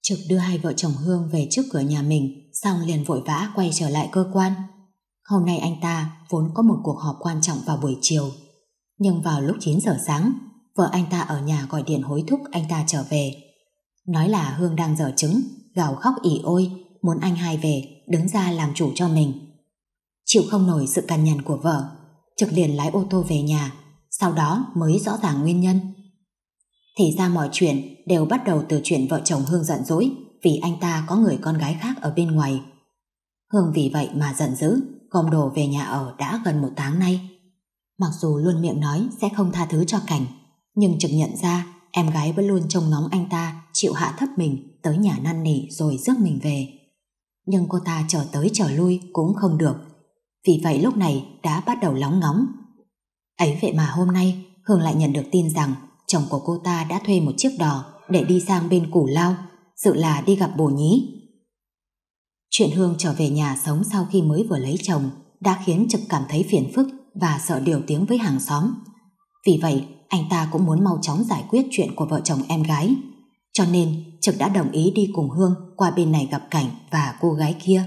Trực đưa hai vợ chồng Hương về trước cửa nhà mình, xong liền vội vã quay trở lại cơ quan. Hôm nay anh ta vốn có một cuộc họp quan trọng vào buổi chiều. Nhưng vào lúc 9 giờ sáng, vợ anh ta ở nhà gọi điện hối thúc anh ta trở về. Nói là Hương đang dở trứng, gào khóc ỉ ôi, muốn anh hai về, đứng ra làm chủ cho mình. Chịu không nổi sự cằn nhằn của vợ, Trực liền lái ô tô về nhà, sau đó mới rõ ràng nguyên nhân. Thì ra mọi chuyện đều bắt đầu từ chuyện vợ chồng Hương giận dỗi vì anh ta có người con gái khác ở bên ngoài. Hương vì vậy mà giận dữ, gom đồ về nhà ở đã gần một tháng nay. Mặc dù luôn miệng nói sẽ không tha thứ cho Cảnh, nhưng trực nhận ra em gái vẫn luôn trông ngóng anh ta chịu hạ thấp mình tới nhà năn nỉ rồi rước mình về. Nhưng cô ta chờ tới chờ lui cũng không được vì vậy lúc này đã bắt đầu lóng ngóng. Ấy vậy mà hôm nay Hương lại nhận được tin rằng chồng của cô ta đã thuê một chiếc đò để đi sang bên Củ Lao, sự là đi gặp bồ nhí. Chuyện Hương trở về nhà sống sau khi mới vừa lấy chồng đã khiến Trực cảm thấy phiền phức và sợ điều tiếng với hàng xóm. Vì vậy, anh ta cũng muốn mau chóng giải quyết chuyện của vợ chồng em gái. Cho nên, Trực đã đồng ý đi cùng Hương qua bên này gặp Cảnh và cô gái kia.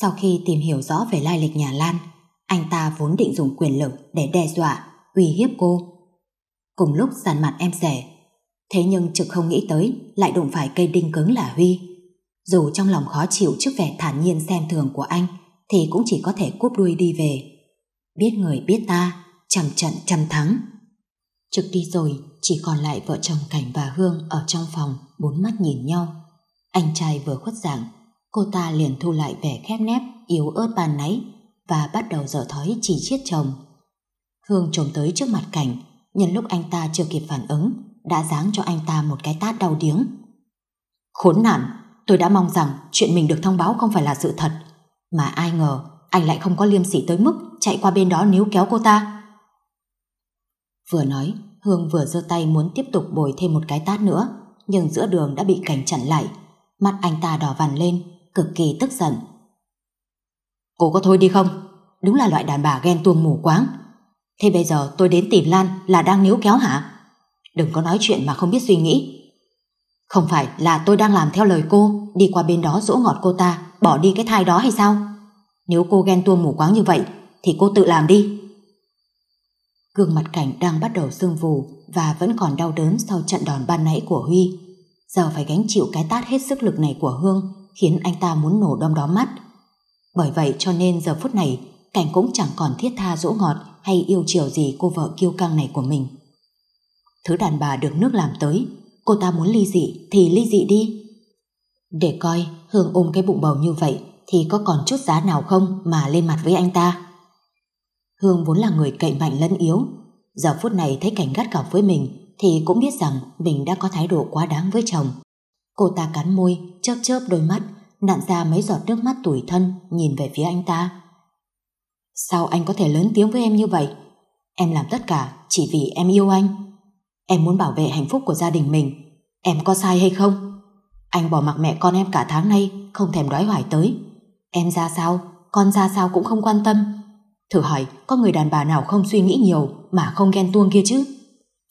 Sau khi tìm hiểu rõ về lai lịch nhà Lan, anh ta vốn định dùng quyền lực để đe dọa, uy hiếp cô. Cùng lúc giàn mặt em rẻ, thế nhưng trực không nghĩ tới lại đụng phải cây đinh cứng là Huy. Dù trong lòng khó chịu trước vẻ thản nhiên xem thường của anh, thì cũng chỉ có thể cúp đuôi đi về. Biết người biết ta, trăm trận trăm thắng. Trực đi rồi, chỉ còn lại vợ chồng Cảnh và Hương ở trong phòng, bốn mắt nhìn nhau. Anh trai vừa khuất giảng. Cô ta liền thu lại vẻ khép nép, yếu ớt bàn nấy và bắt đầu dở thói chỉ chiết chồng. Hương trồm tới trước mặt cảnh, nhân lúc anh ta chưa kịp phản ứng, đã giáng cho anh ta một cái tát đau điếng. Khốn nạn, tôi đã mong rằng chuyện mình được thông báo không phải là sự thật. Mà ai ngờ, anh lại không có liêm sỉ tới mức chạy qua bên đó níu kéo cô ta. Vừa nói, Hương vừa giơ tay muốn tiếp tục bồi thêm một cái tát nữa, nhưng giữa đường đã bị cảnh chặn lại. Mắt anh ta đỏ vằn lên, cực kỳ tức giận. Cô có thôi đi không? Đúng là loại đàn bà ghen tuông mù quáng. Thế bây giờ tôi đến tìm Lan là đang níu kéo hả? Đừng có nói chuyện mà không biết suy nghĩ. Không phải là tôi đang làm theo lời cô, đi qua bên đó dỗ ngọt cô ta, bỏ đi cái thai đó hay sao? Nếu cô ghen tuông mù quáng như vậy, thì cô tự làm đi. Gương mặt cảnh đang bắt đầu sưng vù và vẫn còn đau đớn sau trận đòn ban nãy của Huy. Giờ phải gánh chịu cái tát hết sức lực này của Hương khiến anh ta muốn nổ đom đóm mắt. Bởi vậy cho nên giờ phút này, Cảnh cũng chẳng còn thiết tha dỗ ngọt hay yêu chiều gì cô vợ kiêu căng này của mình. Thứ đàn bà được nước làm tới, cô ta muốn ly dị thì ly dị đi. Để coi Hương ôm cái bụng bầu như vậy thì có còn chút giá nào không mà lên mặt với anh ta. Hương vốn là người cậy mạnh lẫn yếu, giờ phút này thấy cảnh gắt gọc với mình thì cũng biết rằng mình đã có thái độ quá đáng với chồng. Cô ta cắn môi, chớp chớp đôi mắt, nặn ra mấy giọt nước mắt tủi thân nhìn về phía anh ta. Sao anh có thể lớn tiếng với em như vậy? Em làm tất cả chỉ vì em yêu anh. Em muốn bảo vệ hạnh phúc của gia đình mình. Em có sai hay không? Anh bỏ mặc mẹ con em cả tháng nay không thèm đói hoài tới. Em ra sao, con ra sao cũng không quan tâm. Thử hỏi có người đàn bà nào không suy nghĩ nhiều mà không ghen tuông kia chứ?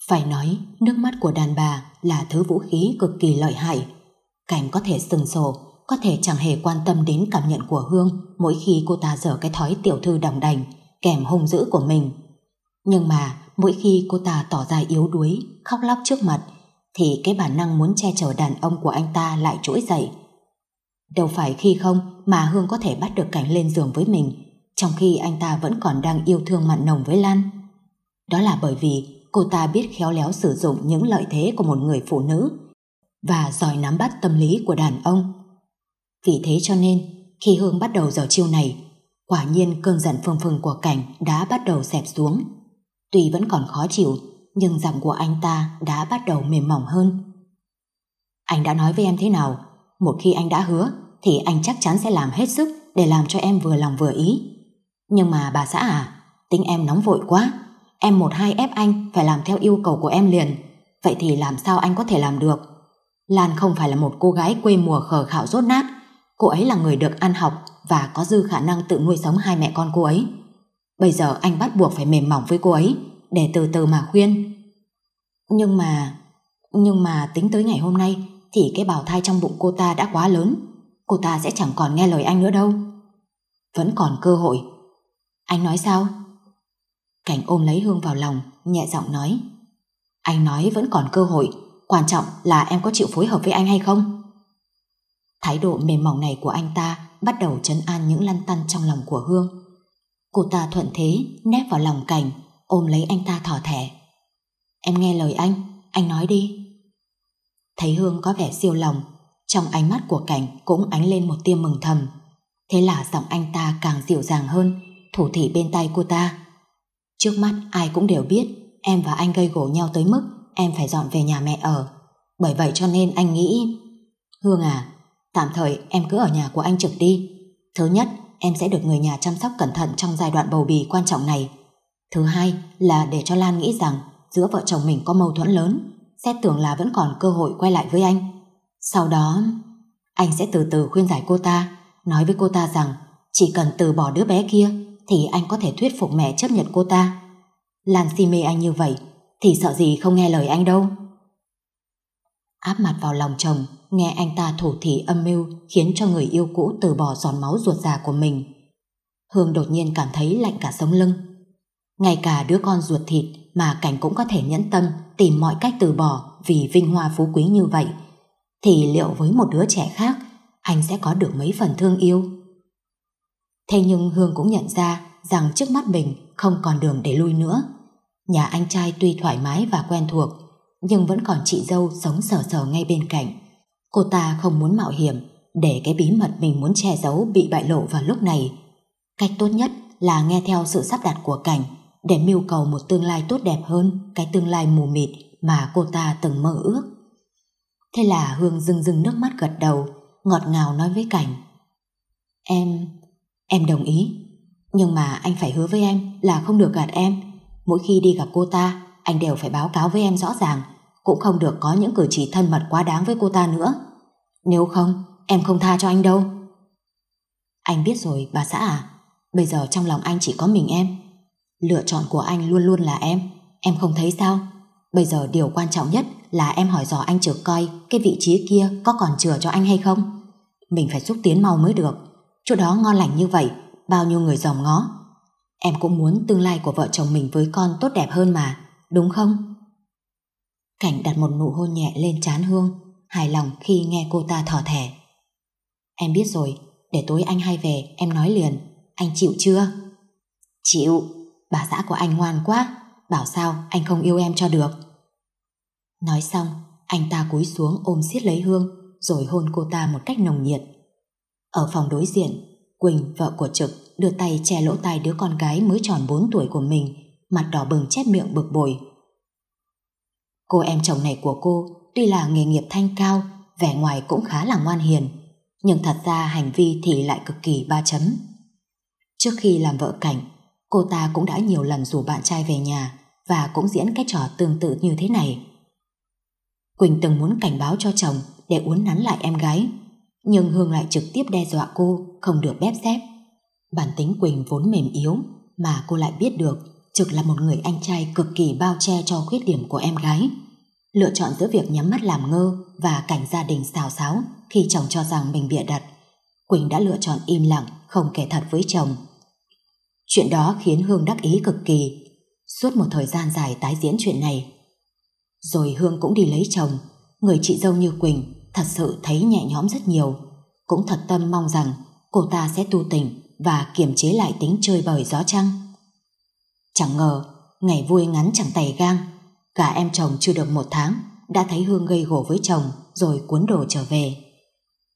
Phải nói, nước mắt của đàn bà là thứ vũ khí cực kỳ lợi hại. Cảnh có thể sừng sổ, có thể chẳng hề quan tâm đến cảm nhận của Hương mỗi khi cô ta dở cái thói tiểu thư đồng đành, kèm hung dữ của mình. Nhưng mà mỗi khi cô ta tỏ ra yếu đuối, khóc lóc trước mặt, thì cái bản năng muốn che chở đàn ông của anh ta lại trỗi dậy. Đâu phải khi không mà Hương có thể bắt được cảnh lên giường với mình, trong khi anh ta vẫn còn đang yêu thương mặn nồng với Lan. Đó là bởi vì cô ta biết khéo léo sử dụng những lợi thế của một người phụ nữ và giỏi nắm bắt tâm lý của đàn ông. Vì thế cho nên, khi Hương bắt đầu giờ chiêu này, quả nhiên cơn giận phừng phừng của cảnh đã bắt đầu xẹp xuống. Tuy vẫn còn khó chịu, nhưng giọng của anh ta đã bắt đầu mềm mỏng hơn. Anh đã nói với em thế nào? Một khi anh đã hứa, thì anh chắc chắn sẽ làm hết sức để làm cho em vừa lòng vừa ý. Nhưng mà bà xã à, tính em nóng vội quá. Em một hai ép anh phải làm theo yêu cầu của em liền. Vậy thì làm sao anh có thể làm được? Lan không phải là một cô gái quê mùa khờ khảo rốt nát. Cô ấy là người được ăn học và có dư khả năng tự nuôi sống hai mẹ con cô ấy. Bây giờ anh bắt buộc phải mềm mỏng với cô ấy để từ từ mà khuyên. Nhưng mà... Nhưng mà tính tới ngày hôm nay thì cái bào thai trong bụng cô ta đã quá lớn. Cô ta sẽ chẳng còn nghe lời anh nữa đâu. Vẫn còn cơ hội. Anh nói sao? Cảnh ôm lấy Hương vào lòng, nhẹ giọng nói. Anh nói vẫn còn cơ hội, quan trọng là em có chịu phối hợp với anh hay không? Thái độ mềm mỏng này của anh ta bắt đầu trấn an những lăn tăn trong lòng của Hương. Cô ta thuận thế, nép vào lòng cảnh, ôm lấy anh ta thỏ thẻ. Em nghe lời anh, anh nói đi. Thấy Hương có vẻ siêu lòng, trong ánh mắt của cảnh cũng ánh lên một tia mừng thầm. Thế là giọng anh ta càng dịu dàng hơn, thủ thỉ bên tay cô ta. Trước mắt ai cũng đều biết em và anh gây gổ nhau tới mức em phải dọn về nhà mẹ ở. Bởi vậy cho nên anh nghĩ... Hương à, tạm thời em cứ ở nhà của anh trực đi. Thứ nhất, em sẽ được người nhà chăm sóc cẩn thận trong giai đoạn bầu bì quan trọng này. Thứ hai là để cho Lan nghĩ rằng giữa vợ chồng mình có mâu thuẫn lớn, xét tưởng là vẫn còn cơ hội quay lại với anh. Sau đó, anh sẽ từ từ khuyên giải cô ta, nói với cô ta rằng chỉ cần từ bỏ đứa bé kia thì anh có thể thuyết phục mẹ chấp nhận cô ta. Lan si mê anh như vậy thì sợ gì không nghe lời anh đâu. Áp mặt vào lòng chồng, nghe anh ta thủ thỉ âm mưu khiến cho người yêu cũ từ bỏ giòn máu ruột già của mình. Hương đột nhiên cảm thấy lạnh cả sống lưng. Ngay cả đứa con ruột thịt mà Cảnh cũng có thể nhẫn tâm tìm mọi cách từ bỏ vì vinh hoa phú quý như vậy, thì liệu với một đứa trẻ khác anh sẽ có được mấy phần thương yêu? Thế nhưng Hương cũng nhận ra rằng trước mắt mình không còn đường để lui nữa. Nhà anh trai tuy thoải mái và quen thuộc, nhưng vẫn còn chị dâu sống sờ sờ ngay bên cạnh. Cô ta không muốn mạo hiểm để cái bí mật mình muốn che giấu bị bại lộ vào lúc này. Cách tốt nhất là nghe theo sự sắp đặt của cảnh để mưu cầu một tương lai tốt đẹp hơn cái tương lai mù mịt mà cô ta từng mơ ước. Thế là Hương rưng rưng nước mắt gật đầu, ngọt ngào nói với Cảnh. Em Em đồng ý Nhưng mà anh phải hứa với em là không được gạt em Mỗi khi đi gặp cô ta Anh đều phải báo cáo với em rõ ràng Cũng không được có những cử chỉ thân mật quá đáng với cô ta nữa Nếu không Em không tha cho anh đâu Anh biết rồi bà xã à Bây giờ trong lòng anh chỉ có mình em Lựa chọn của anh luôn luôn là em Em không thấy sao Bây giờ điều quan trọng nhất là em hỏi dò anh trực coi Cái vị trí kia có còn chừa cho anh hay không Mình phải xúc tiến mau mới được chỗ đó ngon lành như vậy, bao nhiêu người dòm ngó. Em cũng muốn tương lai của vợ chồng mình với con tốt đẹp hơn mà, đúng không? Cảnh đặt một nụ hôn nhẹ lên trán Hương, hài lòng khi nghe cô ta thỏ thẻ. Em biết rồi, để tối anh hay về, em nói liền. Anh chịu chưa? Chịu, bà xã của anh ngoan quá, bảo sao anh không yêu em cho được. Nói xong, anh ta cúi xuống ôm siết lấy Hương, rồi hôn cô ta một cách nồng nhiệt. Ở phòng đối diện, Quỳnh, vợ của Trực, đưa tay che lỗ tai đứa con gái mới tròn 4 tuổi của mình, mặt đỏ bừng chép miệng bực bội. Cô em chồng này của cô tuy là nghề nghiệp thanh cao, vẻ ngoài cũng khá là ngoan hiền, nhưng thật ra hành vi thì lại cực kỳ ba chấm. Trước khi làm vợ cảnh, cô ta cũng đã nhiều lần rủ bạn trai về nhà và cũng diễn cái trò tương tự như thế này. Quỳnh từng muốn cảnh báo cho chồng để uốn nắn lại em gái, nhưng Hương lại trực tiếp đe dọa cô không được bép dép. Bản tính Quỳnh vốn mềm yếu mà cô lại biết được Trực là một người anh trai cực kỳ bao che cho khuyết điểm của em gái. Lựa chọn giữa việc nhắm mắt làm ngơ và cảnh gia đình xào xáo khi chồng cho rằng mình bịa đặt. Quỳnh đã lựa chọn im lặng, không kể thật với chồng. Chuyện đó khiến Hương đắc ý cực kỳ. Suốt một thời gian dài tái diễn chuyện này. Rồi Hương cũng đi lấy chồng. Người chị dâu như Quỳnh thật sự thấy nhẹ nhõm rất nhiều. Cũng thật tâm mong rằng cô ta sẽ tu tỉnh và kiềm chế lại tính chơi bời gió trăng. Chẳng ngờ, ngày vui ngắn chẳng tày gang, cả em chồng chưa được một tháng đã thấy Hương gây gổ với chồng rồi cuốn đồ trở về.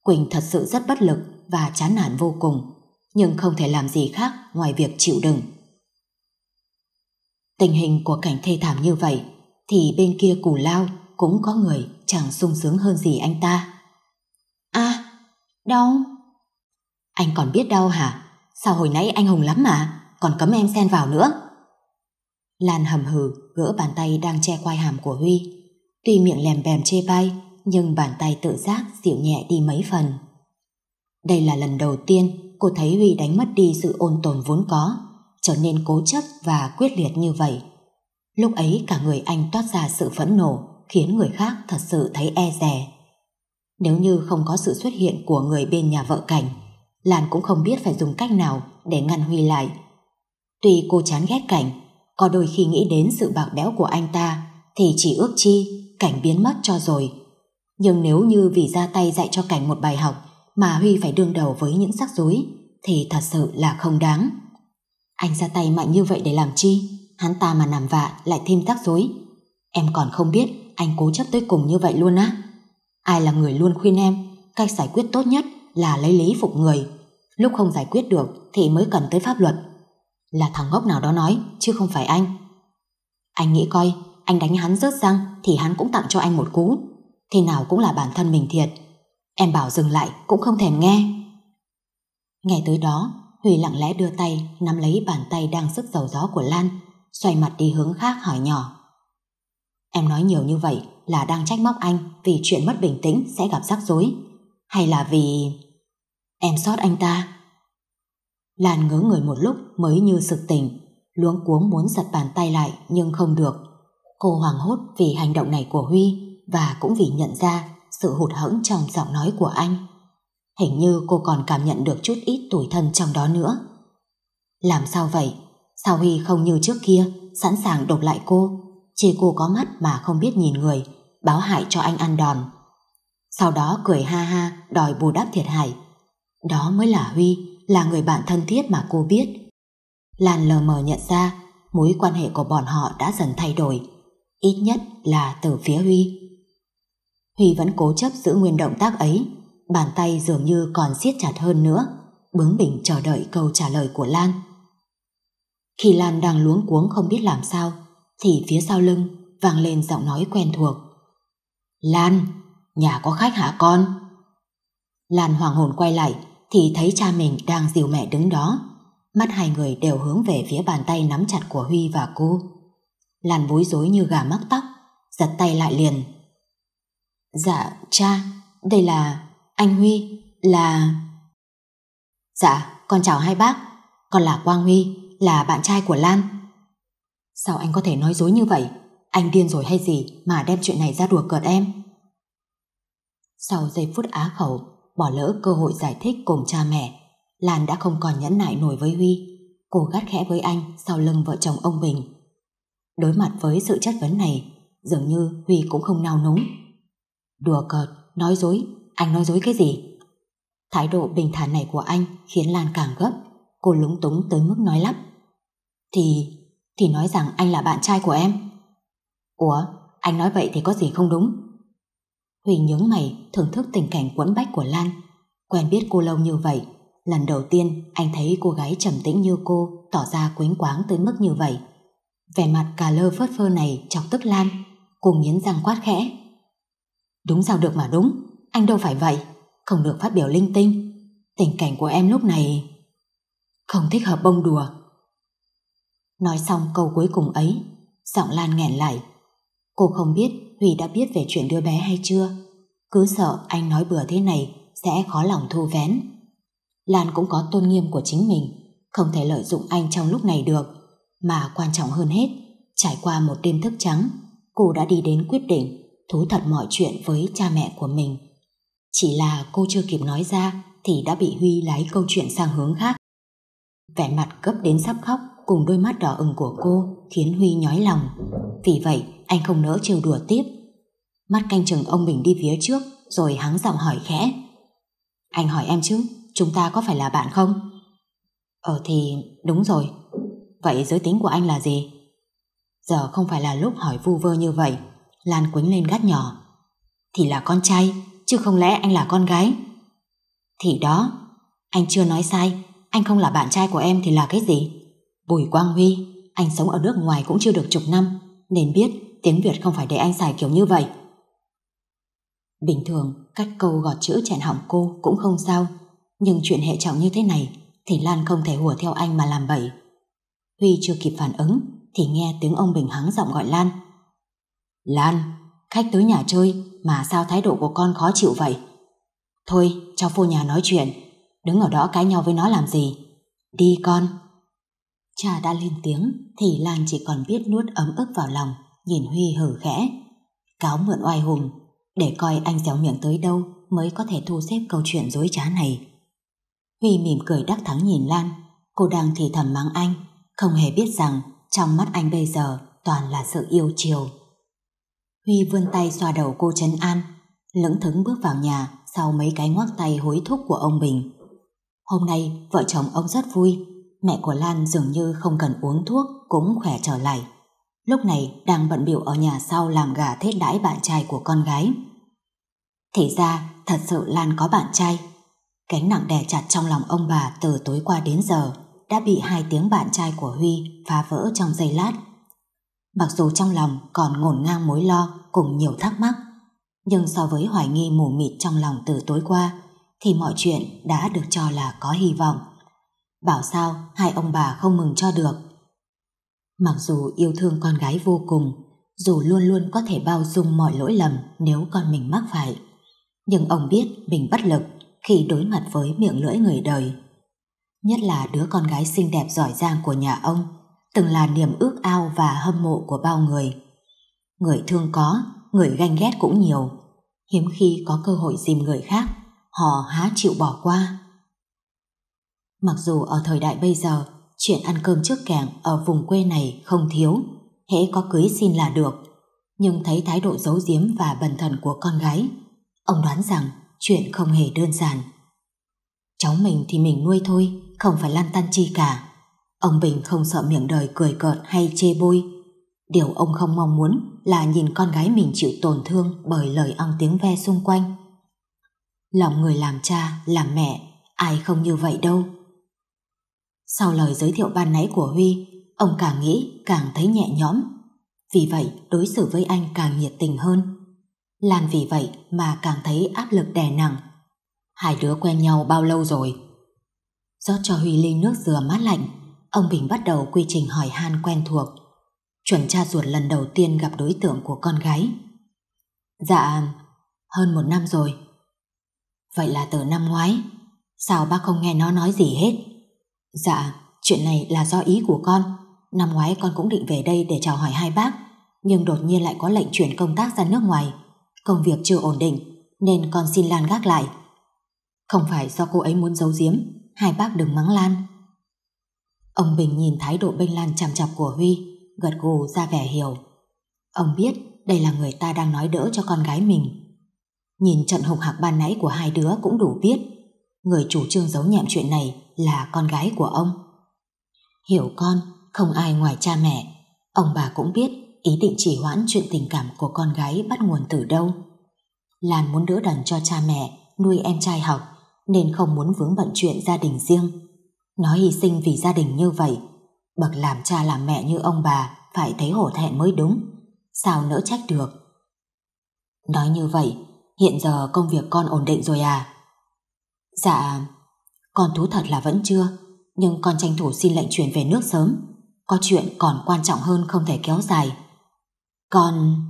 Quỳnh thật sự rất bất lực và chán nản vô cùng, nhưng không thể làm gì khác ngoài việc chịu đựng. Tình hình của cảnh thê thảm như vậy thì bên kia cù lao cũng có người chẳng sung sướng hơn gì anh ta. a à, đau. Anh còn biết đau hả? Sao hồi nãy anh hùng lắm mà, còn cấm em xen vào nữa. Lan hầm hừ gỡ bàn tay đang che quai hàm của Huy. Tuy miệng lèm bèm chê bai, nhưng bàn tay tự giác dịu nhẹ đi mấy phần. Đây là lần đầu tiên cô thấy Huy đánh mất đi sự ôn tồn vốn có, trở nên cố chấp và quyết liệt như vậy. Lúc ấy cả người anh toát ra sự phẫn nộ, khiến người khác thật sự thấy e dè. Nếu như không có sự xuất hiện của người bên nhà vợ cảnh, Lan cũng không biết phải dùng cách nào để ngăn Huy lại. Tuy cô chán ghét cảnh, có đôi khi nghĩ đến sự bạc bẽo của anh ta thì chỉ ước chi cảnh biến mất cho rồi. Nhưng nếu như vì ra tay dạy cho cảnh một bài học mà Huy phải đương đầu với những rắc rối thì thật sự là không đáng. Anh ra tay mạnh như vậy để làm chi? Hắn ta mà làm vạ lại thêm rắc rối. Em còn không biết anh cố chấp tới cùng như vậy luôn á. Ai là người luôn khuyên em, cách giải quyết tốt nhất là lấy lý phục người. Lúc không giải quyết được thì mới cần tới pháp luật. Là thằng ngốc nào đó nói, chứ không phải anh. Anh nghĩ coi, anh đánh hắn rớt răng thì hắn cũng tặng cho anh một cú. Thế nào cũng là bản thân mình thiệt. Em bảo dừng lại cũng không thèm nghe. Ngày tới đó, Huy lặng lẽ đưa tay nắm lấy bàn tay đang sức dầu gió của Lan, xoay mặt đi hướng khác hỏi nhỏ. Em nói nhiều như vậy là đang trách móc anh vì chuyện mất bình tĩnh sẽ gặp rắc rối. Hay là vì... Em sót anh ta. Lan ngớ người một lúc mới như sực tỉnh, luống cuống muốn giật bàn tay lại nhưng không được. Cô hoàng hốt vì hành động này của Huy và cũng vì nhận ra sự hụt hẫng trong giọng nói của anh. Hình như cô còn cảm nhận được chút ít tủi thân trong đó nữa. Làm sao vậy? Sao Huy không như trước kia, sẵn sàng đột lại cô chỉ cô có mắt mà không biết nhìn người, báo hại cho anh ăn đòn. Sau đó cười ha ha đòi bù đắp thiệt hại. Đó mới là Huy, là người bạn thân thiết mà cô biết. Lan lờ mờ nhận ra mối quan hệ của bọn họ đã dần thay đổi, ít nhất là từ phía Huy. Huy vẫn cố chấp giữ nguyên động tác ấy, bàn tay dường như còn siết chặt hơn nữa, bướng bỉnh chờ đợi câu trả lời của Lan. Khi Lan đang luống cuống không biết làm sao, thì phía sau lưng vang lên giọng nói quen thuộc. Lan, nhà có khách hả con? Lan hoàng hồn quay lại thì thấy cha mình đang dìu mẹ đứng đó. Mắt hai người đều hướng về phía bàn tay nắm chặt của Huy và cô. Lan bối rối như gà mắc tóc, giật tay lại liền. Dạ, cha, đây là... Anh Huy, là... Dạ, con chào hai bác. Con là Quang Huy, là bạn trai của Lan. Sao anh có thể nói dối như vậy? Anh điên rồi hay gì mà đem chuyện này ra đùa cợt em? Sau giây phút á khẩu, bỏ lỡ cơ hội giải thích cùng cha mẹ, Lan đã không còn nhẫn nại nổi với Huy. Cô gắt khẽ với anh sau lưng vợ chồng ông Bình. Đối mặt với sự chất vấn này, dường như Huy cũng không nao núng. Đùa cợt, nói dối, anh nói dối cái gì? Thái độ bình thản này của anh khiến Lan càng gấp, cô lúng túng tới mức nói lắp. Thì thì nói rằng anh là bạn trai của em. Ủa, anh nói vậy thì có gì không đúng? Huy nhướng mày thưởng thức tình cảnh quẫn bách của Lan. Quen biết cô lâu như vậy, lần đầu tiên anh thấy cô gái trầm tĩnh như cô tỏ ra quấn quáng tới mức như vậy. Vẻ mặt cà lơ phớt phơ này chọc tức Lan, cô nghiến răng quát khẽ. Đúng sao được mà đúng, anh đâu phải vậy, không được phát biểu linh tinh. Tình cảnh của em lúc này... Không thích hợp bông đùa, Nói xong câu cuối cùng ấy, giọng Lan nghẹn lại. Cô không biết Huy đã biết về chuyện đưa bé hay chưa. Cứ sợ anh nói bừa thế này sẽ khó lòng thu vén. Lan cũng có tôn nghiêm của chính mình, không thể lợi dụng anh trong lúc này được. Mà quan trọng hơn hết, trải qua một đêm thức trắng, cô đã đi đến quyết định thú thật mọi chuyện với cha mẹ của mình. Chỉ là cô chưa kịp nói ra thì đã bị Huy lái câu chuyện sang hướng khác. Vẻ mặt gấp đến sắp khóc, cùng đôi mắt đỏ ửng của cô khiến Huy nhói lòng. Vì vậy, anh không nỡ trêu đùa tiếp. Mắt canh chừng ông bình đi phía trước rồi hắng giọng hỏi khẽ. Anh hỏi em chứ, chúng ta có phải là bạn không? Ờ thì đúng rồi. Vậy giới tính của anh là gì? Giờ không phải là lúc hỏi vu vơ như vậy. Lan quính lên gắt nhỏ. Thì là con trai, chứ không lẽ anh là con gái? Thì đó, anh chưa nói sai, anh không là bạn trai của em thì là cái gì? Bùi Quang Huy, anh sống ở nước ngoài cũng chưa được chục năm, nên biết tiếng Việt không phải để anh xài kiểu như vậy. Bình thường, cách câu gọt chữ chèn hỏng cô cũng không sao, nhưng chuyện hệ trọng như thế này thì Lan không thể hùa theo anh mà làm bậy. Huy chưa kịp phản ứng thì nghe tiếng ông Bình hắng giọng gọi Lan. Lan, khách tới nhà chơi mà sao thái độ của con khó chịu vậy? Thôi, cho phu nhà nói chuyện, đứng ở đó cãi nhau với nó làm gì? Đi con. Cha đã lên tiếng thì Lan chỉ còn biết nuốt ấm ức vào lòng, nhìn Huy hử khẽ. Cáo mượn oai hùng, để coi anh déo miệng tới đâu mới có thể thu xếp câu chuyện dối trá này. Huy mỉm cười đắc thắng nhìn Lan, cô đang thì thầm mắng anh, không hề biết rằng trong mắt anh bây giờ toàn là sự yêu chiều. Huy vươn tay xoa đầu cô chấn an, lững thững bước vào nhà sau mấy cái ngoắc tay hối thúc của ông Bình. Hôm nay vợ chồng ông rất vui mẹ của Lan dường như không cần uống thuốc cũng khỏe trở lại. Lúc này đang bận biểu ở nhà sau làm gà thết đãi bạn trai của con gái. Thì ra thật sự Lan có bạn trai. Cánh nặng đè chặt trong lòng ông bà từ tối qua đến giờ đã bị hai tiếng bạn trai của Huy phá vỡ trong giây lát. Mặc dù trong lòng còn ngổn ngang mối lo cùng nhiều thắc mắc, nhưng so với hoài nghi mù mịt trong lòng từ tối qua thì mọi chuyện đã được cho là có hy vọng bảo sao hai ông bà không mừng cho được. Mặc dù yêu thương con gái vô cùng, dù luôn luôn có thể bao dung mọi lỗi lầm nếu con mình mắc phải, nhưng ông biết mình bất lực khi đối mặt với miệng lưỡi người đời. Nhất là đứa con gái xinh đẹp giỏi giang của nhà ông, từng là niềm ước ao và hâm mộ của bao người. Người thương có, người ganh ghét cũng nhiều, hiếm khi có cơ hội dìm người khác, họ há chịu bỏ qua. Mặc dù ở thời đại bây giờ, chuyện ăn cơm trước kẻng ở vùng quê này không thiếu, hễ có cưới xin là được. Nhưng thấy thái độ giấu giếm và bần thần của con gái, ông đoán rằng chuyện không hề đơn giản. Cháu mình thì mình nuôi thôi, không phải lan tan chi cả. Ông Bình không sợ miệng đời cười cợt hay chê bôi. Điều ông không mong muốn là nhìn con gái mình chịu tổn thương bởi lời ong tiếng ve xung quanh. Lòng người làm cha, làm mẹ, ai không như vậy đâu. Sau lời giới thiệu ban nãy của Huy, ông càng nghĩ càng thấy nhẹ nhõm. Vì vậy, đối xử với anh càng nhiệt tình hơn. Lan vì vậy mà càng thấy áp lực đè nặng. Hai đứa quen nhau bao lâu rồi? do cho Huy ly nước dừa mát lạnh, ông Bình bắt đầu quy trình hỏi han quen thuộc. Chuẩn cha ruột lần đầu tiên gặp đối tượng của con gái. Dạ, hơn một năm rồi. Vậy là từ năm ngoái, sao bác không nghe nó nói gì hết? Dạ, chuyện này là do ý của con. Năm ngoái con cũng định về đây để chào hỏi hai bác, nhưng đột nhiên lại có lệnh chuyển công tác ra nước ngoài. Công việc chưa ổn định, nên con xin Lan gác lại. Không phải do cô ấy muốn giấu giếm, hai bác đừng mắng Lan. Ông Bình nhìn thái độ bênh Lan chằm chặp của Huy, gật gù ra vẻ hiểu. Ông biết đây là người ta đang nói đỡ cho con gái mình. Nhìn trận hùng hạc ban nãy của hai đứa cũng đủ biết, người chủ trương giấu nhẹm chuyện này là con gái của ông. Hiểu con, không ai ngoài cha mẹ, ông bà cũng biết ý định chỉ hoãn chuyện tình cảm của con gái bắt nguồn từ đâu. Lan muốn đỡ đần cho cha mẹ nuôi em trai học nên không muốn vướng bận chuyện gia đình riêng. Nó hy sinh vì gia đình như vậy, bậc làm cha làm mẹ như ông bà phải thấy hổ thẹn mới đúng, sao nỡ trách được. Nói như vậy, hiện giờ công việc con ổn định rồi à? Dạ, con thú thật là vẫn chưa, nhưng con tranh thủ xin lệnh chuyển về nước sớm. Có chuyện còn quan trọng hơn không thể kéo dài. Con...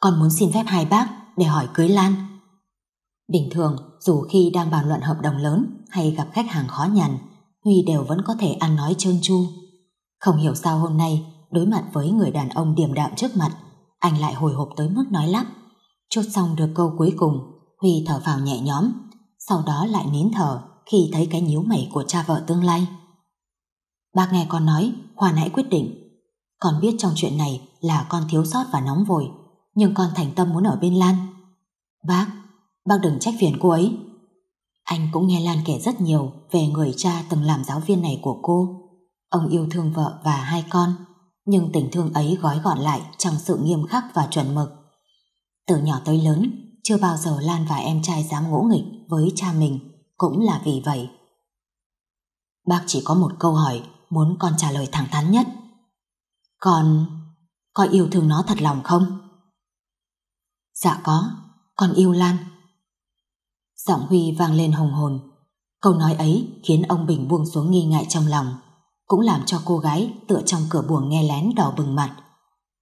Con muốn xin phép hai bác để hỏi cưới Lan. Bình thường, dù khi đang bàn luận hợp đồng lớn hay gặp khách hàng khó nhằn, Huy đều vẫn có thể ăn nói trơn tru. Không hiểu sao hôm nay, đối mặt với người đàn ông điềm đạm trước mặt, anh lại hồi hộp tới mức nói lắp. Chốt xong được câu cuối cùng, Huy thở vào nhẹ nhõm, sau đó lại nín thở khi thấy cái nhíu mày của cha vợ tương lai. Bác nghe con nói, Hòa nãy quyết định. Con biết trong chuyện này là con thiếu sót và nóng vội, nhưng con thành tâm muốn ở bên Lan. Bác, bác đừng trách phiền cô ấy. Anh cũng nghe Lan kể rất nhiều về người cha từng làm giáo viên này của cô. Ông yêu thương vợ và hai con, nhưng tình thương ấy gói gọn lại trong sự nghiêm khắc và chuẩn mực. Từ nhỏ tới lớn, chưa bao giờ Lan và em trai dám ngỗ nghịch với cha mình cũng là vì vậy. Bác chỉ có một câu hỏi muốn con trả lời thẳng thắn nhất. Con... con yêu thương nó thật lòng không? Dạ có, con yêu Lan. Giọng Huy vang lên hồng hồn. Câu nói ấy khiến ông Bình buông xuống nghi ngại trong lòng, cũng làm cho cô gái tựa trong cửa buồng nghe lén đỏ bừng mặt.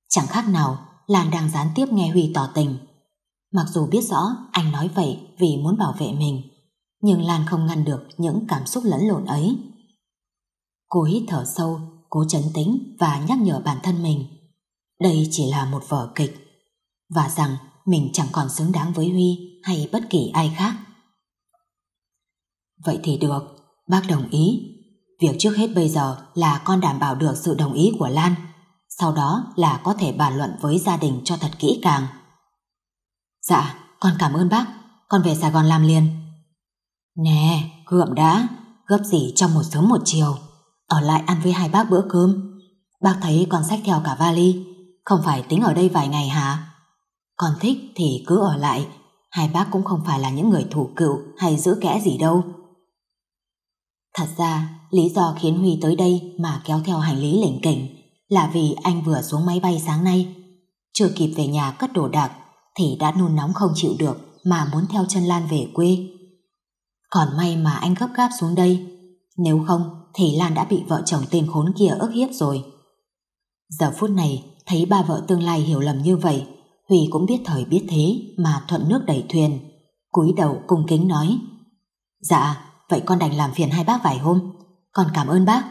Chẳng khác nào Lan đang gián tiếp nghe Huy tỏ tình. Mặc dù biết rõ anh nói vậy vì muốn bảo vệ mình, nhưng Lan không ngăn được những cảm xúc lẫn lộn ấy. Cô hít thở sâu, cố chấn tĩnh và nhắc nhở bản thân mình. Đây chỉ là một vở kịch, và rằng mình chẳng còn xứng đáng với Huy hay bất kỳ ai khác. Vậy thì được, bác đồng ý. Việc trước hết bây giờ là con đảm bảo được sự đồng ý của Lan, sau đó là có thể bàn luận với gia đình cho thật kỹ càng. Dạ, con cảm ơn bác, con về Sài Gòn làm liền. Nè, gượng đã, gấp gì trong một sớm một chiều. Ở lại ăn với hai bác bữa cơm. Bác thấy con sách theo cả vali, không phải tính ở đây vài ngày hả? Con thích thì cứ ở lại, hai bác cũng không phải là những người thủ cựu hay giữ kẽ gì đâu. Thật ra, lý do khiến Huy tới đây mà kéo theo hành lý lỉnh kỉnh là vì anh vừa xuống máy bay sáng nay. Chưa kịp về nhà cất đồ đạc thì đã nôn nóng không chịu được mà muốn theo chân Lan về quê. Còn may mà anh gấp gáp xuống đây Nếu không thì Lan đã bị vợ chồng tên khốn kia ức hiếp rồi Giờ phút này Thấy ba vợ tương lai hiểu lầm như vậy Huy cũng biết thời biết thế Mà thuận nước đẩy thuyền cúi đầu cung kính nói Dạ vậy con đành làm phiền hai bác vài hôm còn cảm ơn bác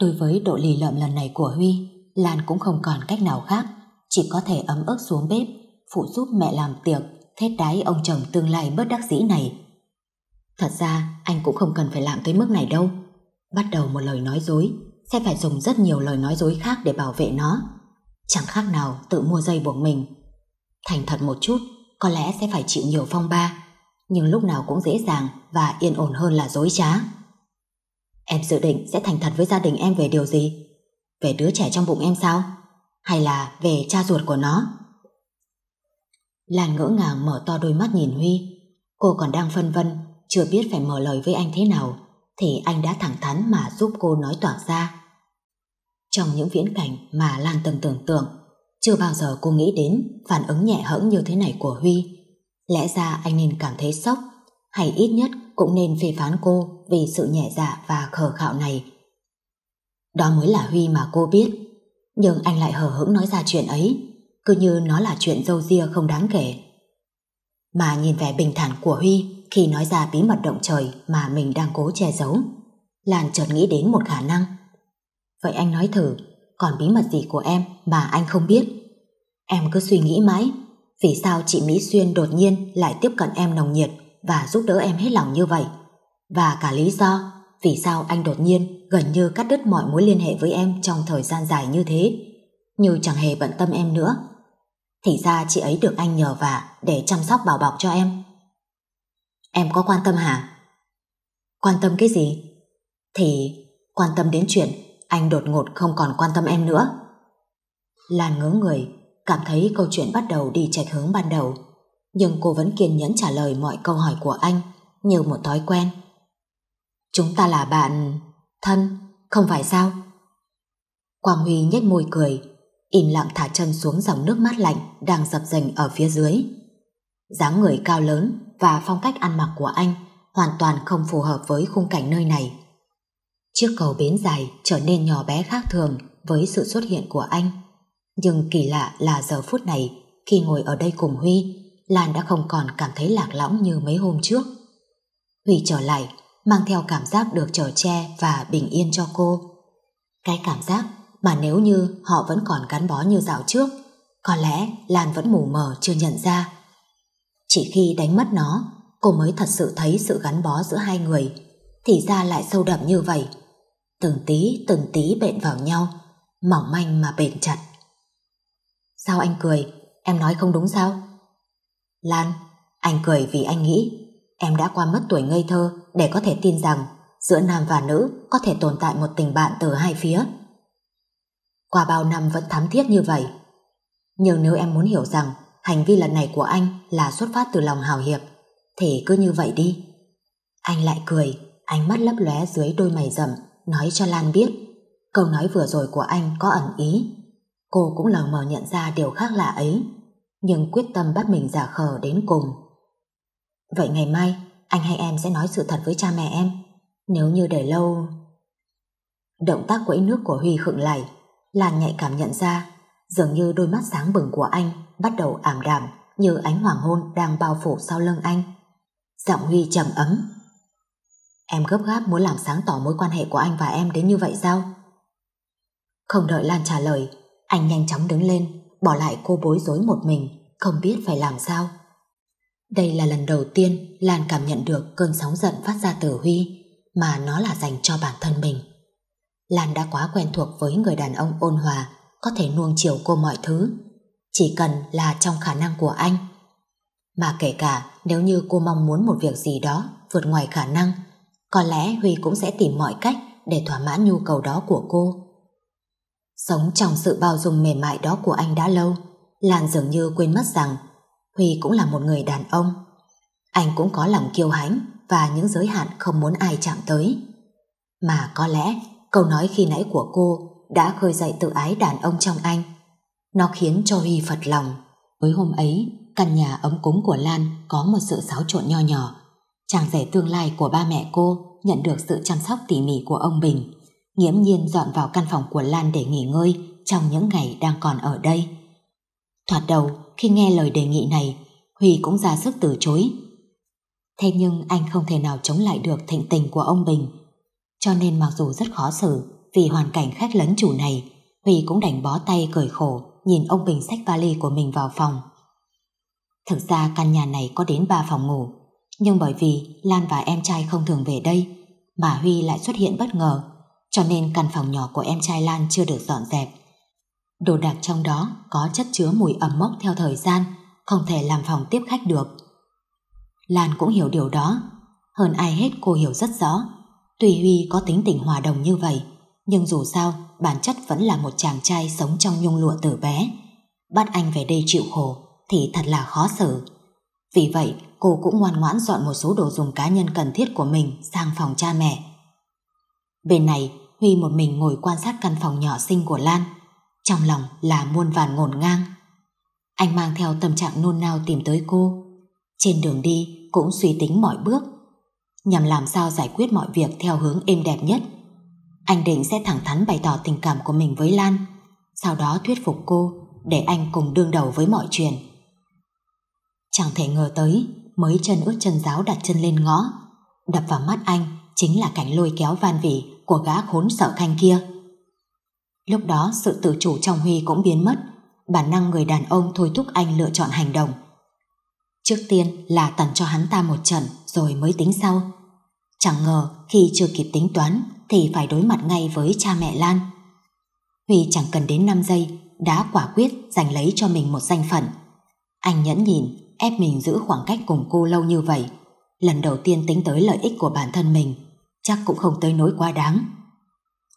Đối với độ lì lợm lần này của Huy Lan cũng không còn cách nào khác Chỉ có thể ấm ức xuống bếp Phụ giúp mẹ làm tiệc Thết đái ông chồng tương lai bớt đắc dĩ này Thật ra anh cũng không cần phải làm tới mức này đâu. Bắt đầu một lời nói dối, sẽ phải dùng rất nhiều lời nói dối khác để bảo vệ nó. Chẳng khác nào tự mua dây buộc mình. Thành thật một chút, có lẽ sẽ phải chịu nhiều phong ba, nhưng lúc nào cũng dễ dàng và yên ổn hơn là dối trá. Em dự định sẽ thành thật với gia đình em về điều gì? Về đứa trẻ trong bụng em sao? Hay là về cha ruột của nó? Lan ngỡ ngàng mở to đôi mắt nhìn Huy Cô còn đang phân vân chưa biết phải mở lời với anh thế nào Thì anh đã thẳng thắn mà giúp cô nói tỏa ra Trong những viễn cảnh mà Lan từng tưởng tượng Chưa bao giờ cô nghĩ đến phản ứng nhẹ hẫng như thế này của Huy Lẽ ra anh nên cảm thấy sốc Hay ít nhất cũng nên phê phán cô Vì sự nhẹ dạ và khờ khạo này Đó mới là Huy mà cô biết Nhưng anh lại hờ hững nói ra chuyện ấy Cứ như nó là chuyện dâu ria không đáng kể Mà nhìn vẻ bình thản của Huy khi nói ra bí mật động trời mà mình đang cố che giấu. Lan chợt nghĩ đến một khả năng. Vậy anh nói thử, còn bí mật gì của em mà anh không biết? Em cứ suy nghĩ mãi, vì sao chị Mỹ Xuyên đột nhiên lại tiếp cận em nồng nhiệt và giúp đỡ em hết lòng như vậy? Và cả lý do vì sao anh đột nhiên gần như cắt đứt mọi mối liên hệ với em trong thời gian dài như thế, như chẳng hề bận tâm em nữa. Thì ra chị ấy được anh nhờ vả để chăm sóc bảo bọc cho em Em có quan tâm hả? Quan tâm cái gì? Thì quan tâm đến chuyện anh đột ngột không còn quan tâm em nữa. Lan ngớ người, cảm thấy câu chuyện bắt đầu đi chệch hướng ban đầu. Nhưng cô vẫn kiên nhẫn trả lời mọi câu hỏi của anh như một thói quen. Chúng ta là bạn... thân, không phải sao? Quang Huy nhếch môi cười, im lặng thả chân xuống dòng nước mát lạnh đang dập dành ở phía dưới dáng người cao lớn và phong cách ăn mặc của anh hoàn toàn không phù hợp với khung cảnh nơi này. Chiếc cầu bến dài trở nên nhỏ bé khác thường với sự xuất hiện của anh. Nhưng kỳ lạ là giờ phút này khi ngồi ở đây cùng Huy, Lan đã không còn cảm thấy lạc lõng như mấy hôm trước. Huy trở lại, mang theo cảm giác được trở che và bình yên cho cô. Cái cảm giác mà nếu như họ vẫn còn gắn bó như dạo trước, có lẽ Lan vẫn mù mờ chưa nhận ra. Chỉ khi đánh mất nó, cô mới thật sự thấy sự gắn bó giữa hai người. Thì ra lại sâu đậm như vậy. Từng tí, từng tí bện vào nhau, mỏng manh mà bền chặt. Sao anh cười? Em nói không đúng sao? Lan, anh cười vì anh nghĩ em đã qua mất tuổi ngây thơ để có thể tin rằng giữa nam và nữ có thể tồn tại một tình bạn từ hai phía. Qua bao năm vẫn thắm thiết như vậy. Nhưng nếu em muốn hiểu rằng hành vi lần này của anh là xuất phát từ lòng hào hiệp. Thế cứ như vậy đi. Anh lại cười, ánh mắt lấp lóe dưới đôi mày rậm, nói cho Lan biết. Câu nói vừa rồi của anh có ẩn ý. Cô cũng lờ mờ nhận ra điều khác lạ ấy, nhưng quyết tâm bắt mình giả khờ đến cùng. Vậy ngày mai, anh hay em sẽ nói sự thật với cha mẹ em. Nếu như để lâu... Động tác quẫy nước của Huy khựng lại, Lan nhạy cảm nhận ra, dường như đôi mắt sáng bừng của anh bắt đầu ảm đạm như ánh hoàng hôn đang bao phủ sau lưng anh. Giọng Huy trầm ấm. Em gấp gáp muốn làm sáng tỏ mối quan hệ của anh và em đến như vậy sao? Không đợi Lan trả lời, anh nhanh chóng đứng lên, bỏ lại cô bối rối một mình, không biết phải làm sao. Đây là lần đầu tiên Lan cảm nhận được cơn sóng giận phát ra từ Huy, mà nó là dành cho bản thân mình. Lan đã quá quen thuộc với người đàn ông ôn hòa, có thể nuông chiều cô mọi thứ, chỉ cần là trong khả năng của anh. Mà kể cả nếu như cô mong muốn một việc gì đó vượt ngoài khả năng, có lẽ Huy cũng sẽ tìm mọi cách để thỏa mãn nhu cầu đó của cô. Sống trong sự bao dung mềm mại đó của anh đã lâu, Lan dường như quên mất rằng Huy cũng là một người đàn ông. Anh cũng có lòng kiêu hãnh và những giới hạn không muốn ai chạm tới. Mà có lẽ câu nói khi nãy của cô đã khơi dậy tự ái đàn ông trong anh. Nó khiến cho Huy phật lòng. Với hôm ấy, căn nhà ấm cúng của Lan có một sự xáo trộn nho nhỏ. Chàng rể tương lai của ba mẹ cô nhận được sự chăm sóc tỉ mỉ của ông Bình. Nghiễm nhiên dọn vào căn phòng của Lan để nghỉ ngơi trong những ngày đang còn ở đây. Thoạt đầu, khi nghe lời đề nghị này, Huy cũng ra sức từ chối. Thế nhưng anh không thể nào chống lại được thịnh tình của ông Bình. Cho nên mặc dù rất khó xử vì hoàn cảnh khách lấn chủ này, Huy cũng đành bó tay cười khổ nhìn ông Bình xách vali của mình vào phòng. Thực ra căn nhà này có đến 3 phòng ngủ, nhưng bởi vì Lan và em trai không thường về đây, mà Huy lại xuất hiện bất ngờ, cho nên căn phòng nhỏ của em trai Lan chưa được dọn dẹp. Đồ đạc trong đó có chất chứa mùi ẩm mốc theo thời gian, không thể làm phòng tiếp khách được. Lan cũng hiểu điều đó, hơn ai hết cô hiểu rất rõ. Tùy Huy có tính tình hòa đồng như vậy, nhưng dù sao bản chất vẫn là một chàng trai sống trong nhung lụa từ bé. Bắt anh về đây chịu khổ thì thật là khó xử. Vì vậy, cô cũng ngoan ngoãn dọn một số đồ dùng cá nhân cần thiết của mình sang phòng cha mẹ. Bên này, Huy một mình ngồi quan sát căn phòng nhỏ xinh của Lan. Trong lòng là muôn vàn ngổn ngang. Anh mang theo tâm trạng nôn nao tìm tới cô. Trên đường đi cũng suy tính mọi bước, nhằm làm sao giải quyết mọi việc theo hướng êm đẹp nhất anh định sẽ thẳng thắn bày tỏ tình cảm của mình với Lan, sau đó thuyết phục cô để anh cùng đương đầu với mọi chuyện. Chẳng thể ngờ tới, mới chân ướt chân giáo đặt chân lên ngõ, đập vào mắt anh chính là cảnh lôi kéo van vỉ của gã khốn sợ khanh kia. Lúc đó sự tự chủ trong Huy cũng biến mất, bản năng người đàn ông thôi thúc anh lựa chọn hành động. Trước tiên là tần cho hắn ta một trận rồi mới tính sau. Chẳng ngờ khi chưa kịp tính toán, thì phải đối mặt ngay với cha mẹ Lan. Huy chẳng cần đến 5 giây đã quả quyết giành lấy cho mình một danh phận. Anh nhẫn nhìn, ép mình giữ khoảng cách cùng cô lâu như vậy. Lần đầu tiên tính tới lợi ích của bản thân mình, chắc cũng không tới nỗi quá đáng.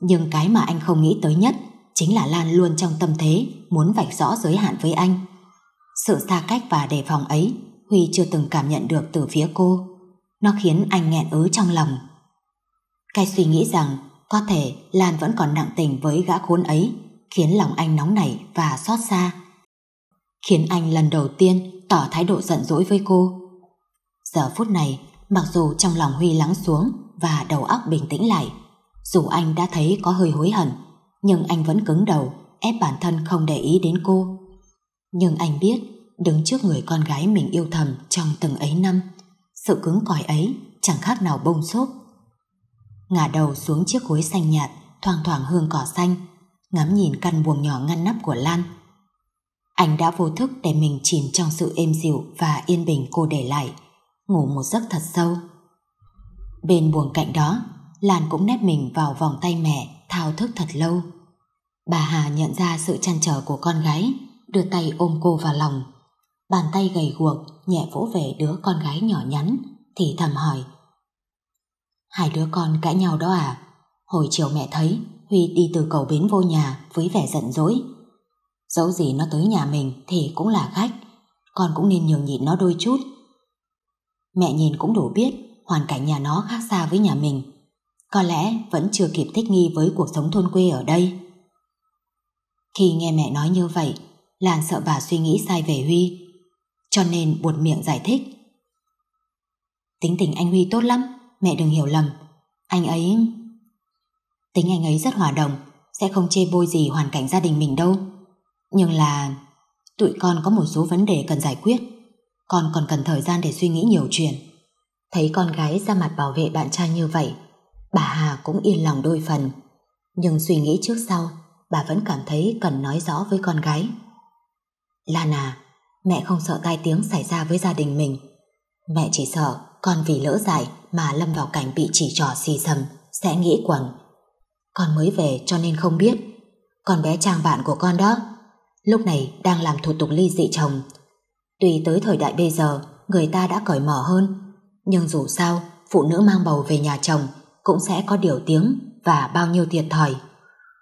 Nhưng cái mà anh không nghĩ tới nhất chính là Lan luôn trong tâm thế muốn vạch rõ giới hạn với anh. Sự xa cách và đề phòng ấy Huy chưa từng cảm nhận được từ phía cô. Nó khiến anh nghẹn ứ trong lòng. Cái suy nghĩ rằng có thể Lan vẫn còn nặng tình với gã khốn ấy khiến lòng anh nóng nảy và xót xa. Khiến anh lần đầu tiên tỏ thái độ giận dỗi với cô. Giờ phút này, mặc dù trong lòng Huy lắng xuống và đầu óc bình tĩnh lại, dù anh đã thấy có hơi hối hận, nhưng anh vẫn cứng đầu, ép bản thân không để ý đến cô. Nhưng anh biết, đứng trước người con gái mình yêu thầm trong từng ấy năm, sự cứng cỏi ấy chẳng khác nào bông xốp ngả đầu xuống chiếc gối xanh nhạt, thoang thoảng hương cỏ xanh, ngắm nhìn căn buồng nhỏ ngăn nắp của Lan. Anh đã vô thức để mình chìm trong sự êm dịu và yên bình cô để lại, ngủ một giấc thật sâu. Bên buồng cạnh đó, Lan cũng nép mình vào vòng tay mẹ, thao thức thật lâu. Bà Hà nhận ra sự chăn trở của con gái, đưa tay ôm cô vào lòng. Bàn tay gầy guộc nhẹ vỗ về đứa con gái nhỏ nhắn, thì thầm hỏi – Hai đứa con cãi nhau đó à? Hồi chiều mẹ thấy Huy đi từ cầu bến vô nhà với vẻ giận dỗi. Dẫu gì nó tới nhà mình thì cũng là khách, con cũng nên nhường nhịn nó đôi chút. Mẹ nhìn cũng đủ biết hoàn cảnh nhà nó khác xa với nhà mình. Có lẽ vẫn chưa kịp thích nghi với cuộc sống thôn quê ở đây. Khi nghe mẹ nói như vậy, Lan sợ bà suy nghĩ sai về Huy, cho nên buột miệng giải thích. Tính tình anh Huy tốt lắm, mẹ đừng hiểu lầm. Anh ấy... Tính anh ấy rất hòa đồng, sẽ không chê bôi gì hoàn cảnh gia đình mình đâu. Nhưng là... Tụi con có một số vấn đề cần giải quyết. Con còn cần thời gian để suy nghĩ nhiều chuyện. Thấy con gái ra mặt bảo vệ bạn trai như vậy, bà Hà cũng yên lòng đôi phần. Nhưng suy nghĩ trước sau, bà vẫn cảm thấy cần nói rõ với con gái. Lan à, mẹ không sợ tai tiếng xảy ra với gia đình mình. Mẹ chỉ sợ con vì lỡ dại mà lâm vào cảnh bị chỉ trò xì xầm sẽ nghĩ quẩn. Con mới về cho nên không biết. Con bé Trang bạn của con đó, lúc này đang làm thủ tục ly dị chồng. Tuy tới thời đại bây giờ, người ta đã cởi mở hơn, nhưng dù sao, phụ nữ mang bầu về nhà chồng cũng sẽ có điều tiếng và bao nhiêu thiệt thòi.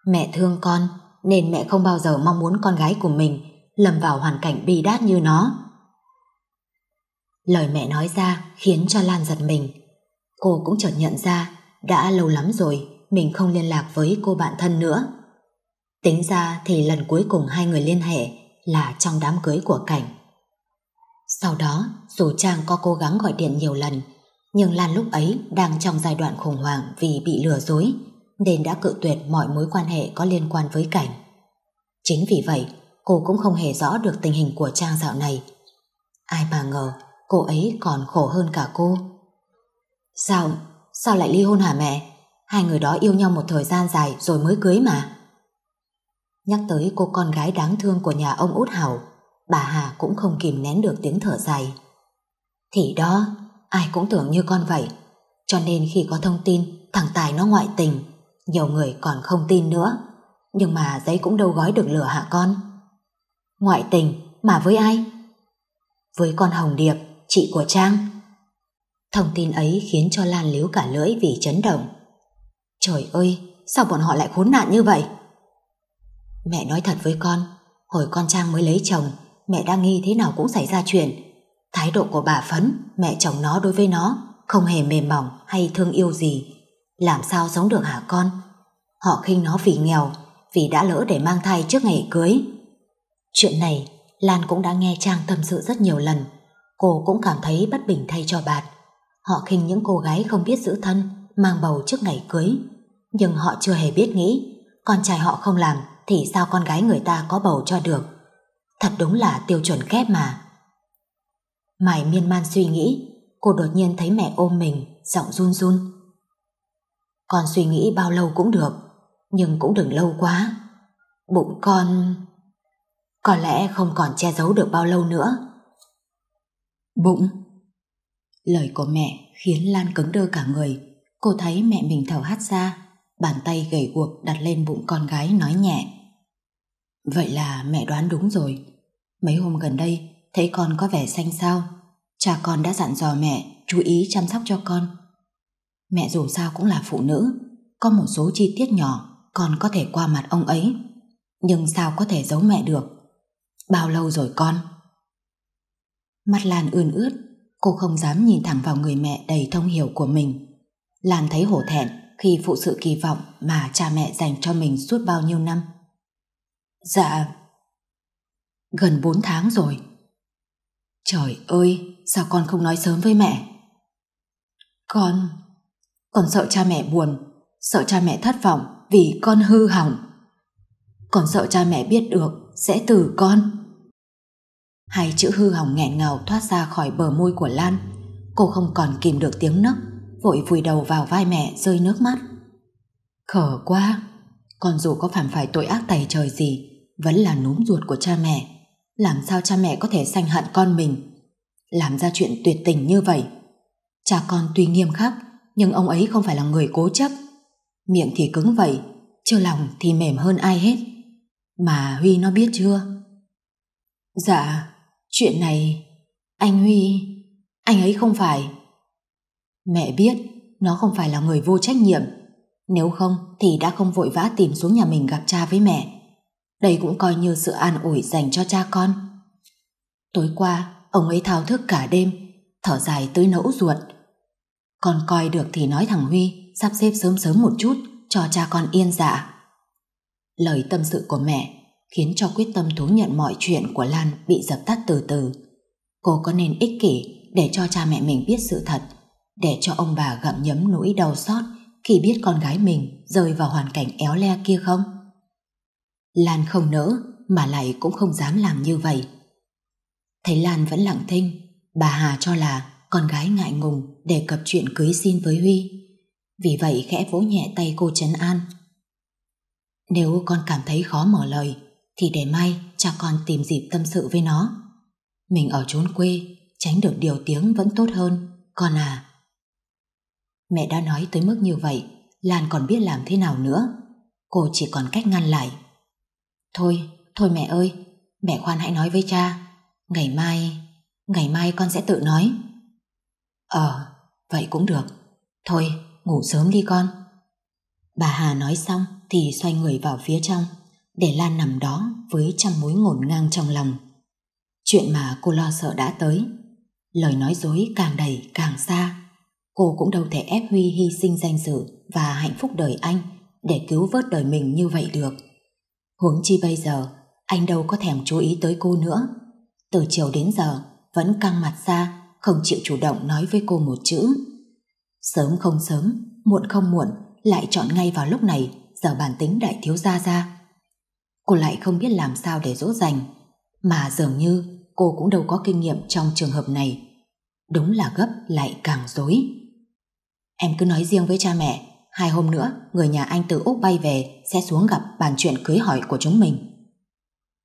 Mẹ thương con, nên mẹ không bao giờ mong muốn con gái của mình lâm vào hoàn cảnh bi đát như nó. Lời mẹ nói ra khiến cho Lan giật mình. Cô cũng chợt nhận ra đã lâu lắm rồi mình không liên lạc với cô bạn thân nữa. Tính ra thì lần cuối cùng hai người liên hệ là trong đám cưới của Cảnh. Sau đó, dù Trang có cố gắng gọi điện nhiều lần, nhưng Lan lúc ấy đang trong giai đoạn khủng hoảng vì bị lừa dối, nên đã cự tuyệt mọi mối quan hệ có liên quan với Cảnh. Chính vì vậy, cô cũng không hề rõ được tình hình của Trang dạo này. Ai mà ngờ, cô ấy còn khổ hơn cả cô. Sao, sao lại ly hôn hả mẹ? Hai người đó yêu nhau một thời gian dài rồi mới cưới mà. Nhắc tới cô con gái đáng thương của nhà ông Út Hảo, bà Hà cũng không kìm nén được tiếng thở dài. Thì đó, ai cũng tưởng như con vậy. Cho nên khi có thông tin thằng Tài nó ngoại tình, nhiều người còn không tin nữa. Nhưng mà giấy cũng đâu gói được lửa hạ con? Ngoại tình, mà với ai? Với con Hồng Điệp chị của Trang. Thông tin ấy khiến cho Lan liếu cả lưỡi vì chấn động. Trời ơi, sao bọn họ lại khốn nạn như vậy? Mẹ nói thật với con, hồi con Trang mới lấy chồng, mẹ đang nghi thế nào cũng xảy ra chuyện. Thái độ của bà Phấn, mẹ chồng nó đối với nó, không hề mềm mỏng hay thương yêu gì. Làm sao sống được hả con? Họ khinh nó vì nghèo, vì đã lỡ để mang thai trước ngày cưới. Chuyện này, Lan cũng đã nghe Trang tâm sự rất nhiều lần, Cô cũng cảm thấy bất bình thay cho bạn. Họ khinh những cô gái không biết giữ thân, mang bầu trước ngày cưới. Nhưng họ chưa hề biết nghĩ, con trai họ không làm thì sao con gái người ta có bầu cho được. Thật đúng là tiêu chuẩn kép mà. Mải miên man suy nghĩ, cô đột nhiên thấy mẹ ôm mình, giọng run run. Con suy nghĩ bao lâu cũng được, nhưng cũng đừng lâu quá. Bụng con... Có lẽ không còn che giấu được bao lâu nữa Bụng Lời của mẹ khiến Lan cứng đơ cả người Cô thấy mẹ mình thở hắt ra Bàn tay gầy guộc đặt lên bụng con gái nói nhẹ Vậy là mẹ đoán đúng rồi Mấy hôm gần đây Thấy con có vẻ xanh sao Cha con đã dặn dò mẹ Chú ý chăm sóc cho con Mẹ dù sao cũng là phụ nữ Có một số chi tiết nhỏ Con có thể qua mặt ông ấy Nhưng sao có thể giấu mẹ được Bao lâu rồi con mặt Lan ươn ướt, cô không dám nhìn thẳng vào người mẹ đầy thông hiểu của mình. Lan thấy hổ thẹn khi phụ sự kỳ vọng mà cha mẹ dành cho mình suốt bao nhiêu năm. Dạ, gần 4 tháng rồi. Trời ơi, sao con không nói sớm với mẹ? Con, con sợ cha mẹ buồn, sợ cha mẹ thất vọng vì con hư hỏng. Con sợ cha mẹ biết được sẽ từ con. Hai chữ hư hỏng nghẹn ngào thoát ra khỏi bờ môi của Lan. Cô không còn kìm được tiếng nấc, vội vùi đầu vào vai mẹ rơi nước mắt. Khở quá, con dù có phạm phải tội ác tày trời gì, vẫn là núm ruột của cha mẹ. Làm sao cha mẹ có thể sanh hận con mình? Làm ra chuyện tuyệt tình như vậy. Cha con tuy nghiêm khắc, nhưng ông ấy không phải là người cố chấp. Miệng thì cứng vậy, chứ lòng thì mềm hơn ai hết. Mà Huy nó biết chưa? Dạ, Chuyện này... Anh Huy... Anh ấy không phải... Mẹ biết nó không phải là người vô trách nhiệm. Nếu không thì đã không vội vã tìm xuống nhà mình gặp cha với mẹ. Đây cũng coi như sự an ủi dành cho cha con. Tối qua, ông ấy thao thức cả đêm, thở dài tới nẫu ruột. Con coi được thì nói thằng Huy sắp xếp sớm sớm một chút cho cha con yên dạ. Lời tâm sự của mẹ khiến cho quyết tâm thú nhận mọi chuyện của Lan bị dập tắt từ từ. Cô có nên ích kỷ để cho cha mẹ mình biết sự thật, để cho ông bà gặm nhấm nỗi đau xót khi biết con gái mình rơi vào hoàn cảnh éo le kia không? Lan không nỡ mà lại cũng không dám làm như vậy. Thấy Lan vẫn lặng thinh, bà Hà cho là con gái ngại ngùng đề cập chuyện cưới xin với Huy. Vì vậy khẽ vỗ nhẹ tay cô trấn an. Nếu con cảm thấy khó mở lời, thì để mai cha con tìm dịp tâm sự với nó. Mình ở chốn quê, tránh được điều tiếng vẫn tốt hơn, con à. Mẹ đã nói tới mức như vậy, Lan còn biết làm thế nào nữa. Cô chỉ còn cách ngăn lại. Thôi, thôi mẹ ơi, mẹ khoan hãy nói với cha. Ngày mai, ngày mai con sẽ tự nói. Ờ, vậy cũng được. Thôi, ngủ sớm đi con. Bà Hà nói xong thì xoay người vào phía trong để Lan nằm đó với trăm mối ngổn ngang trong lòng. Chuyện mà cô lo sợ đã tới, lời nói dối càng đẩy càng xa. Cô cũng đâu thể ép Huy hy sinh danh dự và hạnh phúc đời anh để cứu vớt đời mình như vậy được. Huống chi bây giờ, anh đâu có thèm chú ý tới cô nữa. Từ chiều đến giờ, vẫn căng mặt xa, không chịu chủ động nói với cô một chữ. Sớm không sớm, muộn không muộn, lại chọn ngay vào lúc này, giờ bản tính đại thiếu gia ra. Cô lại không biết làm sao để dỗ dành Mà dường như cô cũng đâu có kinh nghiệm trong trường hợp này Đúng là gấp lại càng dối Em cứ nói riêng với cha mẹ Hai hôm nữa người nhà anh từ Úc bay về Sẽ xuống gặp bàn chuyện cưới hỏi của chúng mình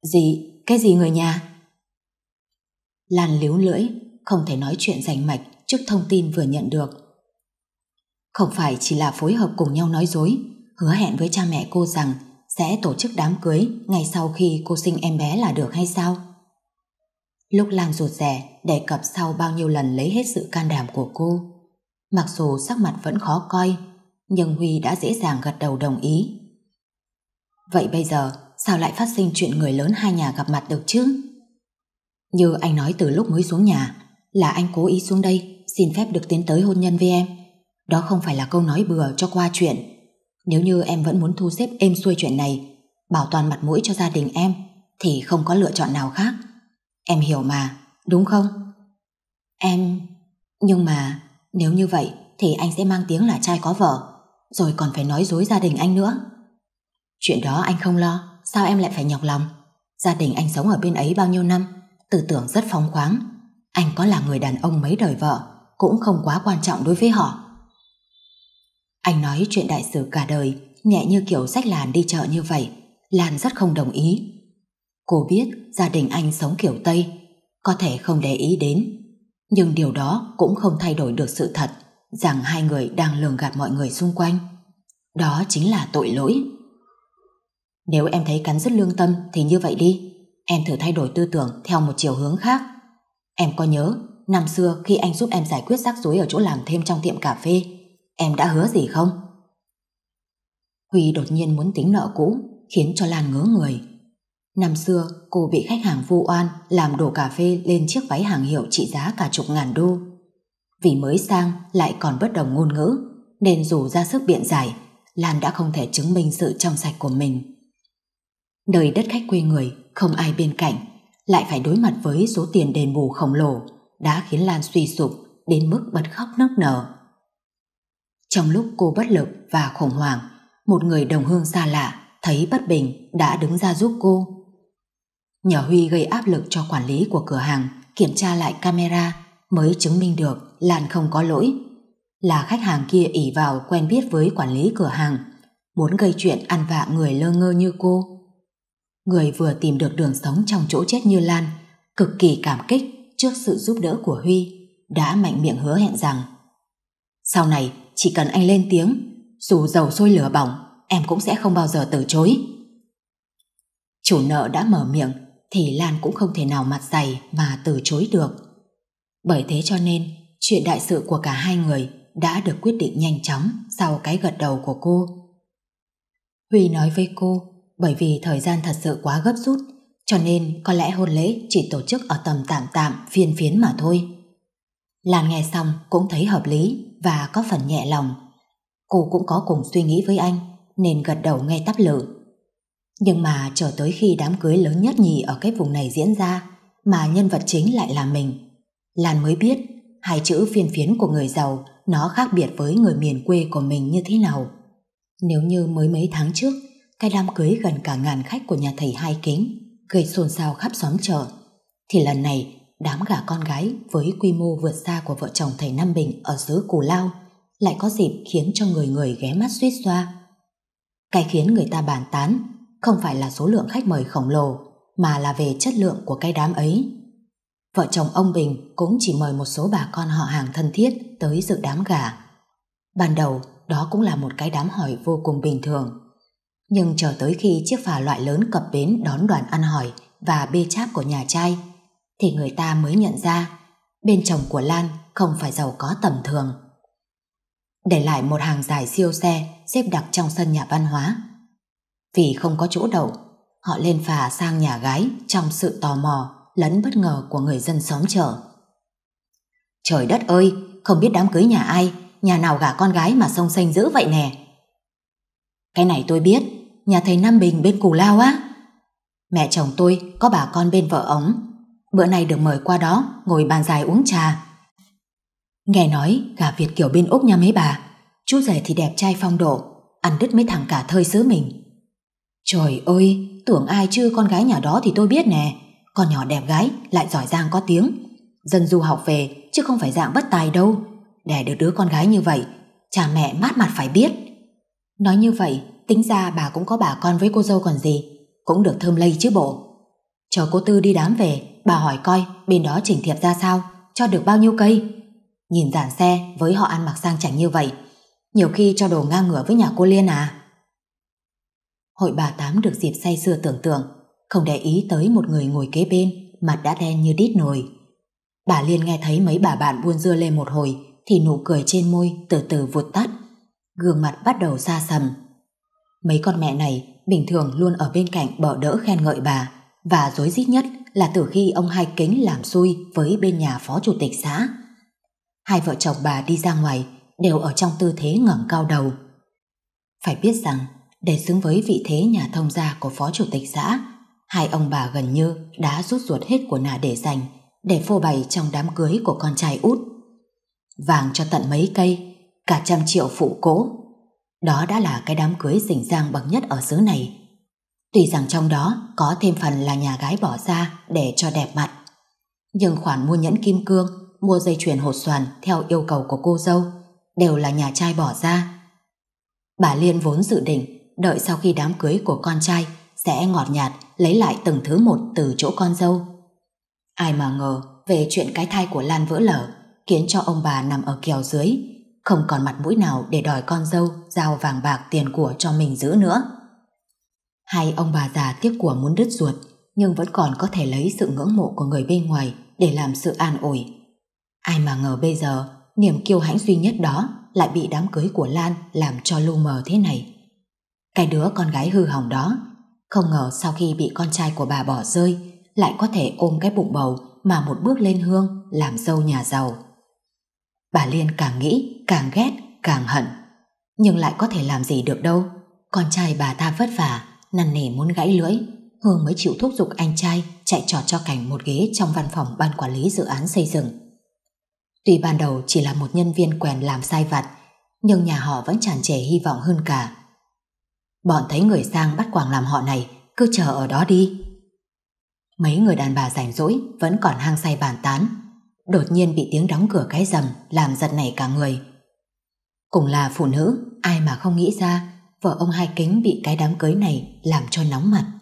Gì? Cái gì người nhà? Lan liếu lưỡi Không thể nói chuyện rành mạch Trước thông tin vừa nhận được Không phải chỉ là phối hợp cùng nhau nói dối Hứa hẹn với cha mẹ cô rằng sẽ tổ chức đám cưới ngay sau khi cô sinh em bé là được hay sao? Lúc Lan rụt rẻ đề cập sau bao nhiêu lần lấy hết sự can đảm của cô. Mặc dù sắc mặt vẫn khó coi, nhưng Huy đã dễ dàng gật đầu đồng ý. Vậy bây giờ, sao lại phát sinh chuyện người lớn hai nhà gặp mặt được chứ? Như anh nói từ lúc mới xuống nhà, là anh cố ý xuống đây xin phép được tiến tới hôn nhân với em. Đó không phải là câu nói bừa cho qua chuyện. Nếu như em vẫn muốn thu xếp êm xuôi chuyện này, bảo toàn mặt mũi cho gia đình em, thì không có lựa chọn nào khác. Em hiểu mà, đúng không? Em... Nhưng mà nếu như vậy thì anh sẽ mang tiếng là trai có vợ, rồi còn phải nói dối gia đình anh nữa. Chuyện đó anh không lo, sao em lại phải nhọc lòng? Gia đình anh sống ở bên ấy bao nhiêu năm, tư tưởng rất phóng khoáng. Anh có là người đàn ông mấy đời vợ, cũng không quá quan trọng đối với họ. Anh nói chuyện đại sự cả đời, nhẹ như kiểu sách Lan đi chợ như vậy. Lan rất không đồng ý. Cô biết gia đình anh sống kiểu Tây, có thể không để ý đến. Nhưng điều đó cũng không thay đổi được sự thật rằng hai người đang lường gạt mọi người xung quanh. Đó chính là tội lỗi. Nếu em thấy cắn rất lương tâm thì như vậy đi. Em thử thay đổi tư tưởng theo một chiều hướng khác. Em có nhớ, năm xưa khi anh giúp em giải quyết rắc rối ở chỗ làm thêm trong tiệm cà phê, em đã hứa gì không? Huy đột nhiên muốn tính nợ cũ, khiến cho Lan ngớ người. Năm xưa, cô bị khách hàng vu oan làm đổ cà phê lên chiếc váy hàng hiệu trị giá cả chục ngàn đô. Vì mới sang lại còn bất đồng ngôn ngữ, nên dù ra sức biện giải, Lan đã không thể chứng minh sự trong sạch của mình. Đời đất khách quê người, không ai bên cạnh, lại phải đối mặt với số tiền đền bù khổng lồ đã khiến Lan suy sụp đến mức bật khóc nức nở. Trong lúc cô bất lực và khủng hoảng, một người đồng hương xa lạ thấy bất bình đã đứng ra giúp cô. Nhỏ Huy gây áp lực cho quản lý của cửa hàng kiểm tra lại camera mới chứng minh được Lan không có lỗi. Là khách hàng kia ỉ vào quen biết với quản lý cửa hàng, muốn gây chuyện ăn vạ người lơ ngơ như cô. Người vừa tìm được đường sống trong chỗ chết như Lan, cực kỳ cảm kích trước sự giúp đỡ của Huy, đã mạnh miệng hứa hẹn rằng sau này chỉ cần anh lên tiếng Dù dầu sôi lửa bỏng Em cũng sẽ không bao giờ từ chối Chủ nợ đã mở miệng Thì Lan cũng không thể nào mặt dày Mà từ chối được Bởi thế cho nên Chuyện đại sự của cả hai người Đã được quyết định nhanh chóng Sau cái gật đầu của cô Huy nói với cô Bởi vì thời gian thật sự quá gấp rút Cho nên có lẽ hôn lễ chỉ tổ chức ở tầm tạm tạm phiên phiến mà thôi. Lan nghe xong cũng thấy hợp lý và có phần nhẹ lòng. Cô cũng có cùng suy nghĩ với anh nên gật đầu nghe tắp lự. Nhưng mà chờ tới khi đám cưới lớn nhất nhì ở cái vùng này diễn ra mà nhân vật chính lại là mình. Lan mới biết hai chữ phiên phiến của người giàu nó khác biệt với người miền quê của mình như thế nào. Nếu như mới mấy tháng trước cái đám cưới gần cả ngàn khách của nhà thầy Hai Kính gây xôn xao khắp xóm chợ thì lần này đám gà con gái với quy mô vượt xa của vợ chồng thầy Nam Bình ở xứ Cù Lao lại có dịp khiến cho người người ghé mắt suýt xoa. Cái khiến người ta bàn tán không phải là số lượng khách mời khổng lồ mà là về chất lượng của cái đám ấy. Vợ chồng ông Bình cũng chỉ mời một số bà con họ hàng thân thiết tới dự đám gà. Ban đầu đó cũng là một cái đám hỏi vô cùng bình thường. Nhưng chờ tới khi chiếc phà loại lớn cập bến đón đoàn ăn hỏi và bê cháp của nhà trai – thì người ta mới nhận ra bên chồng của Lan không phải giàu có tầm thường. Để lại một hàng dài siêu xe xếp đặt trong sân nhà văn hóa. Vì không có chỗ đậu, họ lên phà sang nhà gái trong sự tò mò lẫn bất ngờ của người dân xóm chợ. Trời đất ơi, không biết đám cưới nhà ai, nhà nào gả con gái mà sông xanh dữ vậy nè. Cái này tôi biết, nhà thầy Nam Bình bên Cù Lao á. Mẹ chồng tôi có bà con bên vợ ống bữa nay được mời qua đó ngồi bàn dài uống trà. Nghe nói gà Việt kiểu bên Úc nha mấy bà, chú rể thì đẹp trai phong độ, ăn đứt mấy thằng cả thơi xứ mình. Trời ơi, tưởng ai chứ con gái nhà đó thì tôi biết nè, con nhỏ đẹp gái lại giỏi giang có tiếng, dân du học về chứ không phải dạng bất tài đâu. Đẻ được đứa con gái như vậy, cha mẹ mát mặt phải biết. Nói như vậy, tính ra bà cũng có bà con với cô dâu còn gì, cũng được thơm lây chứ bộ. Chờ cô Tư đi đám về, Bà hỏi coi bên đó chỉnh thiệp ra sao, cho được bao nhiêu cây. Nhìn giản xe với họ ăn mặc sang chảnh như vậy, nhiều khi cho đồ ngang ngửa với nhà cô Liên à. Hội bà Tám được dịp say sưa tưởng tượng, không để ý tới một người ngồi kế bên, mặt đã đen như đít nồi. Bà Liên nghe thấy mấy bà bạn buôn dưa lên một hồi, thì nụ cười trên môi từ từ vụt tắt, gương mặt bắt đầu xa sầm. Mấy con mẹ này bình thường luôn ở bên cạnh bỏ đỡ khen ngợi bà, và dối dít nhất là từ khi ông Hai Kính làm xui với bên nhà phó chủ tịch xã. Hai vợ chồng bà đi ra ngoài đều ở trong tư thế ngẩng cao đầu. Phải biết rằng, để xứng với vị thế nhà thông gia của phó chủ tịch xã, hai ông bà gần như đã rút ruột hết của nà để dành để phô bày trong đám cưới của con trai út. Vàng cho tận mấy cây, cả trăm triệu phụ cố. Đó đã là cái đám cưới rình rang bậc nhất ở xứ này. Tuy rằng trong đó có thêm phần là nhà gái bỏ ra để cho đẹp mặt. Nhưng khoản mua nhẫn kim cương, mua dây chuyền hột xoàn theo yêu cầu của cô dâu đều là nhà trai bỏ ra. Bà Liên vốn dự định đợi sau khi đám cưới của con trai sẽ ngọt nhạt lấy lại từng thứ một từ chỗ con dâu. Ai mà ngờ về chuyện cái thai của Lan vỡ lở khiến cho ông bà nằm ở kèo dưới không còn mặt mũi nào để đòi con dâu giao vàng bạc tiền của cho mình giữ nữa hay ông bà già tiếc của muốn đứt ruột nhưng vẫn còn có thể lấy sự ngưỡng mộ của người bên ngoài để làm sự an ủi. Ai mà ngờ bây giờ niềm kiêu hãnh duy nhất đó lại bị đám cưới của Lan làm cho lu mờ thế này. Cái đứa con gái hư hỏng đó không ngờ sau khi bị con trai của bà bỏ rơi lại có thể ôm cái bụng bầu mà một bước lên hương làm dâu nhà giàu. Bà Liên càng nghĩ, càng ghét, càng hận. Nhưng lại có thể làm gì được đâu. Con trai bà ta vất vả, năn nỉ muốn gãy lưỡi, Hương mới chịu thúc giục anh trai chạy trò cho Cảnh một ghế trong văn phòng ban quản lý dự án xây dựng. Tuy ban đầu chỉ là một nhân viên quèn làm sai vặt, nhưng nhà họ vẫn tràn trề hy vọng hơn cả. Bọn thấy người sang bắt quảng làm họ này, cứ chờ ở đó đi. Mấy người đàn bà rảnh rỗi vẫn còn hang say bàn tán, đột nhiên bị tiếng đóng cửa cái rầm làm giật nảy cả người. Cùng là phụ nữ, ai mà không nghĩ ra vợ ông Hai Kính bị cái đám cưới này làm cho nóng mặt.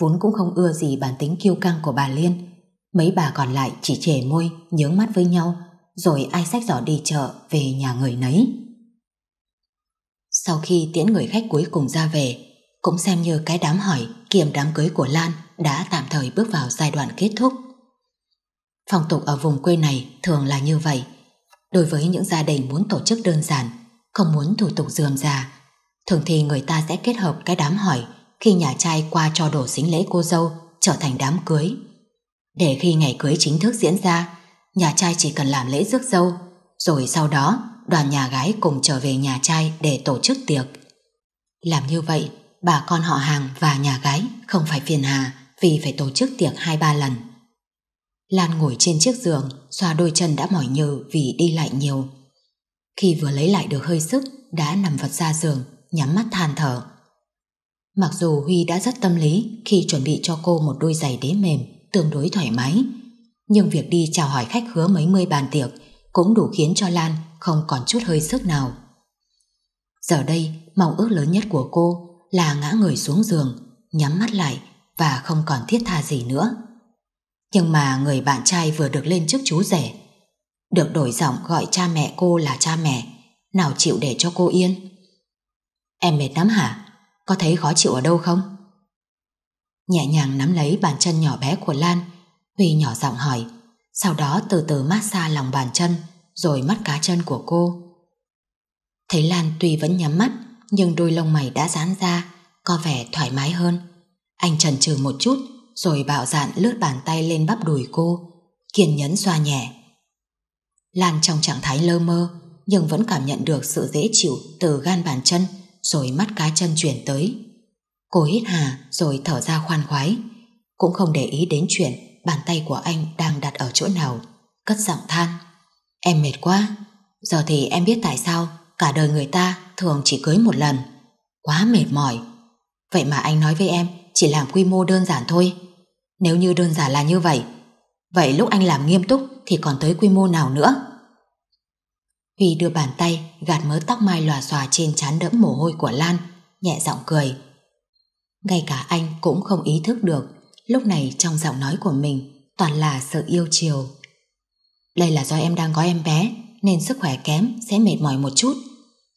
Vốn cũng không ưa gì bản tính kiêu căng của bà Liên. Mấy bà còn lại chỉ trẻ môi, nhướng mắt với nhau, rồi ai sách giỏ đi chợ về nhà người nấy. Sau khi tiễn người khách cuối cùng ra về, cũng xem như cái đám hỏi kiềm đám cưới của Lan đã tạm thời bước vào giai đoạn kết thúc. Phong tục ở vùng quê này thường là như vậy. Đối với những gia đình muốn tổ chức đơn giản, không muốn thủ tục dườm già, Thường thì người ta sẽ kết hợp cái đám hỏi khi nhà trai qua cho đồ xính lễ cô dâu trở thành đám cưới. Để khi ngày cưới chính thức diễn ra, nhà trai chỉ cần làm lễ rước dâu, rồi sau đó đoàn nhà gái cùng trở về nhà trai để tổ chức tiệc. Làm như vậy, bà con họ hàng và nhà gái không phải phiền hà vì phải tổ chức tiệc hai ba lần. Lan ngồi trên chiếc giường, xoa đôi chân đã mỏi nhừ vì đi lại nhiều. Khi vừa lấy lại được hơi sức, đã nằm vật ra giường nhắm mắt than thở. Mặc dù Huy đã rất tâm lý khi chuẩn bị cho cô một đôi giày đế mềm tương đối thoải mái, nhưng việc đi chào hỏi khách hứa mấy mươi bàn tiệc cũng đủ khiến cho Lan không còn chút hơi sức nào. Giờ đây, mong ước lớn nhất của cô là ngã người xuống giường, nhắm mắt lại và không còn thiết tha gì nữa. Nhưng mà người bạn trai vừa được lên chức chú rể, được đổi giọng gọi cha mẹ cô là cha mẹ, nào chịu để cho cô yên. Em mệt lắm hả? Có thấy khó chịu ở đâu không? Nhẹ nhàng nắm lấy bàn chân nhỏ bé của Lan Huy nhỏ giọng hỏi Sau đó từ từ massage lòng bàn chân Rồi mắt cá chân của cô Thấy Lan tuy vẫn nhắm mắt Nhưng đôi lông mày đã giãn ra Có vẻ thoải mái hơn Anh chần chừ một chút Rồi bạo dạn lướt bàn tay lên bắp đùi cô Kiên nhẫn xoa nhẹ Lan trong trạng thái lơ mơ Nhưng vẫn cảm nhận được sự dễ chịu Từ gan bàn chân rồi mắt cá chân chuyển tới. Cô hít hà rồi thở ra khoan khoái, cũng không để ý đến chuyện bàn tay của anh đang đặt ở chỗ nào, cất giọng than. Em mệt quá, giờ thì em biết tại sao cả đời người ta thường chỉ cưới một lần. Quá mệt mỏi. Vậy mà anh nói với em chỉ làm quy mô đơn giản thôi. Nếu như đơn giản là như vậy, vậy lúc anh làm nghiêm túc thì còn tới quy mô nào nữa? Huy đưa bàn tay gạt mớ tóc mai lòa xòa trên chán đẫm mồ hôi của Lan, nhẹ giọng cười. Ngay cả anh cũng không ý thức được, lúc này trong giọng nói của mình toàn là sự yêu chiều. Đây là do em đang có em bé, nên sức khỏe kém sẽ mệt mỏi một chút.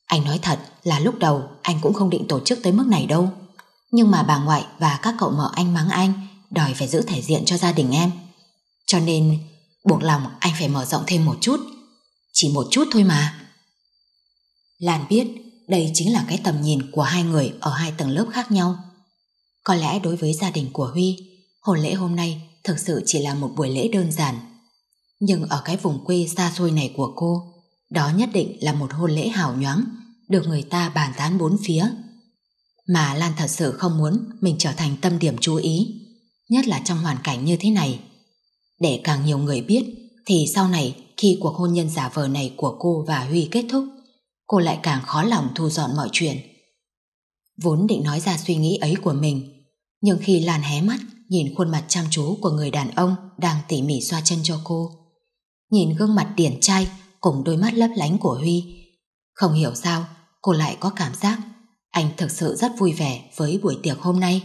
Anh nói thật là lúc đầu anh cũng không định tổ chức tới mức này đâu. Nhưng mà bà ngoại và các cậu mợ anh mắng anh, đòi phải giữ thể diện cho gia đình em. Cho nên, buộc lòng anh phải mở rộng thêm một chút. Chỉ một chút thôi mà. Lan biết đây chính là cái tầm nhìn của hai người ở hai tầng lớp khác nhau. Có lẽ đối với gia đình của Huy, hôn lễ hôm nay thực sự chỉ là một buổi lễ đơn giản. Nhưng ở cái vùng quê xa xôi này của cô, đó nhất định là một hôn lễ hào nhoáng, được người ta bàn tán bốn phía. Mà Lan thật sự không muốn mình trở thành tâm điểm chú ý, nhất là trong hoàn cảnh như thế này. Để càng nhiều người biết, thì sau này khi cuộc hôn nhân giả vờ này của cô và Huy kết thúc, cô lại càng khó lòng thu dọn mọi chuyện. Vốn định nói ra suy nghĩ ấy của mình, nhưng khi Lan hé mắt nhìn khuôn mặt chăm chú của người đàn ông đang tỉ mỉ xoa chân cho cô, nhìn gương mặt điển trai cùng đôi mắt lấp lánh của Huy, không hiểu sao cô lại có cảm giác anh thực sự rất vui vẻ với buổi tiệc hôm nay.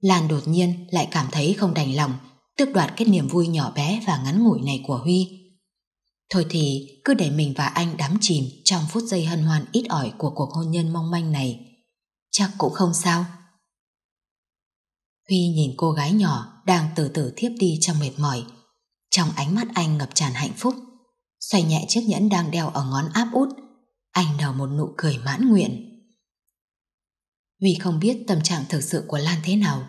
Lan đột nhiên lại cảm thấy không đành lòng tước đoạt cái niềm vui nhỏ bé và ngắn ngủi này của Huy. Thôi thì cứ để mình và anh đắm chìm trong phút giây hân hoan ít ỏi của cuộc hôn nhân mong manh này. Chắc cũng không sao. Huy nhìn cô gái nhỏ đang từ từ thiếp đi trong mệt mỏi. Trong ánh mắt anh ngập tràn hạnh phúc, xoay nhẹ chiếc nhẫn đang đeo ở ngón áp út, anh nở một nụ cười mãn nguyện. Huy không biết tâm trạng thực sự của Lan thế nào,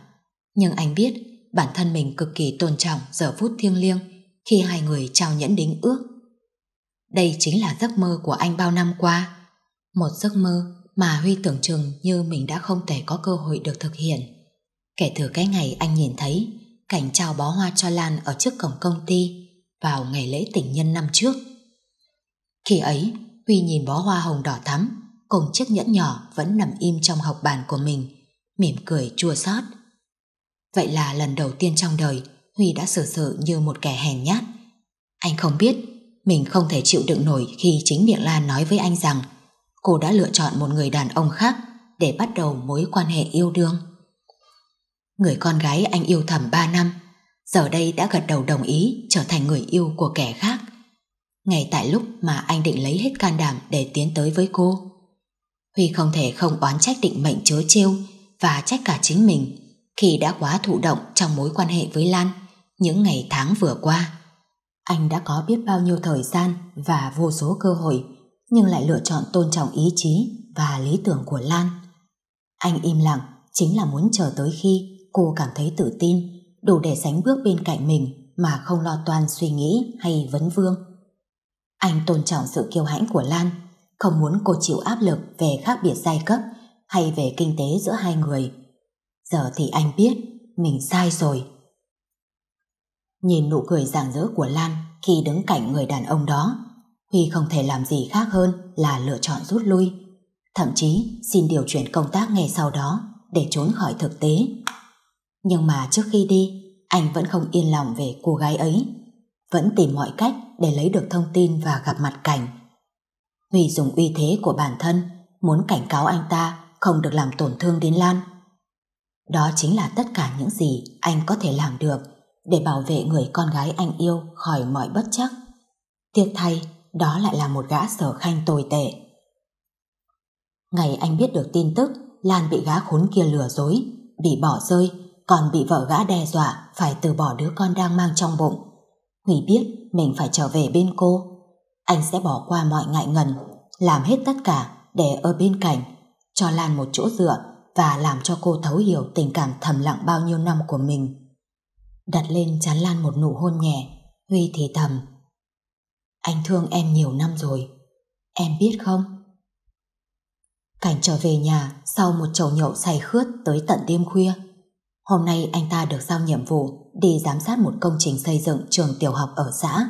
nhưng anh biết bản thân mình cực kỳ tôn trọng giờ phút thiêng liêng khi hai người trao nhẫn đính ước đây chính là giấc mơ của anh bao năm qua. Một giấc mơ mà Huy tưởng chừng như mình đã không thể có cơ hội được thực hiện. Kể từ cái ngày anh nhìn thấy cảnh chào bó hoa cho Lan ở trước cổng công ty vào ngày lễ tình nhân năm trước. Khi ấy, Huy nhìn bó hoa hồng đỏ thắm cùng chiếc nhẫn nhỏ vẫn nằm im trong học bàn của mình, mỉm cười chua xót. Vậy là lần đầu tiên trong đời Huy đã xử sự như một kẻ hèn nhát. Anh không biết mình không thể chịu đựng nổi khi chính miệng Lan nói với anh rằng cô đã lựa chọn một người đàn ông khác để bắt đầu mối quan hệ yêu đương. Người con gái anh yêu thầm 3 năm, giờ đây đã gật đầu đồng ý trở thành người yêu của kẻ khác. Ngay tại lúc mà anh định lấy hết can đảm để tiến tới với cô. Huy không thể không oán trách định mệnh chớ trêu và trách cả chính mình khi đã quá thụ động trong mối quan hệ với Lan những ngày tháng vừa qua. Anh đã có biết bao nhiêu thời gian và vô số cơ hội, nhưng lại lựa chọn tôn trọng ý chí và lý tưởng của Lan. Anh im lặng chính là muốn chờ tới khi cô cảm thấy tự tin, đủ để sánh bước bên cạnh mình mà không lo toan suy nghĩ hay vấn vương. Anh tôn trọng sự kiêu hãnh của Lan, không muốn cô chịu áp lực về khác biệt giai cấp hay về kinh tế giữa hai người. Giờ thì anh biết mình sai rồi. Nhìn nụ cười rạng rỡ của Lan khi đứng cạnh người đàn ông đó, Huy không thể làm gì khác hơn là lựa chọn rút lui. Thậm chí xin điều chuyển công tác ngay sau đó để trốn khỏi thực tế. Nhưng mà trước khi đi, anh vẫn không yên lòng về cô gái ấy. Vẫn tìm mọi cách để lấy được thông tin và gặp mặt cảnh. Huy dùng uy thế của bản thân muốn cảnh cáo anh ta không được làm tổn thương đến Lan. Đó chính là tất cả những gì anh có thể làm được để bảo vệ người con gái anh yêu khỏi mọi bất chắc. Tiếc thay, đó lại là một gã sở khanh tồi tệ. Ngày anh biết được tin tức Lan bị gã khốn kia lừa dối, bị bỏ rơi, còn bị vợ gã đe dọa phải từ bỏ đứa con đang mang trong bụng. hủy biết mình phải trở về bên cô. Anh sẽ bỏ qua mọi ngại ngần, làm hết tất cả để ở bên cạnh, cho Lan một chỗ dựa và làm cho cô thấu hiểu tình cảm thầm lặng bao nhiêu năm của mình đặt lên chán Lan một nụ hôn nhẹ. Huy thì thầm. Anh thương em nhiều năm rồi. Em biết không? Cảnh trở về nhà sau một chầu nhậu say khướt tới tận đêm khuya. Hôm nay anh ta được giao nhiệm vụ đi giám sát một công trình xây dựng trường tiểu học ở xã.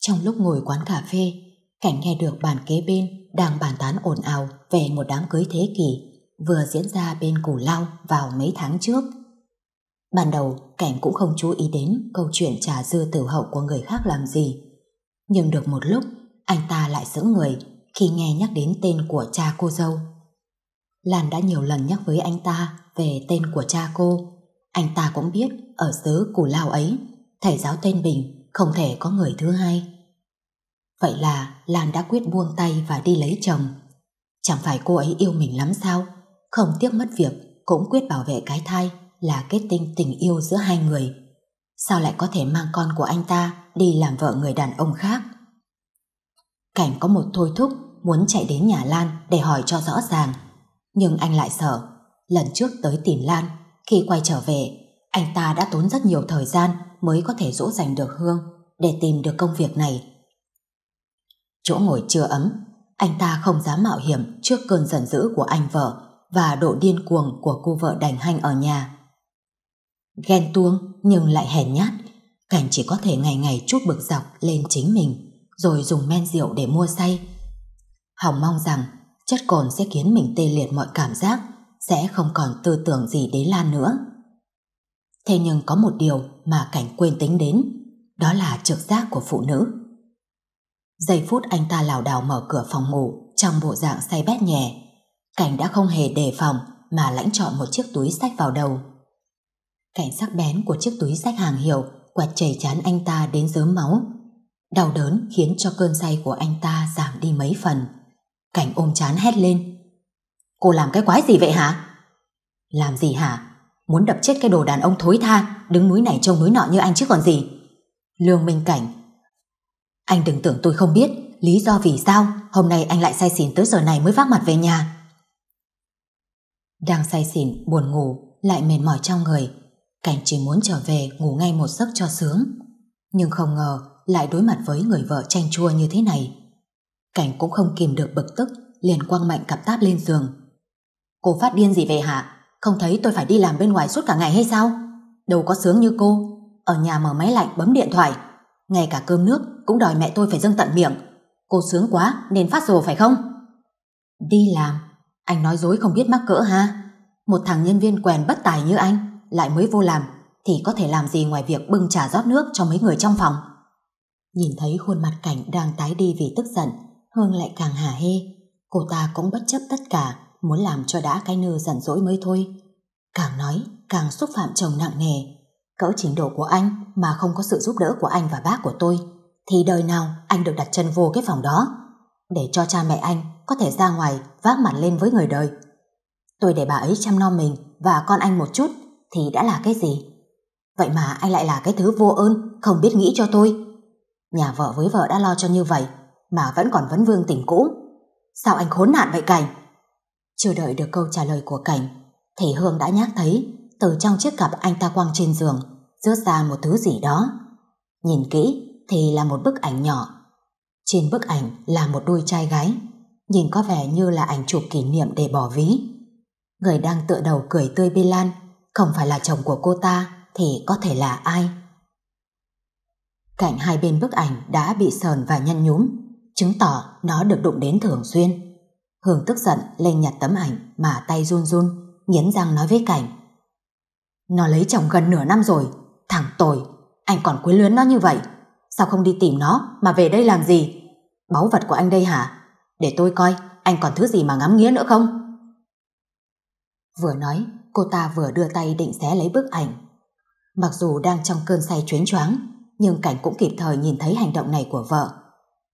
Trong lúc ngồi quán cà phê, Cảnh nghe được bàn kế bên đang bàn tán ồn ào về một đám cưới thế kỷ vừa diễn ra bên Củ Lao vào mấy tháng trước. Ban đầu, Cảnh cũng không chú ý đến câu chuyện trà dưa tử hậu của người khác làm gì. Nhưng được một lúc, anh ta lại sững người khi nghe nhắc đến tên của cha cô dâu. Lan đã nhiều lần nhắc với anh ta về tên của cha cô. Anh ta cũng biết ở xứ Cù Lao ấy, thầy giáo tên Bình không thể có người thứ hai. Vậy là Lan đã quyết buông tay và đi lấy chồng. Chẳng phải cô ấy yêu mình lắm sao, không tiếc mất việc cũng quyết bảo vệ cái thai là kết tinh tình yêu giữa hai người. Sao lại có thể mang con của anh ta đi làm vợ người đàn ông khác? Cảnh có một thôi thúc muốn chạy đến nhà Lan để hỏi cho rõ ràng. Nhưng anh lại sợ. Lần trước tới tìm Lan, khi quay trở về, anh ta đã tốn rất nhiều thời gian mới có thể dỗ dành được Hương để tìm được công việc này. Chỗ ngồi chưa ấm, anh ta không dám mạo hiểm trước cơn giận dữ của anh vợ và độ điên cuồng của cô vợ đành hành ở nhà. Ghen tuông nhưng lại hèn nhát, Cảnh chỉ có thể ngày ngày chút bực dọc lên chính mình, rồi dùng men rượu để mua say. Hồng mong rằng chất cồn sẽ khiến mình tê liệt mọi cảm giác, sẽ không còn tư tưởng gì đến Lan nữa. Thế nhưng có một điều mà Cảnh quên tính đến, đó là trực giác của phụ nữ. Giây phút anh ta lảo đảo mở cửa phòng ngủ trong bộ dạng say bét nhẹ. Cảnh đã không hề đề phòng mà lãnh chọn một chiếc túi sách vào đầu. Cảnh sắc bén của chiếc túi sách hàng hiệu quạt chảy chán anh ta đến dớm máu. Đau đớn khiến cho cơn say của anh ta giảm đi mấy phần. Cảnh ôm chán hét lên. Cô làm cái quái gì vậy hả? Làm gì hả? Muốn đập chết cái đồ đàn ông thối tha, đứng núi này trông núi nọ như anh chứ còn gì. Lương Minh Cảnh Anh đừng tưởng tôi không biết lý do vì sao hôm nay anh lại say xỉn tới giờ này mới vác mặt về nhà. Đang say xỉn, buồn ngủ, lại mệt mỏi trong người, Cảnh chỉ muốn trở về ngủ ngay một giấc cho sướng. Nhưng không ngờ lại đối mặt với người vợ chanh chua như thế này. Cảnh cũng không kìm được bực tức, liền quăng mạnh cặp táp lên giường. Cô phát điên gì về hả? Không thấy tôi phải đi làm bên ngoài suốt cả ngày hay sao? Đâu có sướng như cô. Ở nhà mở máy lạnh bấm điện thoại. Ngay cả cơm nước cũng đòi mẹ tôi phải dâng tận miệng. Cô sướng quá nên phát rồ phải không? Đi làm. Anh nói dối không biết mắc cỡ ha? Một thằng nhân viên quèn bất tài như anh lại mới vô làm thì có thể làm gì ngoài việc bưng trà rót nước cho mấy người trong phòng. Nhìn thấy khuôn mặt cảnh đang tái đi vì tức giận, Hương lại càng hả hê. Cô ta cũng bất chấp tất cả, muốn làm cho đã cái nư giận dỗi mới thôi. Càng nói, càng xúc phạm chồng nặng nề. Cỡ trình độ của anh mà không có sự giúp đỡ của anh và bác của tôi, thì đời nào anh được đặt chân vô cái phòng đó. Để cho cha mẹ anh có thể ra ngoài vác mặt lên với người đời. Tôi để bà ấy chăm nom mình và con anh một chút thì đã là cái gì? Vậy mà anh lại là cái thứ vô ơn, không biết nghĩ cho tôi. Nhà vợ với vợ đã lo cho như vậy, mà vẫn còn vấn vương tình cũ. Sao anh khốn nạn vậy Cảnh? Chưa đợi được câu trả lời của Cảnh, thì Hương đã nhắc thấy từ trong chiếc cặp anh ta quăng trên giường rớt ra một thứ gì đó. Nhìn kỹ thì là một bức ảnh nhỏ. Trên bức ảnh là một đôi trai gái, nhìn có vẻ như là ảnh chụp kỷ niệm để bỏ ví. Người đang tựa đầu cười tươi bê lan, không phải là chồng của cô ta thì có thể là ai? Cạnh hai bên bức ảnh đã bị sờn và nhăn nhúm, chứng tỏ nó được đụng đến thường xuyên. Hương tức giận lên nhặt tấm ảnh mà tay run run, nghiến răng nói với Cảnh. Nó lấy chồng gần nửa năm rồi, thằng tồi, anh còn quyến luyến nó như vậy. Sao không đi tìm nó mà về đây làm gì? Báu vật của anh đây hả? Để tôi coi anh còn thứ gì mà ngắm nghĩa nữa không? Vừa nói, cô ta vừa đưa tay định xé lấy bức ảnh. Mặc dù đang trong cơn say chuyến choáng, nhưng Cảnh cũng kịp thời nhìn thấy hành động này của vợ.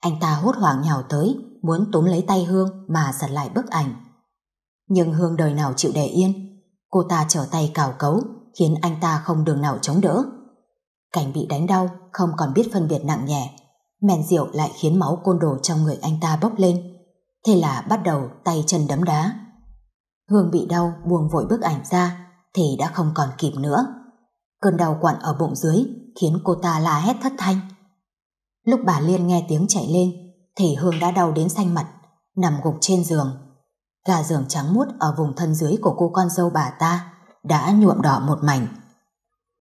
Anh ta hốt hoảng nhào tới, muốn túm lấy tay Hương mà giật lại bức ảnh. Nhưng Hương đời nào chịu để yên, cô ta trở tay cào cấu, khiến anh ta không đường nào chống đỡ. Cảnh bị đánh đau, không còn biết phân biệt nặng nhẹ, men rượu lại khiến máu côn đồ trong người anh ta bốc lên. Thế là bắt đầu tay chân đấm đá. Hương bị đau buông vội bức ảnh ra thì đã không còn kịp nữa. Cơn đau quặn ở bụng dưới khiến cô ta la hét thất thanh. Lúc bà Liên nghe tiếng chạy lên thì Hương đã đau đến xanh mặt, nằm gục trên giường. Gà giường trắng muốt ở vùng thân dưới của cô con dâu bà ta đã nhuộm đỏ một mảnh.